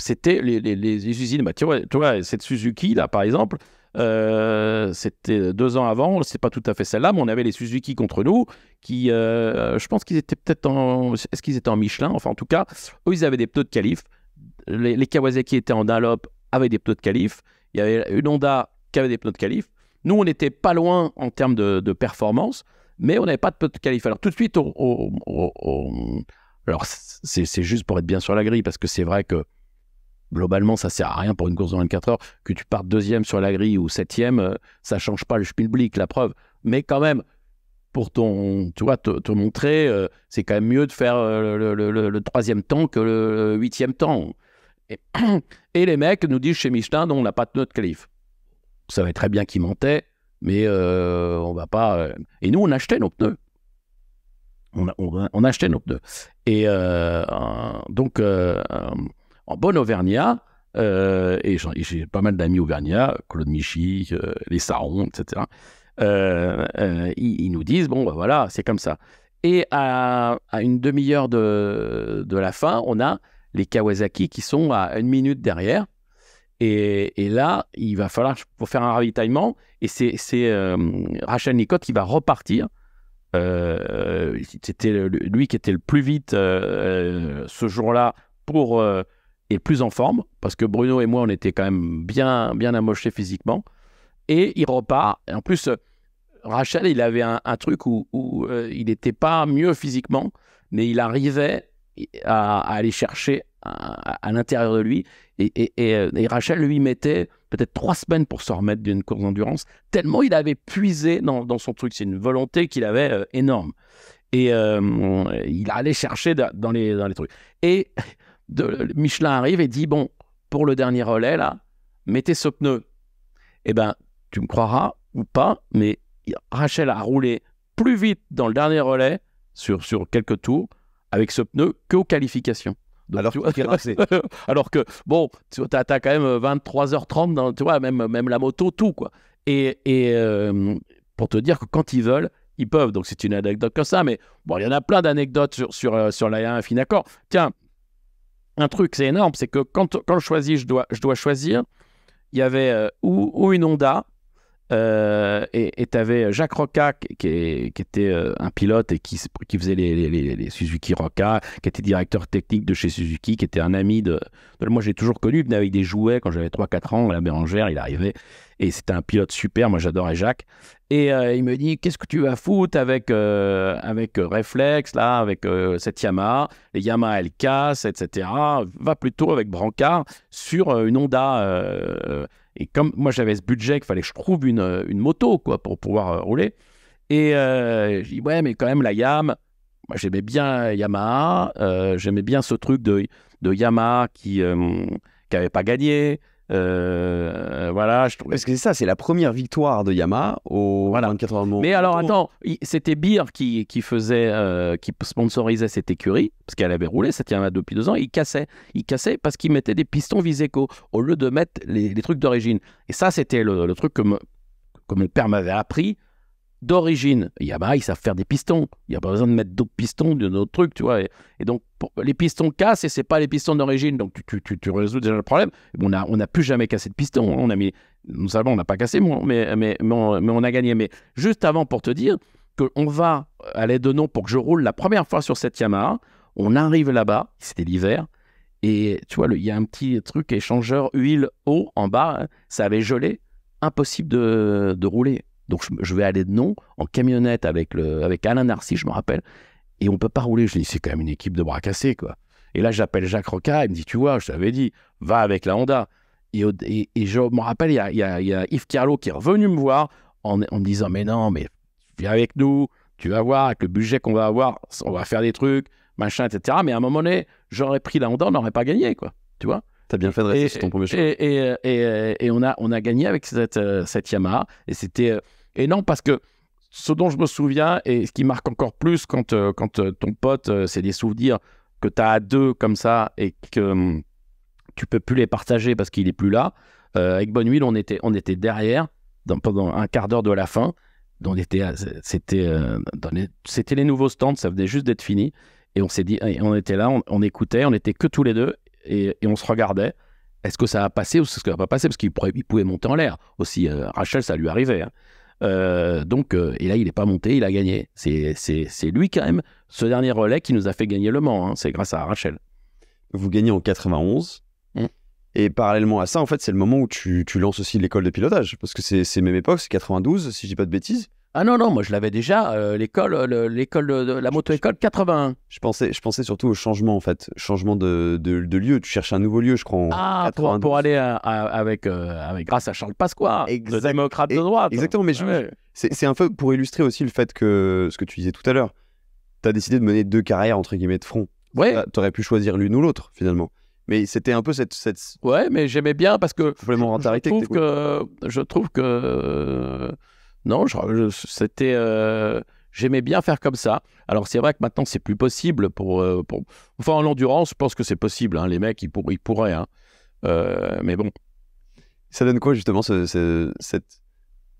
Speaker 1: c'était les, les, les, usines. Bah, tu vois, cette Suzuki là, par exemple, euh, c'était deux ans avant, c'est pas tout à fait celle-là, mais on avait les Suzuki contre nous, qui, euh, je pense qu'ils étaient peut-être en, est-ce qu'ils étaient en Michelin Enfin, en tout cas, eux, ils avaient des pneus de calife. Les, Kawasaki étaient en Dunlop avaient des pneus de calife. Il y avait une Honda qui avait des pneus de calife. Nous, on n'était pas loin en termes de, performance, mais on n'avait pas de pneus de calife. Alors, tout de suite, c'est juste pour être bien sur la grille, parce que c'est vrai que globalement, ça sert à rien pour une course de 24 heures. Que tu partes deuxième sur la grille ou septième, euh, ça change pas le public, la preuve. Mais quand même, pour ton, tu vois, te, montrer, euh, c'est quand même mieux de faire euh, le, troisième temps que le, huitième temps. Et, les mecs nous disent chez Michelin, dont on n'a pas de notre cliff. Ça va très bien qu'ils mentaient, mais on va pas. Et nous, on achetait nos pneus. on achetait nos pneus. Et donc, en bon auvergnat, euh, et j'ai pas mal d'amis Auvergnat, Claude Michy, euh, les Sarons, etc. Euh, ils, nous disent bon, bah, voilà, c'est comme ça. Et à, une demi-heure de, la fin, on a les Kawasaki qui sont à une minute derrière. Et, là, il va falloir pour faire un ravitaillement. Et c'est Rachel Nicotte qui va repartir. C'était lui qui était le plus vite ce jour-là pour est plus en forme, parce que Bruno et moi, on était quand même bien, bien amochés physiquement. Et il repart. en plus, Rachel, il avait un, truc où, euh, il n'était pas mieux physiquement, mais il arrivait à, aller chercher à, l'intérieur de lui. Et, euh, et, Rachel lui mettait peut-être trois semaines pour se remettre d'une course d'endurance, tellement il avait puisé dans, son truc. C'est une volonté qu'il avait euh, énorme. Et il allait chercher dans les, dans les trucs. Et de, Michelin arrive et dit bon, pour le dernier relais là, mettez ce pneu. Eh ben, tu me croiras ou pas, mais Rachel a roulé plus vite dans le dernier relais sur, sur quelques tours avec ce pneu qu'aux qualifications. alors, alors que, bon, tu as, quand même 23h30, euh, dans, tu vois, même, même la moto, tout, quoi. Et, euh, pour te dire que quand ils veulent, ils peuvent. Donc, c'est une anecdote comme ça, mais bon, il y en a plein d'anecdotes sur, sur, euh, sur la fin fin Tiens, un truc, c'est énorme, c'est que quand, je choisis, je dois, je dois choisir. Il y avait euh, ou, ou, une Honda, euh, et tu avais Jacques Roca, qui, qui était euh, un pilote et qui, qui faisait les, Suzuki Roca, qui était directeur technique de chez Suzuki, qui était un ami de. moi, j'ai toujours connu, il venait avec des jouets quand j'avais 3-4 ans, la Bérangère, il arrivait. Et c'était un pilote super, moi j'adorais Jacques. Et euh, il me dit Qu'est-ce que tu vas foutre avec, avec Reflex, là, avec cette Yamaha Les Yamaha, elles etc. Va plutôt avec Brancard sur une Honda et comme moi, j'avais ce budget qu'il fallait que je trouve une, euh, une moto quoi, pour pouvoir euh, rouler. Et je euh, j'ai ouais, mais quand même, la Yam, moi j'aimais bien Yamaha, j'aimais bien ce truc de, de Yamaha qui
Speaker 2: n'avait pas gagné, euh, euh, voilà. Je... trouve. Parce que c'est ça, c'est la première victoire de Yamaha au voilà. 24 Mais alors
Speaker 1: attends, c'était Beer qui, faisait, euh, qui sponsorisait cette écurie parce qu'elle avait roulé cette Yamaha depuis deux ans. Et il cassait, il cassait parce qu'il mettait des pistons Viseco au lieu de mettre les, trucs d'origine. Et ça, c'était le, truc que, que mon père m'avait appris d'origine. Yamaha, ils savent faire des pistons. Il n'y a pas besoin de mettre d'autres pistons, d'autres trucs, tu vois. Et, donc, les pistons cassent et c'est pas les pistons d'origine. Donc, tu, tu, tu, résous déjà le problème. On n'a on plus jamais cassé de pistons. Hein. On a mis, nous seulement on n'a pas cassé, mais, mais, mais, on, a gagné. Mais juste avant, pour te dire qu'on va à l'aide de nom pour que je roule la première fois sur cette Yamaha, on arrive là-bas, c'était l'hiver, et tu vois, il y a un petit truc échangeur huile-eau en bas, hein. ça avait gelé, impossible de, de rouler. Donc je, vais aller de non en camionnette avec, le, avec Alain Narcy, je me rappelle, et on peut pas rouler. Je dis, c'est quand même une équipe de bras cassés, quoi. Et là, j'appelle Jacques Roca, il me dit, tu vois, je t'avais dit, va avec la Honda. Et, et, je me rappelle, il y, a, y Yves Carlo qui est revenu me voir en, me disant, mais non, mais viens avec nous, tu vas voir, avec le budget qu'on va avoir, on va faire des trucs, machin, etc. Mais à un moment donné, j'aurais pris la Honda, on n'aurait pas gagné, quoi. Tu vois
Speaker 2: T'as bien fait de rester sur ton premier choix.
Speaker 1: Et, et, on, a, on a gagné avec cette, euh, cette Yamaha. Et c'était euh, et non, parce que ce dont je me souviens et ce qui marque encore plus quand, euh, quand euh, ton pote, euh, c'est des souvenirs que tu as à deux comme ça et que hum, tu peux plus les partager parce qu'il est plus là. avec Bonne Huile, on était, on était derrière pendant un quart d'heure de la fin. C'était les, les nouveaux stands, ça venait juste d'être fini. Et on s'est dit, on était là, on, écoutait, on était que tous les deux et, on se regardait. Est-ce que ça a passé ou est-ce que ça n'a pas passé Parce qu'il pouvait, il pouvait monter en l'air aussi. Rachel, ça lui arrivait. Hein. Euh, donc, euh, et là, il n'est pas monté, il a gagné. C'est lui quand même,
Speaker 2: ce dernier relais qui nous a fait gagner Le Mans. Hein. C'est grâce à Rachel. Vous gagnez en 91. Mm. Et parallèlement à ça, en fait, c'est le moment où tu, tu lances aussi l'école de pilotage. Parce que c'est même époque, c'est 92, si je dis pas de bêtises. Ah non, non, moi je l'avais déjà, euh, l'école, l'école, la moto-école 81. Je pensais, je pensais surtout au changement en fait, changement de, de, lieu. Tu cherches un nouveau lieu, je crois. En
Speaker 1: ah, pour, aller euh, avec, euh, avec, grâce à Charles Pasqua, exact, le démocrate de droite.
Speaker 2: Exactement, mais c'est un peu pour illustrer aussi le fait que ce que tu disais tout à l'heure, tu as décidé de mener deux carrières entre guillemets de front. Ouais. Tu aurais pu choisir l'une ou l'autre finalement. Mais c'était un peu cette, cette... Ouais, mais j'aimais bien parce que. que, je trouve que. Je trouve que
Speaker 1: non, c'était. Euh, j'aimais bien faire comme ça. Alors c'est vrai que maintenant c'est plus possible pour, euh, Enfin en endurance, je pense que c'est possible. Hein. Les mecs, ils, pourraient. Hein.
Speaker 2: Euh, mais bon. Ça donne quoi justement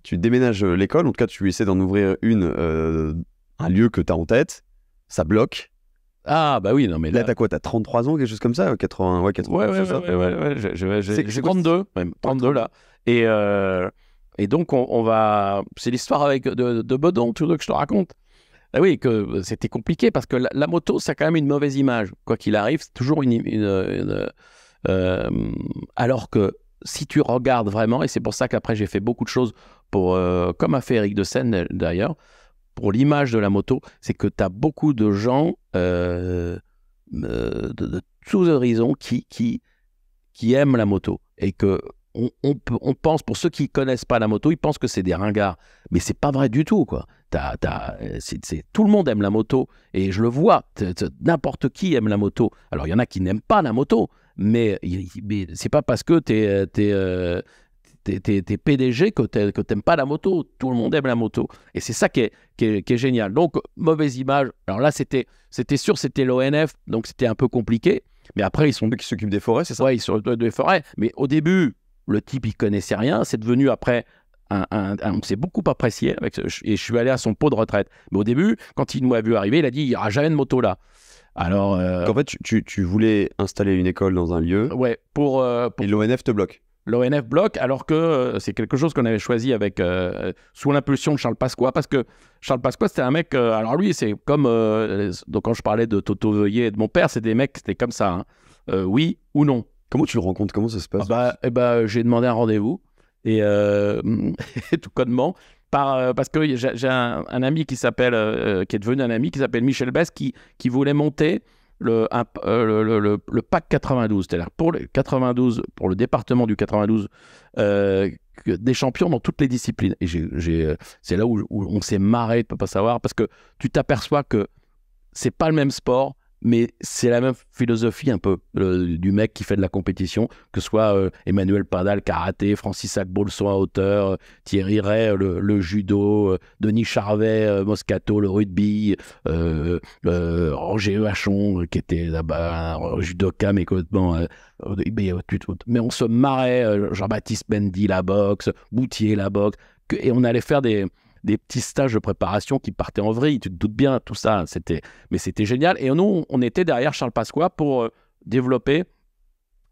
Speaker 2: Tu déménages l'école, en tout cas tu essaies d'en ouvrir une, un lieu que tu as en tête, ça bloque. Ah bah oui, non mais là... t'as quoi T'as 33 ans, quelque chose comme ça 80, ouais, 80, ouais, ouais, ouais, ouais, 32 même, 32 là. Et... Et donc, on,
Speaker 1: va. C'est l'histoire avec de, de Bedon, tout que je te raconte. Ah oui, que euh, c'était compliqué parce que la, moto, ça a quand même une mauvaise image. Quoi qu'il arrive, c'est toujours une. Euh, alors que si tu regardes vraiment, et c'est pour ça qu'après j'ai fait beaucoup de choses pour, euh, comme a fait Eric de Seine d'ailleurs, pour l'image de la moto, c'est que tu as beaucoup de gens de, de, tous horizons qui, qui, qui aiment la moto et que on, pense, pour ceux qui connaissent pas la moto, ils pensent que c'est des ringards. Mais c'est pas vrai du tout, quoi. Euh, tout le monde aime la moto. Et je le vois, n'importe qui aime la moto. Alors, il y en a qui n'aiment pas la moto, mais, mais c'est pas parce que tu es, PDG que tu n'aimes pas la moto. Tout le monde aime la moto. Et c'est ça qui est, qui est, génial. Donc, mauvaise image. Alors là, c'était sûr, c'était l'ONF, donc c'était un peu compliqué. Mais après, ils sont. qui s'occupent des forêts, c'est ça ils sont des forêts. Mais au début, le type, il connaissait rien. C'est devenu après un, un, on s'est beaucoup apprécié avec et je suis allé à son pot de retraite. Mais au début, quand il nous a vu arriver, il a dit il n'y aura jamais de moto là. Alors. Euh, en fait, tu, voulais installer une école dans un lieu. Ouais, pour. Euh, et l'ONF te bloque. L'ONF bloque, alors que euh, c'est quelque chose qu'on avait choisi avec sous l'impulsion de Charles Pasqua, parce que Charles Pasqua, c'était un mec. alors lui, c'est comme donc quand je parlais de Toto Veuillet et de mon père, c'est des mecs, c'était comme ça. Hein. oui ou non. Comment tu le rencontres Comment ça se passe ah bah, eh ben, J'ai demandé un rendez-vous, et euh, tout connement, par, euh, parce que j'ai un, ami qui s'appelle, euh, qui est devenu un ami, qui s'appelle Michel Bess, qui, qui voulait monter le, le, PAC 92, c'est-à-dire pour le 92, pour le département du 92, des champions dans toutes les disciplines. Et c'est là où, on s'est marré de ne pas savoir, parce que tu t'aperçois que c'est pas le même sport, mais c'est la même philosophie un peu du mec qui fait de la compétition, que ce soit euh, Emmanuel Padal, karaté, Francis Agbo, à hauteur, euh, Thierry Ray, euh, le, judo, Denis Charvet, Moscato, le rugby, Roger Hachon, qui était là-bas, judoka, mais complètement. mais on se marrait, Jean-Baptiste Bendy la boxe, Boutier, la boxe, et on allait faire des, des petits stages de préparation qui partaient en vrille. Tu te doutes bien, tout ça, c'était, mais c'était génial. Et nous, on était derrière Charles Pasqua pour euh, développer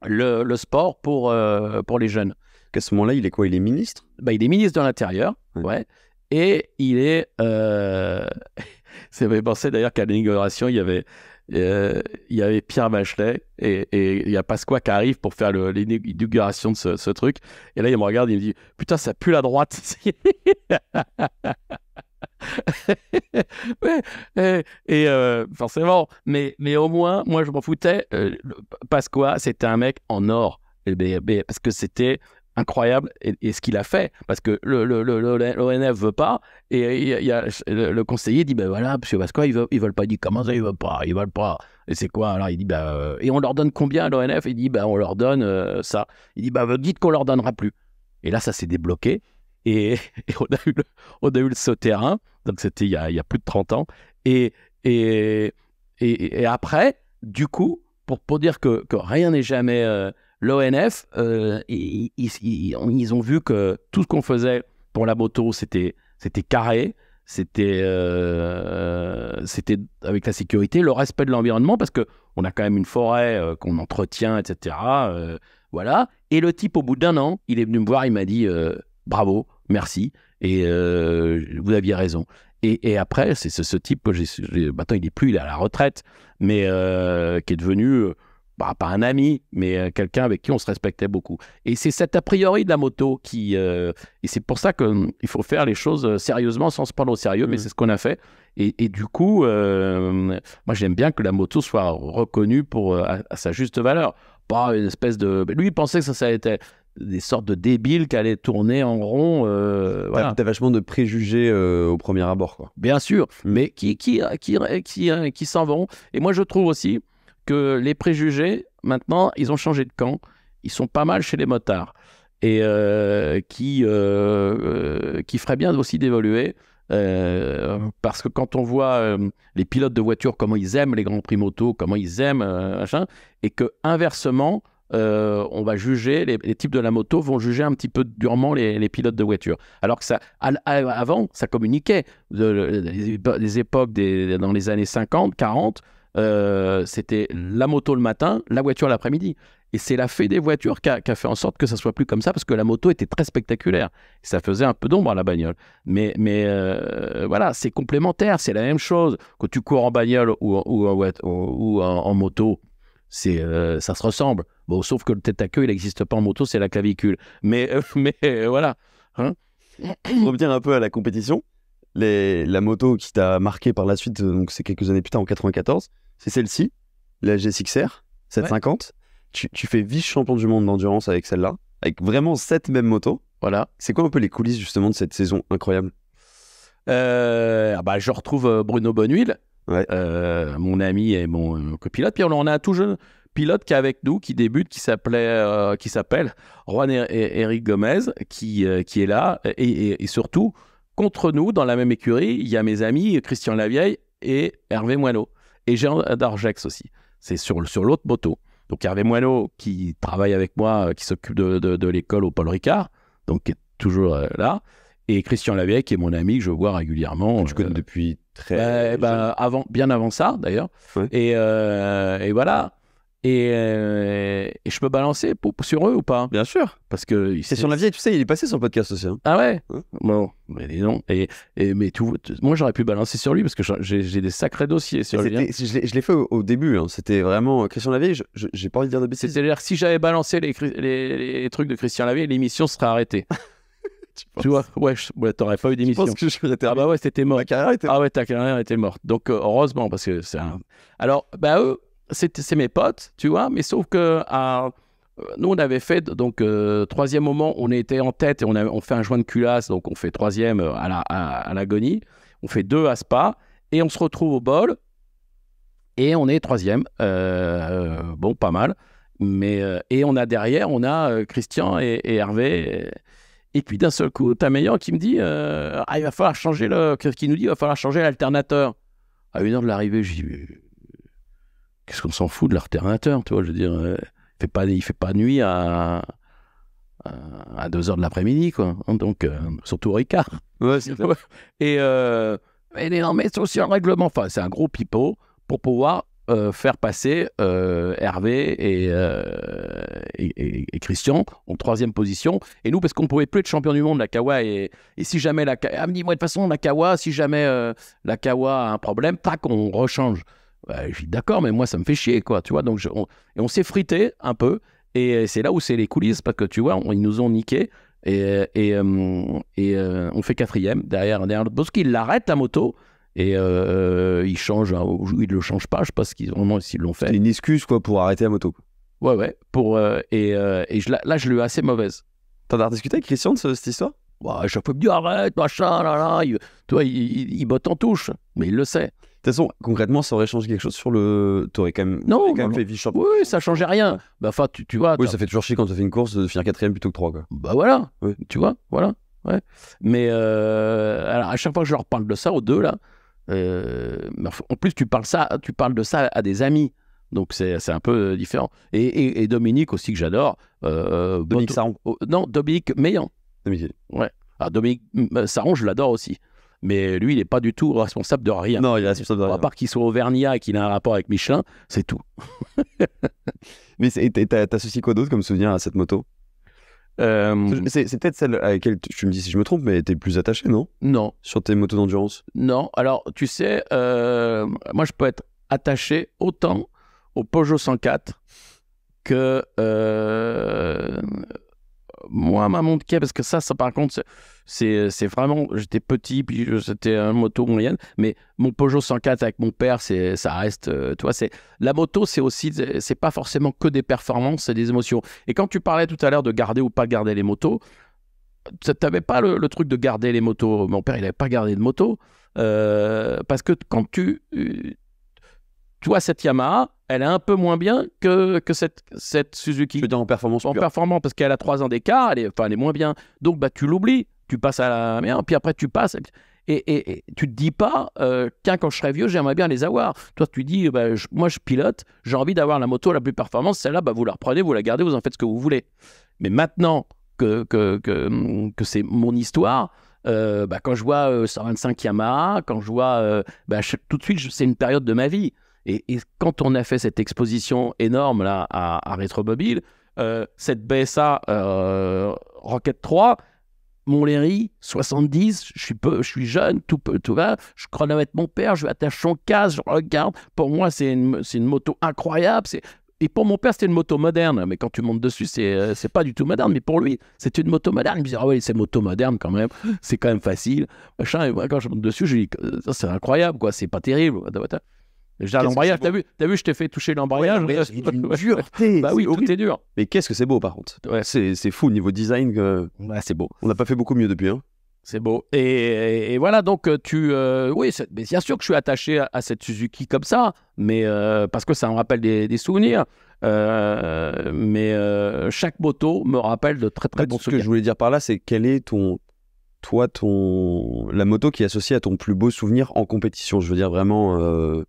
Speaker 1: le, sport pour, euh, pour les jeunes. Qu'à ce moment-là, il est quoi Il est ministre bah, Il est ministre de l'Intérieur, ouais. Et il est. Euh... Ça pensé d'ailleurs qu'à l'inauguration, il y avait euh, il y avait Pierre Bachelet et il y a Pasqua qui arrive pour faire l'inauguration de ce, truc. Et là, il me regarde il me dit Putain, ça pue la droite et, euh, forcément, mais, mais au moins, moi je m'en foutais. Euh, Pasqua, c'était un mec en or. Ben, ben, parce que c'était incroyable et, ce qu'il a fait parce que l'ONF ne veut pas et il y a, le, conseiller dit ben voilà monsieur Vasco ils veulent, ils veulent pas ils comment ça ils veulent pas ils veulent pas et c'est quoi alors il dit ben euh, et on leur donne combien à l'ONF il dit ben on leur donne euh, ça il dit ben dites qu'on leur donnera plus et là ça s'est débloqué et, on a eu le, on a eu terrain donc c'était il, y a, plus de 30 ans et et, et après du coup pour, pour dire que, que rien n'est jamais euh, l'ONF, euh, ils, ont vu que tout ce qu'on faisait pour la moto, c'était carré, euh, c'était avec la sécurité, le respect de l'environnement, parce qu'on a quand même une forêt euh, qu'on entretient, etc. voilà. Et le type, au bout d'un an, il est venu me voir, il m'a dit bravo, merci, et vous aviez raison. Et, après, c'est ce, type, maintenant il n'est plus, il est à la retraite, mais qui est devenu bah, pas un ami, mais euh, quelqu'un avec qui on se respectait beaucoup. Et c'est cet a priori de la moto qui. Euh, et c'est pour ça qu'il hum, faut faire les choses euh, sérieusement sans se prendre au sérieux, mais mmh. c'est ce qu'on a fait. Et, du coup, moi j'aime bien que la moto soit reconnue pour, sa juste valeur. Pas une espèce de. Lui, il pensait que ça, ça était des sortes de débiles qui allaient tourner en rond. voilà. T'as vachement de préjugés au premier abord, quoi. Bien sûr, mmh. mais qui, qui, qui, qui, qui s'en vont. Et moi, je trouve aussi que les préjugés, maintenant, ils ont changé de camp. Ils sont pas mal chez les motards et euh, qui, euh, euh, qui ferait bien aussi d'évoluer. parce que quand on voit les pilotes de voitures, comment ils aiment les grands prix moto, comment ils aiment, machin, et que inversement, on va juger, les, types de la moto vont juger un petit peu durement les, pilotes de voitures. Alors que ça, avant, ça communiquait. des époques dans les années 50, 40, euh, c'était la moto le matin, la voiture l'après-midi. Et c'est la fée des voitures qui a, fait en sorte que ça soit plus comme ça parce que la moto était très spectaculaire. ça faisait un peu d'ombre à la bagnole. Mais, mais euh, voilà, c'est complémentaire, c'est la même chose. Quand tu cours en bagnole ou, ou, en, moto, c'est euh, ça se ressemble. Bon, sauf que le
Speaker 2: tête à queue, il n'existe pas en moto, c'est la clavicule. Mais, mais voilà. Hein Pour revenir un peu à la compétition, les, la moto qui t'a marqué par la suite, donc c'est quelques années plus tard, en 94 c'est celle-ci, la GSXR 750. Tu, tu, fais vice-champion du monde d'endurance avec celle-là, avec vraiment cette même moto. Voilà. C'est quoi un peu les coulisses justement de cette saison incroyable euh, ah bah, Je retrouve euh, Bruno Bonhuil, euh,
Speaker 1: mon ami et mon copilote. Puis on a un tout jeune pilote qui est avec nous, qui débute, qui s'appelait, qui s'appelle Juan er-, er-, Eric Gomez, qui, qui est là. Et, et, surtout, contre nous, dans la même écurie, il y a mes amis Christian Lavieille et Hervé Moineau et un d'Argex aussi. C'est sur, sur l'autre moto. Donc Hervé Moineau, qui travaille avec moi, euh, qui s'occupe de, de, l'école au Paul Ricard, donc qui est toujours euh, là. Et Christian Lavieille, qui est mon ami, que je vois régulièrement. je connais euh, depuis très. longtemps. Bah, bah, avant, bien avant ça, d'ailleurs. Et, et voilà. Euh, et, je peux balancer sur eux ou pas Bien sûr. Parce que c'est sur la tu sais, il est passé sur le podcast aussi. Hein. Ah ouais hein? Bon,
Speaker 2: mais non. Et, mais moi, j'aurais pu balancer sur lui parce que j'ai des sacrés dossiers sur lui. Hein. Je l'ai fait au, début. C'était vraiment euh, Christian Lavieille. J'ai pas envie de dire de bêtises. C'est-à-dire si j'avais balancé
Speaker 1: les, trucs de Christian Lavieille, l'émission serait arrêtée. tu, vois, ouais, t'aurais pas eu d'émission. Je pense que je Ah bah ouais, c'était mort. Ta carrière était... Ah ouais, ta carrière était morte. Donc, euh, heureusement, parce que c'est un... Alors, bah eux, c'est mes potes, tu vois, mais sauf que euh, nous, on avait fait, donc, euh, troisième moment, on était en tête et on, fait un joint de culasse, donc on fait troisième euh, à l'agonie, on fait deux à Spa, et on se retrouve au bol, et on est troisième. bon, pas mal. Mais, et on a derrière, on a Christian et, Hervé. Et, puis d'un seul coup, t'as qui me dit ah, il va falloir changer le. qui nous dit il va falloir changer l'alternateur. À une heure de l'arrivée, j'ai qu'est-ce qu'on s'en fout de l'alternateur, tu vois, je veux dire, euh, il fait pas, il fait pas nuit à, à 2 heures de l'après-midi, quoi. Hein, donc, euh, surtout Ricard. et mais euh, non, mais c'est aussi un règlement. Enfin, c'est un gros pipeau pour pouvoir faire passer Hervé et, et, Christian en troisième position. Et nous, parce qu'on ne pouvait plus être champion du monde, la Kawa. Et, si jamais la Kawa. Ah, de toute façon, la Kawa, si jamais la Kawa a un problème, tac, on rechange. Bah, je dis d'accord, mais moi, ça me fait chier, quoi. Tu vois, donc et on s'est frité un peu. Et c'est là où c'est les coulisses, parce que tu vois, ils nous ont niqué. Et, et, euh, euh, on fait quatrième derrière, derrière parce qu'il l'arrête la moto et euh, euh il change hein, il
Speaker 2: le change pas je sais qu'ils vraiment l'ont fait c'est une excuse quoi pour arrêter la moto
Speaker 1: ouais ouais pour et, je, là, là, je l'ai assez mauvaise t'en as discuté avec Christian de cette histoire bah, chaque fois il me dit arrête machin là là toi il botte en touche mais il le sait toute façon, concrètement, ça aurait
Speaker 2: changé quelque chose sur le. T'aurais quand même. Non, quand fait vice Oui, ça changeait rien. Bah, enfin, tu, tu vois. Oui, ça fait toujours chier quand tu fais une course de finir quatrième plutôt que trois, Bah
Speaker 1: voilà. Tu vois, voilà. Ouais. Mais euh, alors, à chaque fois que je leur parle de ça aux deux là, euh, en plus tu parles ça, tu parles de ça à des amis. Donc c'est un peu euh, différent. Et, et, Dominique aussi que j'adore. Dominique Saron. Oh, non, Dominique Meillan. Dominique. Ouais. Ah, Dominique Saron, je l'adore aussi mais lui, il n'est pas du tout responsable de rien. Non, il est responsable de rien. À part qu'il soit Vernia
Speaker 2: et qu'il a un rapport avec Michelin, c'est tout. mais t'as associé quoi d'autre comme souvenir à cette moto euh, C'est peut-être celle à laquelle tu, me dis si je me trompe, mais t'es plus attaché, non Non. Sur tes motos d'endurance
Speaker 1: Non. Alors, tu sais, euh, moi, je peux être attaché autant au Peugeot 104 que euh, moi, ma montre est, parce que ça, ça par contre, c'est vraiment. J'étais petit, puis c'était un moto moyenne, mais mon Peugeot 104 avec mon père, ça reste. Euh, tu vois, la moto, c'est aussi. C'est pas forcément que des performances, c'est des émotions. Et quand tu parlais tout à l'heure de garder ou pas garder les motos, tu n'avais pas le, truc de garder les motos. Mon père, il n'avait pas gardé de moto. Euh, parce que quand tu euh, toi, cette Yamaha, elle est un peu moins bien que, que cette, cette Suzuki. en performance. En performance, parce qu'elle a trois ans d'écart, elle, est, elle est moins bien. Donc, bah, tu l'oublies, tu passes à la merde, puis après, tu passes. Et, et, et tu te dis pas, euh, tiens, quand je serai vieux, j'aimerais bien les avoir. Toi, tu dis, bah, moi, je pilote, j'ai envie d'avoir la moto la plus performante, celle-là, bah, vous la reprenez, vous la gardez, vous en faites ce que vous voulez. Mais maintenant que, que, que, hum, c'est mon histoire, euh, bah, quand je vois 125 euh, Yamaha, quand je vois, bah, tout de suite, c'est une période de ma vie. Et, quand on a fait cette exposition énorme là à, à euh, cette BSA euh, Rocket 3, Montlhéry, 70, je suis, je suis jeune, tout, tout va, je chronomètre mon père, je vais son casque, je regarde. Pour moi, c'est une, une, moto incroyable. Et pour mon père, c'était une moto moderne. Mais quand tu montes dessus, c'est, euh, c'est pas du tout moderne. Mais pour lui, c'est une moto moderne. Il me disait, ah oui, c'est moto moderne quand même. C'est quand même facile. Machin. Et moi, quand je monte dessus, je dis, c'est incroyable, quoi. C'est pas terrible. L'embrayage, t'as vu, vu, je t'ai fait toucher l'embrayage. c'est une dureté. bah oui,
Speaker 2: tout dur. Mais qu'est-ce que c'est beau par contre. Ouais. C'est fou au niveau design. Que... c'est beau. On n'a pas fait beaucoup mieux depuis. Hein. C'est beau.
Speaker 1: Et, voilà, donc euh, tu. Euh, oui, bien sûr que je suis attaché à, cette Suzuki comme ça, mais euh, parce que ça me rappelle des, souvenirs. mais
Speaker 2: chaque moto me rappelle de très très bons souvenirs. Ce que je voulais dire par là, c'est quel est ton. Toi, ton. La moto qui est associée à ton plus beau souvenir en compétition. Je veux dire vraiment.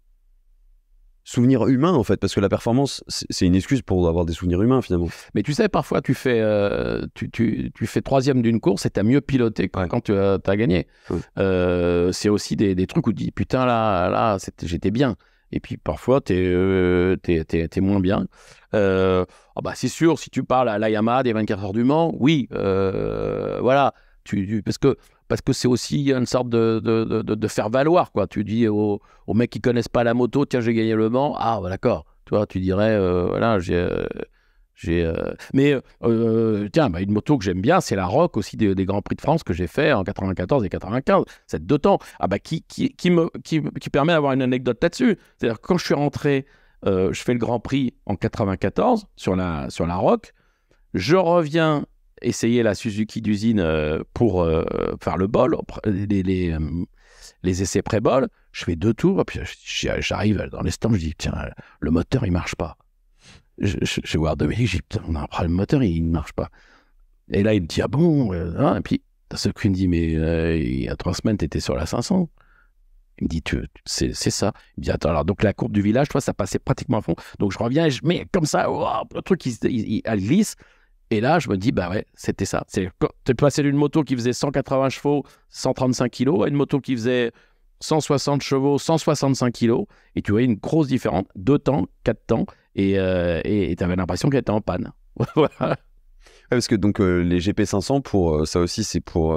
Speaker 2: Souvenir humains en fait parce que la performance c'est une excuse pour avoir des souvenirs humains finalement mais tu
Speaker 1: sais parfois tu fais euh, tu, fais troisième d'une course et t'as mieux piloté quand, tu as, gagné euh, c'est aussi des, des, trucs où tu dis putain là là j'étais bien et puis parfois t'es euh, es, moins bien oh, bah c'est sûr si tu parles à la Yamaha des 24 heures du Mans oui voilà tu parce que parce que c'est aussi une sorte de, de, de, faire valoir. Quoi. Tu dis aux, aux, mecs qui connaissent pas la moto, tiens, j'ai gagné le Mans. Ah, bah, d'accord. Tu tu dirais, euh, voilà, j'ai. Euh, j'ai euh, Mais tiens, bah, une moto que j'aime bien, c'est la Rock aussi des, Grands Prix de France que j'ai fait en 94 et 95. Cette deux temps, ah bah, qui, qui, qui me, qui, qui permet d'avoir une anecdote là-dessus. C'est-à-dire quand je suis rentré, je fais le Grand Prix en 94 sur la, sur la Rock. Je reviens essayer la Suzuki d'usine euh, pour euh, faire le bol, les, euh, les, essais pré-bol. Je fais deux tours, puis j'arrive dans les je dis tiens, le moteur il marche pas. Je, vais voir de l'Egypte, on a un problème, le moteur il ne marche pas. Et là, il me dit ah bon hein, Et puis, ce qu'il me dit mais il y a trois semaines, tu étais sur la 500. Il me dit, c'est, ça. Il me dit, attends, alors, donc la courbe du village, toi, ça passait pratiquement à fond. Donc je reviens, et je mets comme ça, oh, le truc, il glisse. Et là, je me dis, bah ouais, c'était ça. C'est passé d'une moto qui faisait 180 chevaux, 135 kg, à une moto qui faisait 160 chevaux, 165 kg, et tu voyais une grosse différence, deux temps, quatre temps, et euh, tu avais l'impression qu'elle était en panne.
Speaker 2: ouais, parce que donc euh, les GP500, pour euh, ça aussi, c'est pour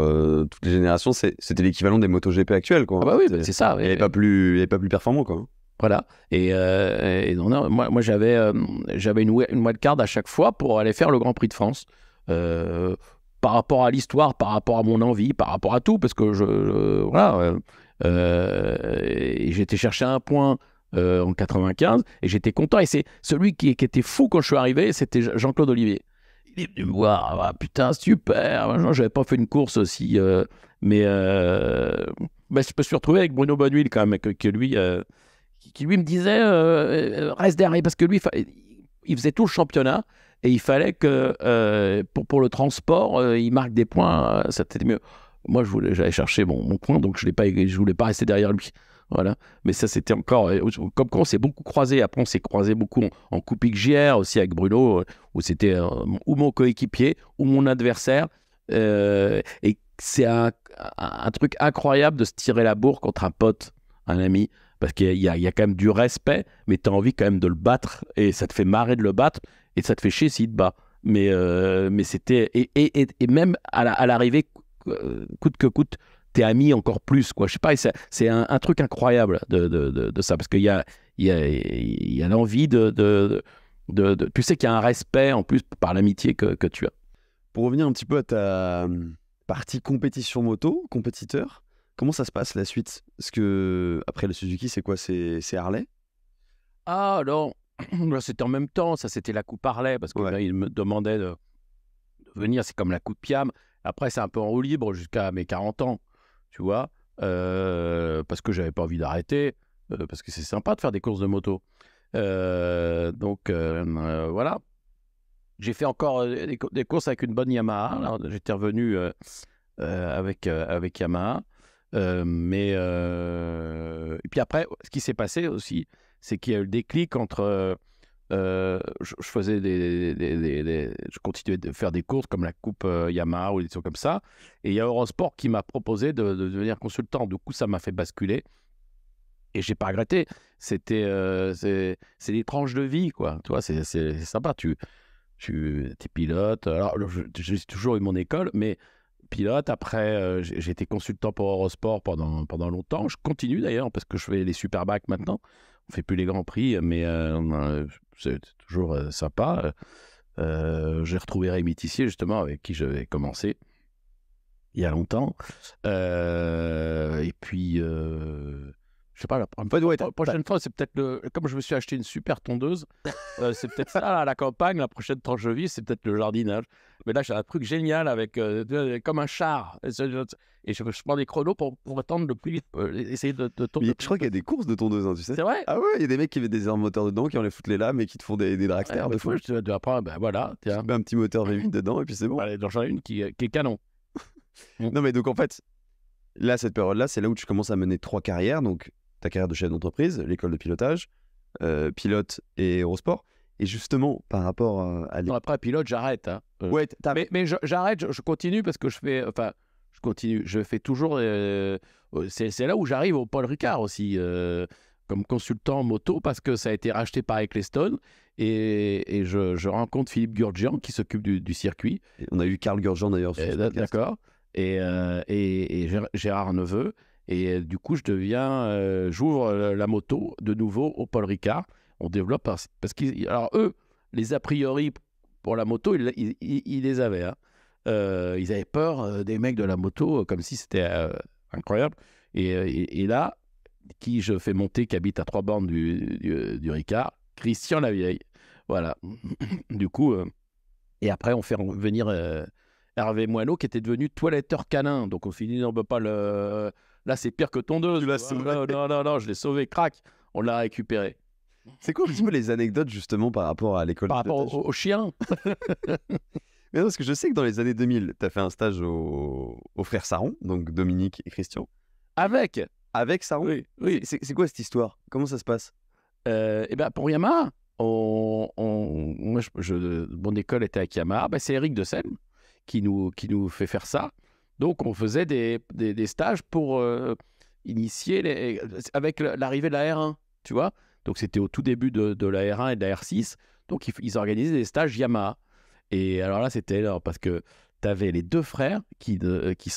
Speaker 2: toutes les générations, c'était l'équivalent des motos GP actuelles. Quoi. Ah bah oui, c'est ça. Et pas, plus, pas plus performant. Quoi. Voilà.
Speaker 1: Et, euh, non, moi, j'avais, euh, j'avais une, une wildcard à chaque fois pour aller faire le Grand Prix de France. Euh, par rapport à l'histoire, par rapport à mon envie, par rapport à tout, parce que je. voilà. j'étais cherché un point. en 95 et j'étais content et c'est celui qui, était fou quand je suis arrivé c'était Jean-Claude Olivier il est venu me voir ah, putain super j'avais pas fait une course aussi mais bah, je me suis retrouvé avec Bruno Bonhuil quand même que, que lui qui, lui me disait euh, euh, reste derrière parce que lui, il faisait tout le championnat et il fallait que euh, pour, pour le transport, il marque des points. ça c'était mieux. Moi, je voulais, j'allais chercher mon, mon coin, donc je ne pas, je voulais pas rester derrière lui. Voilà. Mais ça, c'était encore. Comme quand on s'est beaucoup croisé. Après, on s'est croisé beaucoup en, Coupe aussi avec Bruno, où c'était ou mon coéquipier ou mon adversaire. et c'est un, truc incroyable de se tirer la bourre contre un pote, un ami. Parce qu'il y, a quand même du respect, mais tu as envie quand même de le battre. Et ça te fait marrer de le battre. Et ça te fait chier s'il te bat. Mais, euh, mais c'était. Et, même à l'arrivée, euh, coûte que coûte, es ami encore plus. Quoi. Je sais pas, c'est un, truc incroyable de, ça. Parce qu'il y a, y, a, l'envie de, Tu sais qu'il y a un respect en plus par l'amitié que tu as.
Speaker 2: Pour revenir un petit peu à ta hum, partie compétition moto, compétiteur, Comment ça se passe la suite Parce que après le Suzuki, c'est quoi C'est Harley
Speaker 1: Ah non bah, c'était en même temps, ça c'était la coupe Harley, parce qu'il bah, me demandait de, venir, c'est comme la coupe Piam. Après, c'est un peu en roue libre jusqu'à mes 40 ans, tu vois, euh, parce que j'avais pas envie d'arrêter, euh, parce que c'est sympa de faire des courses de moto. Euh, donc voilà. J'ai fait encore des, courses avec une bonne Yamaha. J'étais revenu avec, avec Yamaha. Euh, mais euh, et puis après, ce qui s'est passé aussi, c'est qu'il y a eu le déclic entre. Euh, je, faisais des, je continuais de faire des courses comme la coupe Yamaha ou des choses comme ça. Et il y a Eurosport qui m'a proposé de, devenir consultant. Du coup, ça m'a fait basculer. Et j'ai pas regretté. C'était, c'est, des tranches de vie, quoi. Tu vois, c'est, c'est sympa. Tu, tu es pilote. Alors, j'ai toujours eu mon école, mais pilote. Après, euh, j'ai été consultant pour Eurosport pendant, pendant longtemps. Je continue d'ailleurs parce que je fais les bacs maintenant. On fait plus les Grands Prix, mais euh, c'est toujours euh, sympa. j'ai retrouvé Rémy Tissier justement avec qui j'avais commencé il y a longtemps. et puis je sais pas, la prochaine fois, c'est peut-être Comme je me suis acheté une super tondeuse, c'est peut-être ça, à la campagne, la prochaine tranche de vie, c'est peut-être le jardinage. Mais là, j'ai un truc génial avec euh, euh, comme un char. Et je, prends des
Speaker 2: chronos pour, pour attendre le plus vite, euh, e, essayer de, de Je crois qu'il y a des courses de tondeuse, hein, tu sais. C'est vrai Ah ouais, il y a des mecs qui mettent des armes moteurs dedans, qui ont les les lames et qui te font des, des dragsters. Bah, de fou. Tu ben bah, voilà. Tu mets un petit moteur V8 dedans et puis c'est bon. Allez, j'en ai une qui, est canon. Mm. non, mais donc en fait, là, cette période-là, c'est là où tu commences à mener trois carrières. Donc ta carrière de chef d'entreprise, l'école de pilotage, pilote et aérosport et justement, par rapport euh, à. Non, après, pilote, j'arrête. Hein. Euh, ouais, mais, mais j'arrête, je, continue parce que je fais. Enfin, je continue. Je fais toujours.
Speaker 1: Euh, c'est là où j'arrive au Paul Ricard aussi, comme consultant moto, parce que ça a été racheté par Ecclestone. Et, et je, rencontre Philippe Gurgian qui s'occupe du, circuit. on a eu Karl Gurgian d'ailleurs D'accord. Et, et, Gérard Neveu. Et du coup, je deviens. J'ouvre la moto de nouveau au Paul Ricard on développe parce, parce Alors, eux, les a priori pour la moto, ils, les avaient. Hein. Euh, ils avaient peur euh, des mecs de la moto euh, comme si c'était incroyable. Et, là, qui je fais monter, qui habite à trois bornes du, du, Ricard Christian Lavieille. Voilà. du coup, et après, on fait venir Hervé Moineau, qui était devenu toiletteur canin. Donc, on finit, on ne peut pas le. Là, c'est pire que tondeuse. Tu Non, non, non, je l'ai sauvé, crac. On l'a récupéré.
Speaker 2: C'est quoi un petit peu les anecdotes justement par rapport à l'école Par rapport aux au chiens Mais non, parce que je sais que dans les années 2000, tu as fait un stage aux au frères Saron, donc Dominique et Christian. Avec Avec Saron Oui. oui. C'est quoi cette histoire Comment ça se passe euh, Eh bien, pour Yamaha,
Speaker 1: on, mon école était à Yamaha. Ah ben, C'est Eric de qui nous, qui nous fait faire ça. Donc, on faisait des, des, stages pour euh, initier avec l'arrivée de la R1, tu vois donc c'était au tout début de, de, la R1 et de la R6. Donc ils, organisaient des stages Yamaha. Et alors là, c'était alors parce que tu avais les deux frères qui ne qui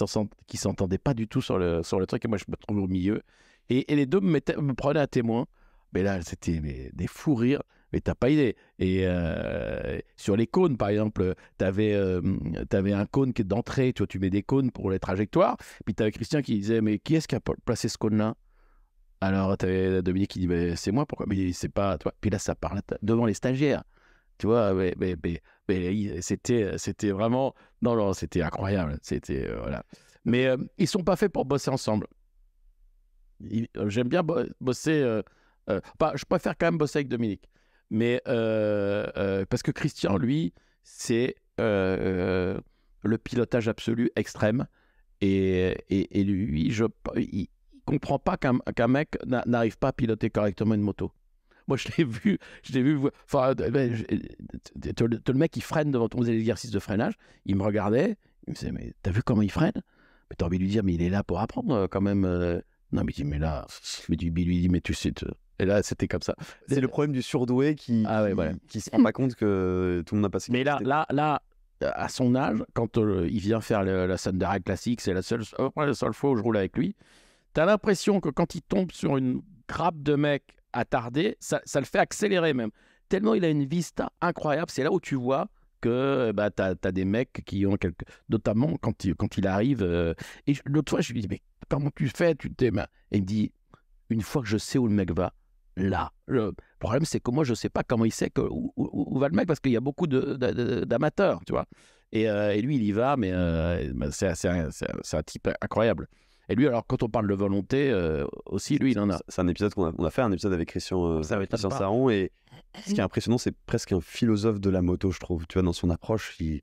Speaker 1: s'entendaient pas du tout sur le, sur le truc. Et moi, je me trouvais au milieu. Et, les deux me, prenaient à témoin. Mais là, c'était des fous rires. Mais t'as pas idée. Et euh, sur les cônes, par exemple, tu avais, euh, un cône qui est d'entrée. Tu tu mets des cônes pour les trajectoires. Puis tu avais Christian qui disait Mais qui est-ce qui a placé ce cône-là alors, Dominique qui dit bah, C'est moi, pourquoi Mais c'est pas toi. Puis là, ça parle devant les stagiaires. Tu vois, mais, c'était, c'était vraiment. Non, non, c'était incroyable. C'était, euh, voilà. Mais ils euh, ils sont pas faits pour bosser ensemble. Euh, j'aime bien bosser. je préfère quand même bosser avec Dominique. Mais parce que Christian, lui, c'est le pilotage absolu extrême. Et, et, lui, je, comprend pas qu'un mec n'arrive pas à piloter correctement une moto. Moi, je l'ai vu, je l'ai vu. Euh, ben, euh, le mec, il freine devant ton exercice de freinage. Il me regardait, il me disait, mais t'as vu comment il freine Mais t'as envie de lui dire, mais il est là pour apprendre euh, quand même. Non, mais il dit, mais là, mais lui dit, mais tu sais. Et là, c'était comme ça. C'est le problème du surdoué qui, ah, se rend pas compte que tout le monde a passé. Mais là, là, là, à son âge, quand il vient faire la scène règle classique, c'est la seule, la seule fois où je roule avec lui. T'as l'impression que quand il tombe sur une grappe de mecs attardés, ça, le fait accélérer même. Tellement il a une vista incroyable. C'est là où tu vois que euh, bah, tu as, des mecs qui ont quelques. Notamment quand il, quand il arrive. Euh, et l'autre fois, je lui dis Mais comment tu fais tu Et ben, il me dit Une fois que je sais où le mec va, là. Le problème, c'est que moi, je ne sais pas comment il sait que, où, va le mec parce qu'il y a beaucoup d'amateurs, tu vois. Euh, et, lui, il y va, mais ben, c'est un, type incroyable.
Speaker 2: Et lui, alors, quand on parle de volonté, euh, aussi, lui, il en a. C'est un épisode qu'on a, fait, un épisode avec Christian, euh, Saron. Et ce qui est impressionnant, c'est presque un philosophe de la moto, je trouve. Tu vois, dans son approche, il.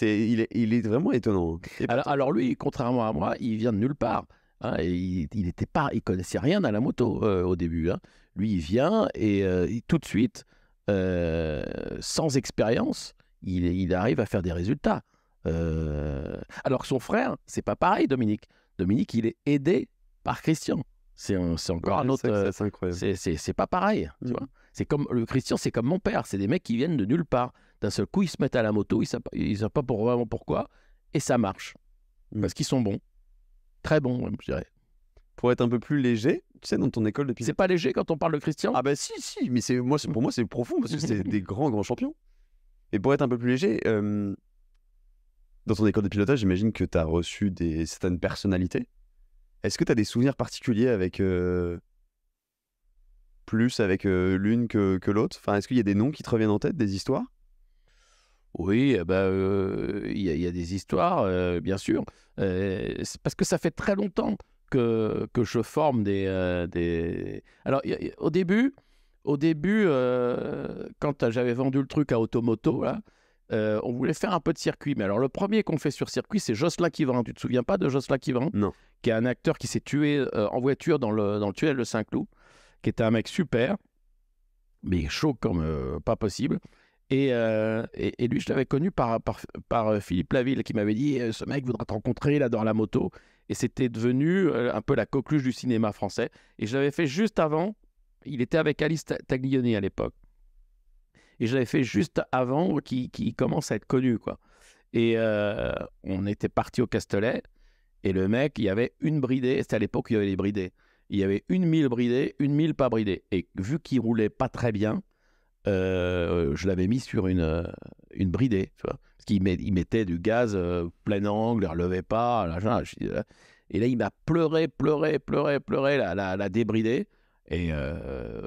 Speaker 2: Est, il, est, vraiment étonnant. Alors,
Speaker 1: alors, lui, contrairement à moi, il vient de nulle part. Hein, et il, pas, il connaissait rien à la moto euh, au début. Hein. Lui, il vient et tout de suite, sans expérience, il, il, arrive à faire des résultats. alors que son frère, c'est pas pareil, Dominique. Dominique, il est aidé par Christian. C'est encore un autre. Euh, c'est pas pareil. Mm. c'est comme le Christian, c'est comme mon père. C'est des mecs qui viennent de nulle part. D'un seul coup, ils se mettent à la moto, ils savent, savent pas pour, vraiment pourquoi, et ça marche. Mm. Parce qu'ils sont bons, très
Speaker 2: bons, je dirais. Pour être un peu plus léger, tu sais, dans ton école depuis. C'est pas léger quand on parle de Christian. Ah bah si, si, mais c'est moi, pour moi c'est profond parce que c'est des grands grands champions. Et pour être un peu plus léger. Euh, dans ton école de pilotage, j'imagine que tu as reçu des, certaines personnalités. Est-ce que tu as des souvenirs particuliers avec. Euh, plus avec euh, l'une que, l'autre enfin, Est-ce qu'il y a des noms qui te reviennent en tête, des histoires oui, eh ben, euh, il y, a des histoires, bien sûr. parce que ça fait très
Speaker 1: longtemps que, je forme des. Alors, au début, au début quand j'avais vendu le truc à Automoto, là, euh, on voulait faire un peu de circuit. Mais alors, le premier qu'on fait sur circuit, c'est Jocelyn Quivrin. Tu te souviens pas de Jocelyn Quivrin Non. Qui est un acteur qui s'est tué euh, en voiture dans le, dans le tunnel de Saint-Cloud, qui était un mec super, mais chaud comme euh, pas possible. Et, lui, je l'avais connu par, par, Philippe Laville, qui m'avait dit Ce mec voudra te rencontrer, il adore la moto. Et c'était devenu un peu la coqueluche du cinéma français. Et je l'avais fait juste avant. Il était avec Alice Taglioni à l'époque et je l'avais fait juste avant qu'il commence à être connu, quoi. Et euh, on était parti au Castellet, et le mec, il y avait une bridée, c'était à l'époque qu'il il y avait les bridées. Il y avait une mille bridée, une mille pas bridées. Et vu qu'il roulait pas très bien, euh, je l'avais mis sur une, euh, une bridée, Parce qu'il mettait du gaz plein angle, il relevait pas, et là, il m'a pleuré, pleuré, pleuré, pleuré, la, débridée. Et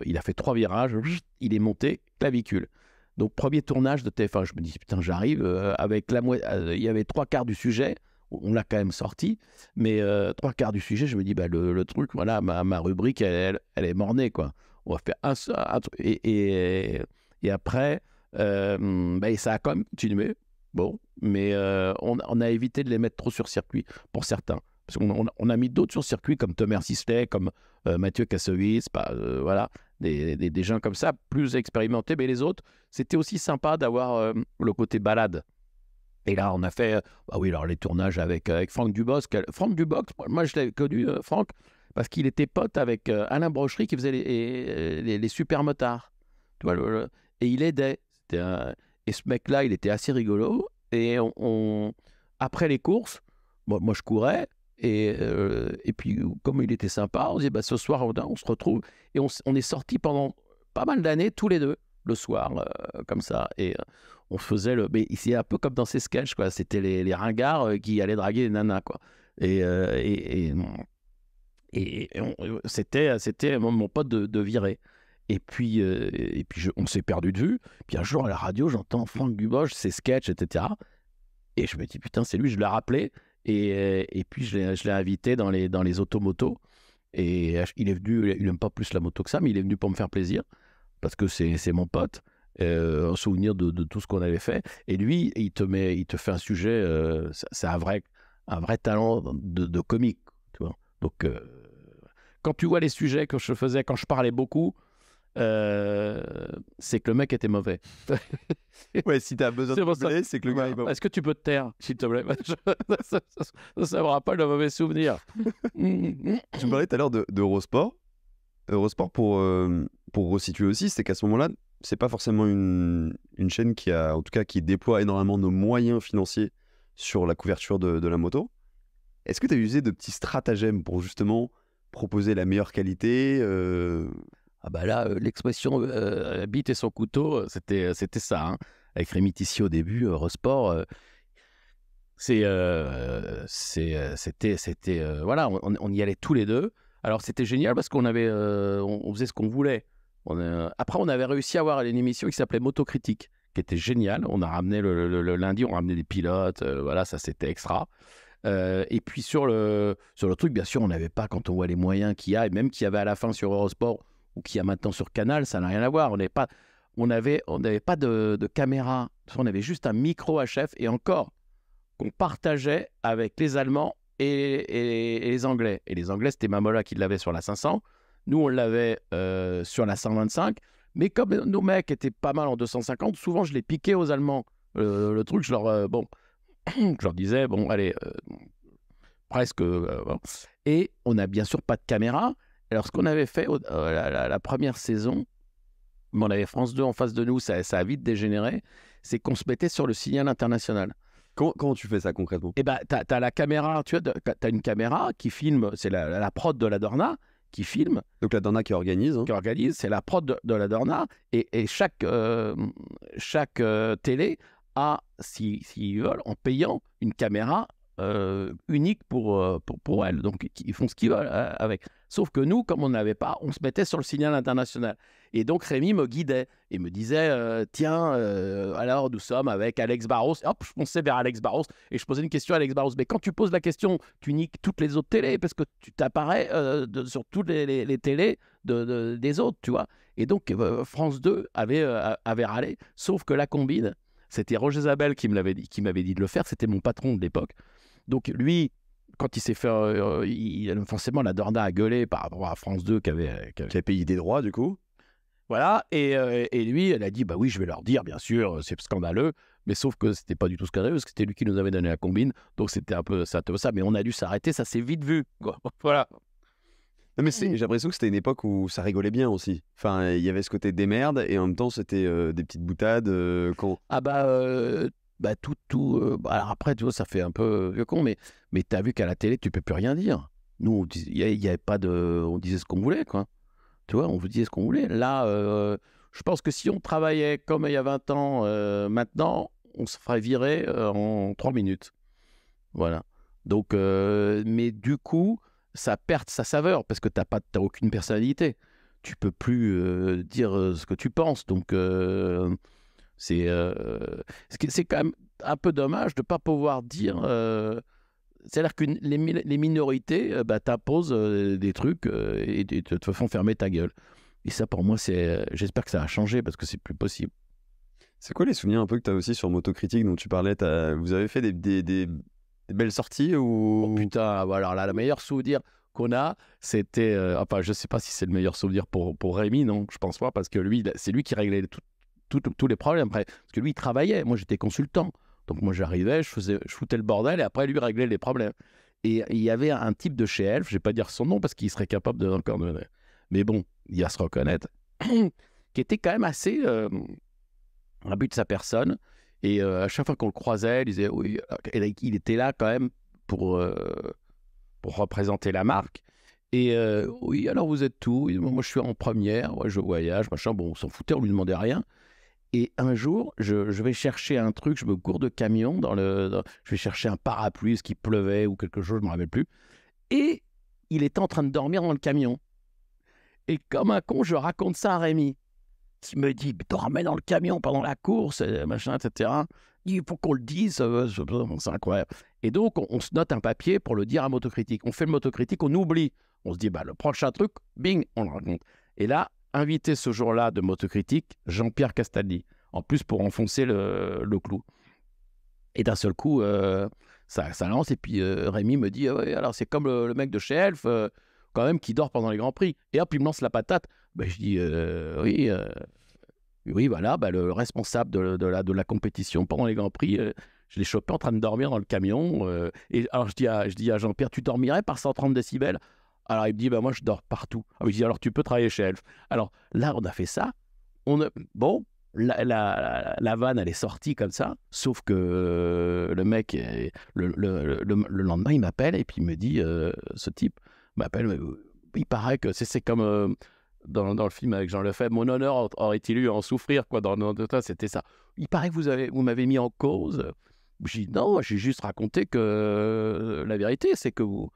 Speaker 1: il a fait trois virages, il est monté clavicule. Donc, premier tournage de TF1. Je me dis, putain, j'arrive. Euh, avec la moitié, euh, Il y avait trois quarts du sujet. On l'a quand même sorti. Mais euh, trois quarts du sujet, je me dis, bah, le, truc, voilà, ma, rubrique, elle, elle, est mornée, quoi. On va faire un, truc. Et, après, bah, ça a quand même continué. Bon, mais on, a évité de les mettre trop sur circuit pour certains. Parce qu'on on, a mis d'autres sur circuit, comme Thomas Sisley, comme Mathieu Kassovitz, bah, voilà des, des, gens comme ça, plus expérimentés, mais les autres, c'était aussi sympa d'avoir euh, le côté balade. Et là, on a fait, euh, bah oui, alors les tournages avec, euh, avec Franck Dubosc. Franck Dubosc, moi je l'ai connu, Franck, parce qu'il était pote avec Alain Brocherie qui faisait les, les, super motards. et il aidait. Et ce mec-là, il était assez rigolo. Et on, on... après les courses, moi, moi je courais, euh, et, puis, comme il était sympa, on se dit, bah, ce soir, on, se retrouve. Et on, est sortis pendant pas mal d'années, tous les deux, le soir, euh, comme ça. Et euh, on faisait le. Mais c'est un peu comme dans ces sketchs, quoi. C'était les, les, ringards qui allaient draguer les nanas, quoi. Et. c'était, c'était mon, pote de, virer. Et puis, et puis on s'est perdu de vue. Puis un jour, à la radio, j'entends Franck Duboche, ses sketchs, etc. Et je me dis, putain, c'est lui, je l'ai rappelé. Euh, et, puis, je l'ai invité dans les, dans les automotos. Et euh, il est venu, il n'aime pas plus la moto que ça, mais il est venu pour me faire plaisir, parce que c'est mon pote. en euh, souvenir de, tout ce qu'on avait fait. Et lui, il te met, il te fait un sujet. c'est un vrai, un vrai talent de, comique. Tu vois Donc, quand tu vois les sujets que je faisais, quand je parlais beaucoup, euh, c'est que le mec était mauvais.
Speaker 2: ouais, si t'as besoin de te c'est
Speaker 1: que le gars est mauvais. Est-ce que tu peux te taire, s'il te plaît Ça ne pas de mauvais souvenir.
Speaker 2: tu me parlais tout à l'heure d'Eurosport. Eurosport, pour, euh, pour resituer aussi, c'est qu'à ce moment-là, c'est pas forcément une, une, chaîne qui a, en tout cas, qui déploie énormément de moyens financiers sur la couverture de, la moto. Est-ce que tu as usé de petits stratagèmes pour justement proposer la meilleure qualité euh... Ah bah là, euh, l'expression
Speaker 1: euh, euh, bite et son couteau, c'était, ça. Hein. Avec Avec Tissier au début, Eurosport, c'est, c'était, c'était, voilà, on, y allait tous les deux. Alors c'était génial parce qu'on avait, on, faisait ce qu'on voulait. après, on avait réussi à avoir une émission qui s'appelait Motocritique, qui était géniale. On a ramené le, lundi, on a ramené des pilotes, voilà, ça c'était extra. et puis sur le, sur le truc, bien sûr, on n'avait pas, quand on voit les moyens qu'il y a, et même qu'il y avait à la fin sur Eurosport, ou qu'il y a maintenant sur Canal, ça n'a rien à voir. On n'avait pas, de, caméra, on avait juste un micro HF et encore qu'on partageait avec les Allemands et, les Anglais. Et les Anglais, c'était Mamola qui l'avait sur la 500, nous on l'avait euh, sur la 125, mais comme nos mecs étaient pas mal en 250, souvent je les piquais aux Allemands. le truc, je leur, euh, bon, je leur disais, bon, allez, euh, presque. et on n'a bien sûr pas de caméra, alors, ce qu'on avait fait euh, la, première saison, mais on avait France 2 en face de nous, ça, ça a vite dégénéré, c'est qu'on se mettait sur le signal international. Comment, tu fais ça concrètement Eh bien, tu as, la caméra, tu as une caméra qui filme, c'est la, prod de la Dorna qui filme. Donc la Dorna qui organise. Hein. Qui organise, c'est la prod de, de, la Dorna. Et, chaque, euh, chaque euh, télé a, s'ils si, veulent, en payant une caméra unique pour, pour, pour elle. Donc ils font ce qu'ils veulent avec. Sauf que nous, comme on n'avait pas, on se mettait sur le signal international. Et donc Rémi me guidait et me disait euh, Tiens, euh, alors nous sommes avec Alex Barros. hop, je pensais vers Alex Barros et je posais une question à Alex Barros. Mais quand tu poses la question, tu niques toutes les autres télés parce que tu t'apparais euh, sur toutes les, télés des autres, tu vois. Et donc France 2 avait, avait râlé. Sauf que la combine, c'était Roger Zabel qui m'avait dit, qui dit de le faire. C'était mon patron de l'époque. Donc lui, quand il s'est fait. Euh, forcément, la Dorna a gueulé par rapport à France 2 qui avait, qui avait payé des droits, du coup. Voilà. Euh, et, lui, elle a dit Bah oui, je vais leur dire, bien sûr, c'est scandaleux. Mais sauf que c'était pas du tout scandaleux, parce que c'était lui qui nous avait donné la combine. Donc c'était un peu ça, ça. Mais on a dû s'arrêter, ça s'est vite vu. Quoi. Voilà.
Speaker 2: Non, mais j'ai l'impression que c'était une époque où ça rigolait bien aussi. Enfin, il y avait ce côté des merdes et en même temps, c'était euh, des petites boutades. Ah bah, bah, tout, tout. Bah, alors après, tu vois, ça fait un peu vieux con, mais, mais tu as vu qu'à la télé, tu peux plus rien dire.
Speaker 1: Nous, il n'y avait pas de. On disait ce qu'on voulait, quoi. Tu vois, on vous disait ce qu'on voulait. Là, je pense que si on travaillait comme il y a 20 ans, maintenant, on se ferait virer en 3 minutes. Voilà. Donc, mais du coup, ça perd sa saveur parce que tu n'as aucune personnalité. Tu peux plus dire ce que tu penses. Donc. C'est euh, c'est quand même un peu dommage de ne pas pouvoir dire. Euh, c'est-à-dire que les, les, minorités euh, bah, t'imposent des trucs et, te, font fermer ta gueule. Et ça, pour moi, c'est. J'espère que ça a changé parce que c'est plus possible.
Speaker 2: C'est quoi les souvenirs un peu que tu as aussi sur Motocritique dont tu parlais Vous avez fait des, des, des, belles sorties ou oh, Putain, ah, bah, alors là, le meilleur souvenir
Speaker 1: qu'on a, c'était. enfin, je sais pas si c'est le meilleur souvenir pour, pour Rémi, non Je pense pas, parce que lui, c'est lui qui réglait tout, tous les problèmes. Après, parce que lui, il travaillait. Moi, j'étais consultant. Donc, moi, j'arrivais, je, faisais, je foutais le bordel et après, lui réglait les problèmes. Et il y avait un type de chez Elf, je vais pas dire son nom parce qu'il serait capable de encore Mais bon, il va se reconnaître. qui était quand même assez euh, un but de sa personne. Et euh, à chaque fois qu'on le croisait, il, disait, oui, il était là quand même pour, euh, pour représenter la marque. Et euh, oui, alors vous êtes tout. Moi, je suis en première, je voyage, machin. Bon, on s'en foutait, on lui demandait rien. Et un jour, je, vais chercher un truc, je me cours de camion, dans le, je vais chercher un parapluie, qui pleuvait ou quelque chose, je ne me rappelle plus. Et il était en train de dormir dans le camion. Et comme un con, je raconte ça à Rémi, qui me dit ramènes dans le camion pendant la course, machin, etc. Il faut qu'on le dise, c'est incroyable. Et donc, on, se note un papier pour le dire à Motocritique. On fait le Motocritique, on oublie. On se dit bah, le prochain truc, bing, on le raconte. Et là, invité ce jour-là de motocritique Jean-Pierre Castaldi, en plus pour enfoncer le, clou. Et d'un seul coup, euh, ça, ça, lance. Et puis euh, Rémi me dit ah alors c'est comme le, mec de chez Elf, euh, quand même, qui dort pendant les grands prix. Et hop, il me lance la patate. Ben, je dis oui, oui, voilà, ben, le, responsable de, la, de la compétition pendant les grands prix. je l'ai chopé en train de dormir dans le camion. et alors je dis je dis à Jean-Pierre, tu dormirais par 130 décibels alors il me dit, bah, moi je dors partout. Alors, ah, alors tu peux travailler chez Elf. Alors là, on a fait ça. On Bon, la, la, vanne, elle est sortie comme ça, sauf que le mec, le, le, lendemain, il m'appelle et puis il me dit, euh, ce type m'appelle, euh, il paraît que c'est comme euh, dans, dans, le film avec Jean Lefebvre, mon honneur aurait-il eu à en souffrir, quoi, dans, dans c'était ça. Il paraît que vous, avez, vous m'avez mis en cause. J'ai dit, non, j'ai juste raconté que la vérité, c'est que vous,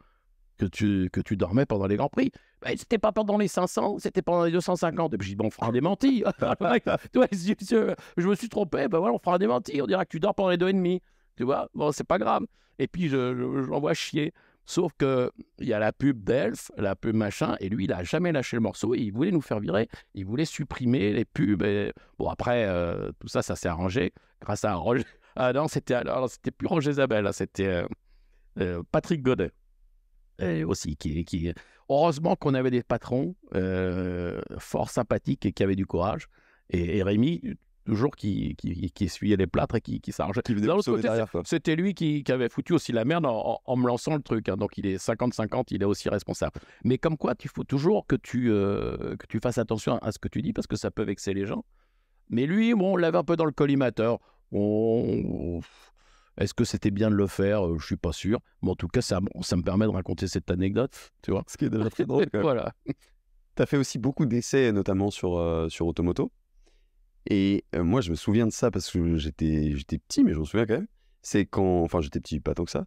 Speaker 1: que tu, que tu dormais pendant les Grands Prix. Ce ben, c'était pas pendant les 500, c'était pendant les 250. Et puis, je dis, bon, on fera un démenti. je me suis trompé, ben voilà, on fera un démenti. On dira que tu dors pendant les deux et demi. Tu vois, bon, c'est pas grave. Et puis, je, j'envoie chier. Sauf que il y a la pub d'Elf, la pub machin, et lui, il a jamais lâché le morceau. Il voulait nous faire virer, il voulait supprimer les pubs. Bon, après, euh, tout ça, ça s'est arrangé grâce à Roger. Ah non, c'était alors, ah c'était plus Roger Isabelle. Hein, c'était euh, euh, Patrick Godet aussi, qui, qui... Heureusement qu'on avait des patrons euh, fort sympathiques et qui avaient du courage. Et, Rémi, toujours qui, qui, qui, essuyait les plâtres et qui, qui s'arrangeait. C'était lui qui, avait foutu aussi la merde en, me lançant le truc. Hein. Donc il est 50-50, il est aussi responsable. Mais comme quoi, il faut toujours que tu, euh, que tu fasses attention à ce que tu dis parce que ça peut vexer les gens. Mais lui, bon, on l'avait un peu dans le collimateur. On, est-ce que c'était bien de le faire euh, Je suis pas sûr. Mais en tout cas, ça, me permet de raconter cette anecdote, tu vois. Ce qui est déjà très drôle.
Speaker 2: voilà. Tu as fait aussi beaucoup d'essais, notamment sur, euh, sur Automoto. Et euh, moi, je me souviens de ça parce que j'étais, j'étais petit, mais je me souviens quand même. C'est quand. Enfin, j'étais petit, pas tant que ça.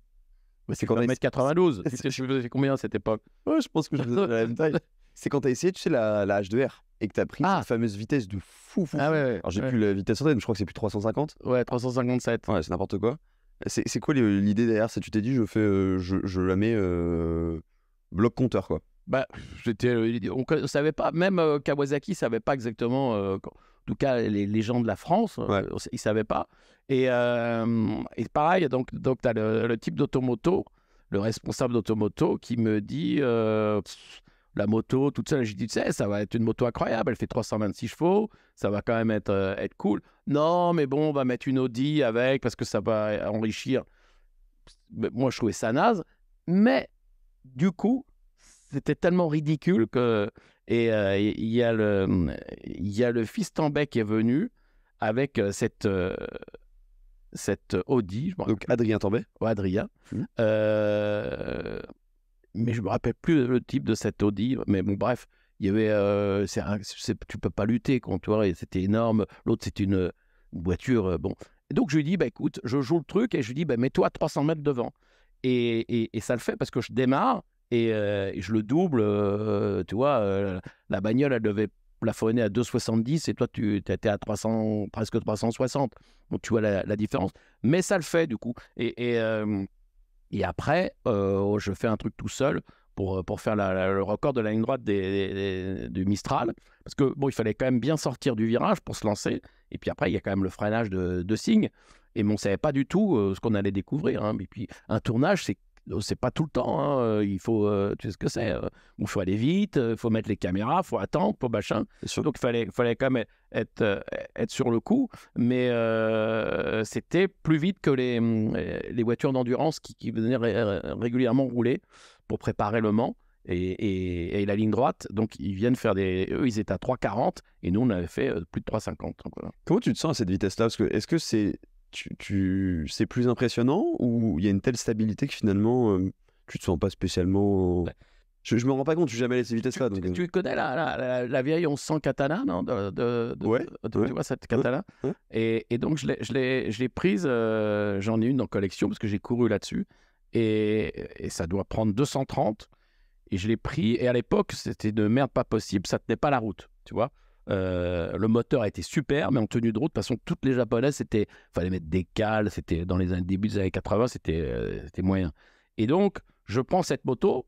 Speaker 2: c'est quand. 1m92. Je faisais combien à cette époque ouais, Je pense que je faisais la même taille. C'est quand tu as essayé, tu sais, la, la H2R et que tu as pris ah. cette fameuse vitesse de fou. Ah ouais, Alors, j'ai plus la vitesse mais je crois que c'est plus 350. Ouais, 357. Ouais, c'est n'importe quoi. C'est quoi l'idée derrière ça Tu t'es dit, je, fais, euh, je, la mets euh, bloc compteur, quoi.
Speaker 1: Bah, euh, on ne savait pas, même Kawasaki ne savait pas exactement, en tout cas les, gens de la France, ils ne savaient pas. Et, pareil, donc, donc tu as le, type d'automoto, le responsable d'automoto, qui me dit la moto, toute seule. J'ai dit, tu sais, ça va être une moto incroyable, elle fait 326 chevaux, ça va quand même être, euh, être cool. Non, mais bon, on va mettre une Audi avec parce que ça va enrichir. Moi, je trouvais ça naze, mais du coup, c'était tellement ridicule que. Et euh, il y, a le, y a le fils Tambay qui est venu avec euh, cette. cette Audi. Donc Adrien Tambay. Ouais, Adrien. Mmh mais je me rappelle plus le type de cette Audi. Mais bon, bref, il y avait, euh, c'est tu peux pas lutter contre toi, et c'était énorme. L'autre, c'est une, voiture, euh, bon. donc je lui dis, bah écoute, je joue le truc et je lui dis, bah, mets-toi 300 mètres devant. Et, et, ça le fait parce que je démarre et, euh, je le double. tu vois, la bagnole, elle devait plafonner à 2,70 et toi, tu étais à 300, presque 360. Donc tu vois la, la, différence. Mais ça le fait du coup. Et, et après, euh, je fais un truc tout seul pour, euh, pour faire le record de la ligne droite du Mistral. Parce que bon, il fallait quand même bien sortir du virage pour se lancer. Et puis après, il y a quand même le freinage de, de Signe. Et on ne savait pas du tout euh, ce qu'on allait découvrir. Hein. Et puis, un tournage, c'est c'est pas tout le temps. Hein, euh, il faut, euh, tu sais ce que c'est. il euh, faut aller vite, il faut mettre les caméras, il faut attendre, pour machin. Donc il fallait, fallait quand même être, être sur le coup. Mais c'était plus vite que hum, les, les voitures d'endurance qui, qui venaient régulièrement rouler pour préparer le Mans. Et, et, la ligne droite. Donc, ils viennent faire des. Eux, ils étaient à 3,40 et nous, on avait fait plus de 3,50.
Speaker 2: Comment tu te sens à cette vitesse-là Parce que est-ce que c'est tu, c'est plus impressionnant ou il y a une telle stabilité que finalement euh, tu te sens pas spécialement. Je, me rends pas compte, je jamais allé à ces vitesses-là. Euh tu,
Speaker 1: connais la, la, vieille 1100 katana, non de, Tu vois cette katana et, donc, je l'ai prise, euh, j'en ai une en collection parce que j'ai couru là-dessus. Et, ça doit prendre 230. Et je l'ai pris. Et à l'époque, c'était de merde pas possible, ça tenait pas la route, tu vois. Euh, le moteur a été super, mais en tenue de route, de toute façon, toutes les japonaises, c'était fallait mettre des cales, c'était dans les débuts des années 80, euh, c'était moyen. Et donc, je prends cette moto,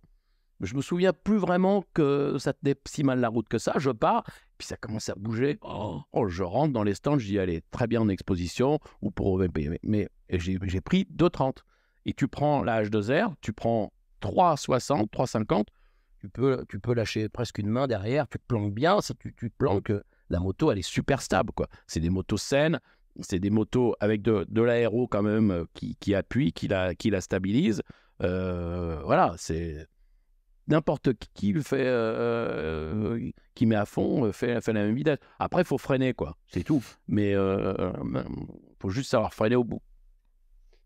Speaker 1: je me souviens plus vraiment que ça tenait si mal la route que ça, je pars, puis ça commence à bouger, oh, je rentre dans les stands, je dis, allez, très bien en exposition, ou pour mais, mais j'ai pris 2,30. Et tu prends la H2R, tu prends 3,60, 3,50, tu peux, tu peux lâcher presque une main derrière, tu te planques bien, ça, tu, tu te mmh. planques. La moto, elle est super stable. quoi. C'est des motos saines, c'est des motos avec de, l'aéro quand même qui, qui, appuie, qui la, qui la stabilise. voilà, c'est n'importe qui le fait, qui met à fond, fait, fait la même vitesse. Après, il faut freiner, quoi, c'est tout. Mais il faut juste savoir freiner au bout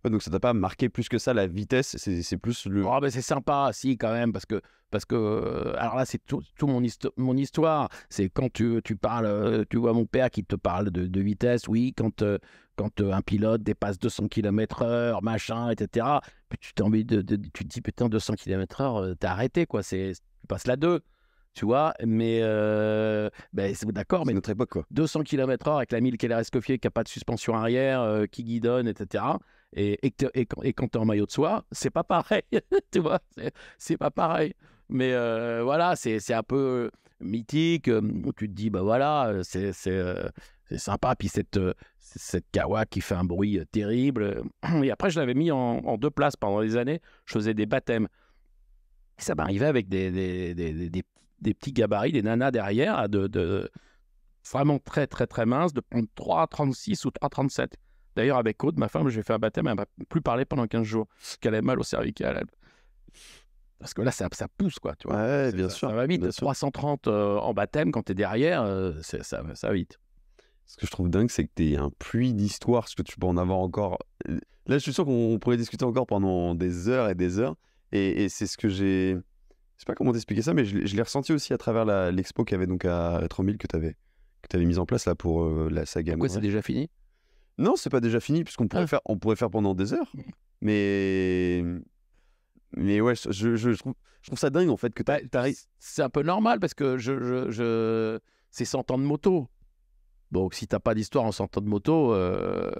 Speaker 1: donc ça t'a pas marqué plus que ça la vitesse, c'est plus le. Oh, ben c'est sympa, si quand même, parce que parce que euh, alors là c'est tout, mon, mon histoire, c'est quand tu, tu parles, euh, tu vois mon père qui te parle de, vitesse, oui, quand euh, quand un pilote dépasse 200 km/h, machin, etc. tu de, te dis putain 200 km/h, t'es arrêté quoi, tu passes la 2 tu vois, mais ben, d'accord, mais notre époque quoi. 200 km/h avec la 1000 Keller qui a pas de suspension arrière, qui guidonne, etc. Et, quand tu es en maillot de soie, c'est pas pareil. tu vois, c'est pas pareil. Mais euh, voilà, c'est un peu mythique. Euh, tu te dis, bah voilà, c'est euh, sympa. Puis cette, cette kawa qui fait un bruit terrible. Et après, je l'avais mis en, deux places pendant des années. Je faisais des baptêmes. ça m'arrivait avec des des, des, des, petits gabarits, des nanas derrière, de, de vraiment très, très, très minces, de 3 36 ou 3 37 D'ailleurs, avec Aude, ma femme, j'ai fait un baptême, elle plus parlé pendant 15 jours, parce qu'elle avait mal au cervical. Parce que là, ça, ça pousse, quoi, tu vois. Ouais, bien sûr. Ça va vite. 330 euh, en baptême, quand tu es derrière, euh, ça, ça va
Speaker 2: vite. Ce que je trouve dingue, c'est que tu es un puits d'histoire, Ce que tu peux en avoir encore. Là, je suis sûr qu'on pourrait discuter encore pendant des heures et des heures. Et, c'est ce que j'ai. Je sais pas comment t'expliquer ça, mais je, l'ai ressenti aussi à travers l'expo qu'il y avait donc à Retromille que tu avais, que avais mise en place là pour euh, la saga. Pourquoi c'est déjà fini non, c'est pas déjà fini, puisqu'on pourrait, ah. faire, on pourrait faire pendant des heures. Mm. Mais. Mais ouais, je, trouve, ça dingue en
Speaker 1: fait que bah, t'arrives. C'est un peu normal parce que je, je, c'est 100 ans de moto. Donc si t'as pas d'histoire en 100 ans de moto, euh,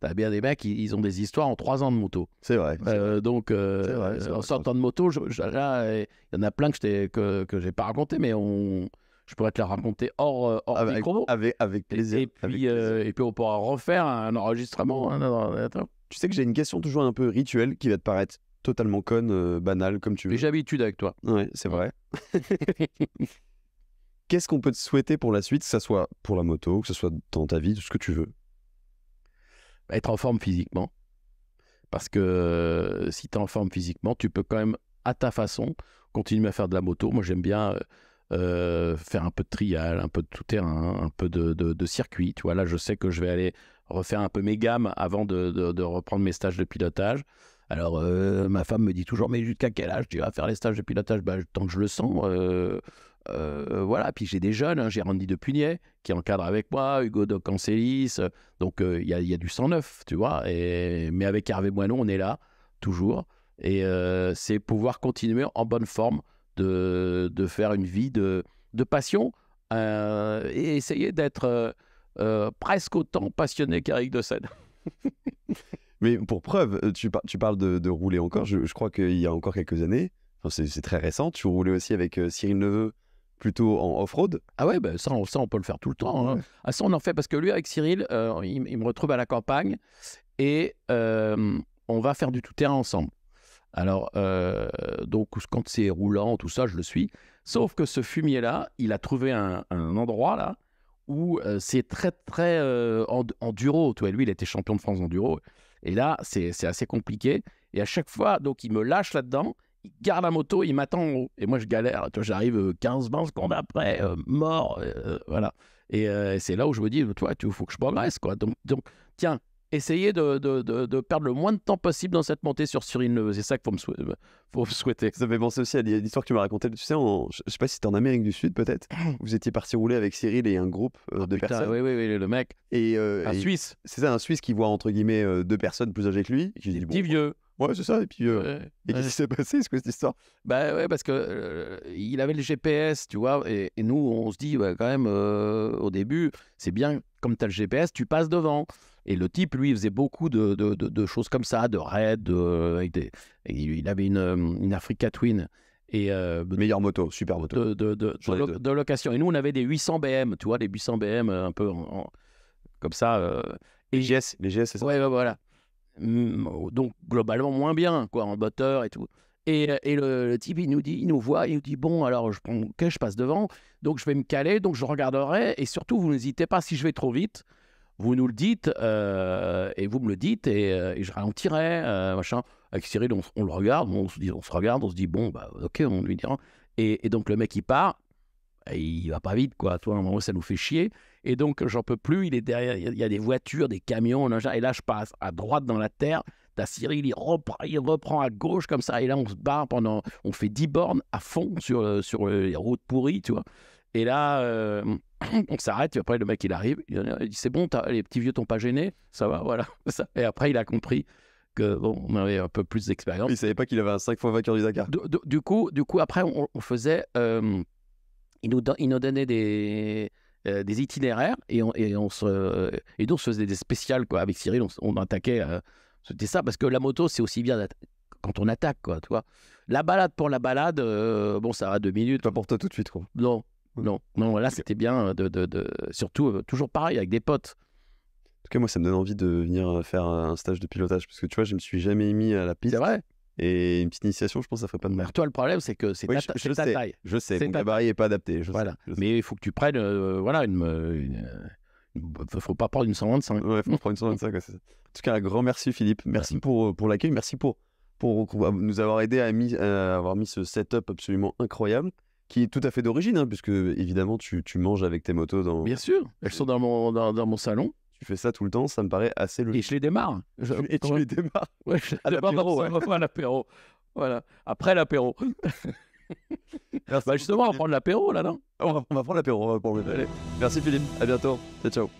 Speaker 1: t'as bien des mecs, ils, ont des histoires en 3 ans de moto. C'est vrai. Euh, donc euh, en 100 ans de moto, il y en a plein que, que, que j'ai pas raconté, mais on je pourrais te la raconter hors, euh, avec, micro.
Speaker 2: Avec, plaisir. Et, puis, euh, et puis on pourra refaire un enregistrement. Hein. Tu sais que j'ai une question toujours un peu rituelle qui va te paraître totalement conne, banal euh, banale, comme tu veux. J'ai l'habitude avec toi. Oui, c'est vrai. Qu'est-ce qu'on peut te souhaiter pour la suite, que ce soit pour la moto, que ce soit dans ta vie, tout ce que tu veux Être en forme physiquement.
Speaker 1: Parce que si tu es en forme physiquement, tu peux quand même, à ta façon, continuer à faire de la moto. Moi, j'aime bien. Euh, faire un peu de trial, un peu de tout terrain, un peu de, circuit. Tu vois, là, je sais que je vais aller refaire un peu mes gammes avant de, reprendre mes stages de pilotage. Alors, euh, ma femme me dit toujours, mais jusqu'à quel âge tu vas faire les stages de pilotage bah, Tant que je le sens. Euh, voilà, puis j'ai des jeunes, hein. j'ai Randy qui encadre avec moi, Hugo de Cancelis. Donc, il y, a du 109, tu vois. Et, mais avec Hervé Moinon, on est là, toujours. Et c'est pouvoir continuer en bonne forme de, de faire une vie de, passion euh, et essayer d'être euh, euh, presque autant passionné qu'Eric de
Speaker 2: Mais pour preuve, tu, parles de, rouler encore. Je, crois qu'il y a encore quelques années, c'est très récent, tu roulais aussi avec Cyril Neveu plutôt en off-road. Ah ouais, ben ça, on, on peut le faire tout le temps. Hein.
Speaker 1: Ah, ça, on en fait parce que lui, avec Cyril, il, me retrouve à la campagne et on va faire du tout-terrain ensemble. Alors, euh, donc, quand c'est roulant, tout ça, je le suis. Sauf que ce fumier-là, il a trouvé un, endroit, là, où euh, c'est très, très euh, enduro. Toi, lui, il était champion de France enduro. Et là, c'est assez compliqué. Et à chaque fois, donc, il me lâche là-dedans, il garde la moto, il m'attend en haut. Et moi, je galère. Toi, j'arrive 15, 20 secondes après, mort. voilà. Et c'est là où je me dis, toi, il faut que je progresse, quoi. donc tiens, essayer de, de, de, perdre le moins
Speaker 2: de temps possible dans cette montée sur Cyril C'est ça qu'il faut me, souhaiter. Ça fait penser aussi à l'histoire que tu m'as racontée. Tu sais, je sais pas si c'était en Amérique du Sud peut-être. Vous étiez parti rouler avec Cyril et un groupe euh, de ah, personnes.
Speaker 1: Oui, oui, oui, le mec. Et, euh, un Suisse.
Speaker 2: C'est ça, un Suisse qui voit entre guillemets euh, deux personnes plus âgées que lui. Et bon,
Speaker 1: vieux. Ouais, c'est ça. Et puis, et
Speaker 2: qu'est-ce qui s'est passé, cette histoire Bah ouais, parce que
Speaker 1: il avait le GPS, tu vois, et, nous, on se dit, bah, quand même, au début, c'est bien, comme tu as le GPS, tu passes devant. Et le type, lui, il faisait beaucoup de, choses comme ça, de raids. Euh, avec des... il avait une, euh, une Africa Twin. Et euh,
Speaker 2: Meilleure moto, super moto.
Speaker 1: De, de, location. Et nous, on avait des 800 BM, tu vois, des 800 BM un peu comme ça. et les GS, les GS, c'est ça Ouais, voilà. Mmh, oh, donc, globalement, moins bien, quoi, en moteur et tout. Et, et le, type, il nous dit, il nous voit, il nous dit bon, alors je prends, ok, je passe devant, donc je vais me caler, donc je regarderai, et surtout, vous n'hésitez pas si je vais trop vite, vous nous le dites, euh, et vous me le dites, et, euh, je ralentirai, euh, machin. Avec Cyril, on, le regarde, on se, dit, on se regarde, on se dit, bon, bah, ok, on lui dira. Et, et donc, le mec, il part, et il va pas vite, quoi. Toi, à un moment, ça nous fait chier. Et donc, j'en peux plus, il est derrière, il y a des voitures, des camions, et là, je passe à droite dans la terre. T'as Cyril, il reprend, il reprend à gauche comme ça, et là, on se barre pendant. On fait 10 bornes à fond sur, sur les routes pourries, tu vois. Et là. on s'arrête, et après le mec il arrive, il dit c'est bon, les petits vieux t'ont pas gêné, ça va, voilà. Et après il a compris que bon, on avait un peu plus d'expérience. Il savait pas qu'il avait un 5 fois vainqueur du Dakar. Du, coup, du coup, après on, faisait, euh, il, nous il nous donnait des, euh, des itinéraires et on, et on se, et donc on se faisait des spéciales quoi. Avec Cyril, on, on attaquait, euh, c'était ça parce que la moto c'est aussi bien quand on attaque quoi, La balade pour la balade, bon
Speaker 2: ça va deux minutes. Pas pour toi tout de suite quoi. Non, non, non, là c'était bien, euh, de, surtout euh, toujours pareil avec des potes. En tout cas, moi ça me donne envie de venir euh, faire un stage de pilotage parce que tu vois, je me suis jamais mis à la piste. C'est vrai. Et une petite initiation, je pense, ça ferait pas de mal. Bah, toi, le problème, c'est que c'est ta, je, sais, taille. Je sais, mon gabarit est pas adapté. voilà.
Speaker 1: Mais il faut que tu prennes, voilà, une, une,
Speaker 2: bah, faut pas prendre une 125. Ouais, faut prendre une 125. En tout cas, un grand merci, Philippe. Merci pour pour l'accueil, merci pour pour nous avoir aidé à, à avoir mis ce setup absolument incroyable qui est tout à fait d'origine, hein, puisque évidemment tu, tu, manges avec tes motos dans. Bien sûr, elles sont dans mon, dans, dans mon salon. Tu fais ça tout le temps, ça me paraît assez logique. Et je les démarre. Et tu les démarres
Speaker 1: ouais, je l'apéro. apéro. Voilà. Après
Speaker 2: l'apéro. Bah, justement, on va prendre l'apéro là, non on va, on va prendre l'apéro. Merci Philippe. À bientôt. Ciao, ciao.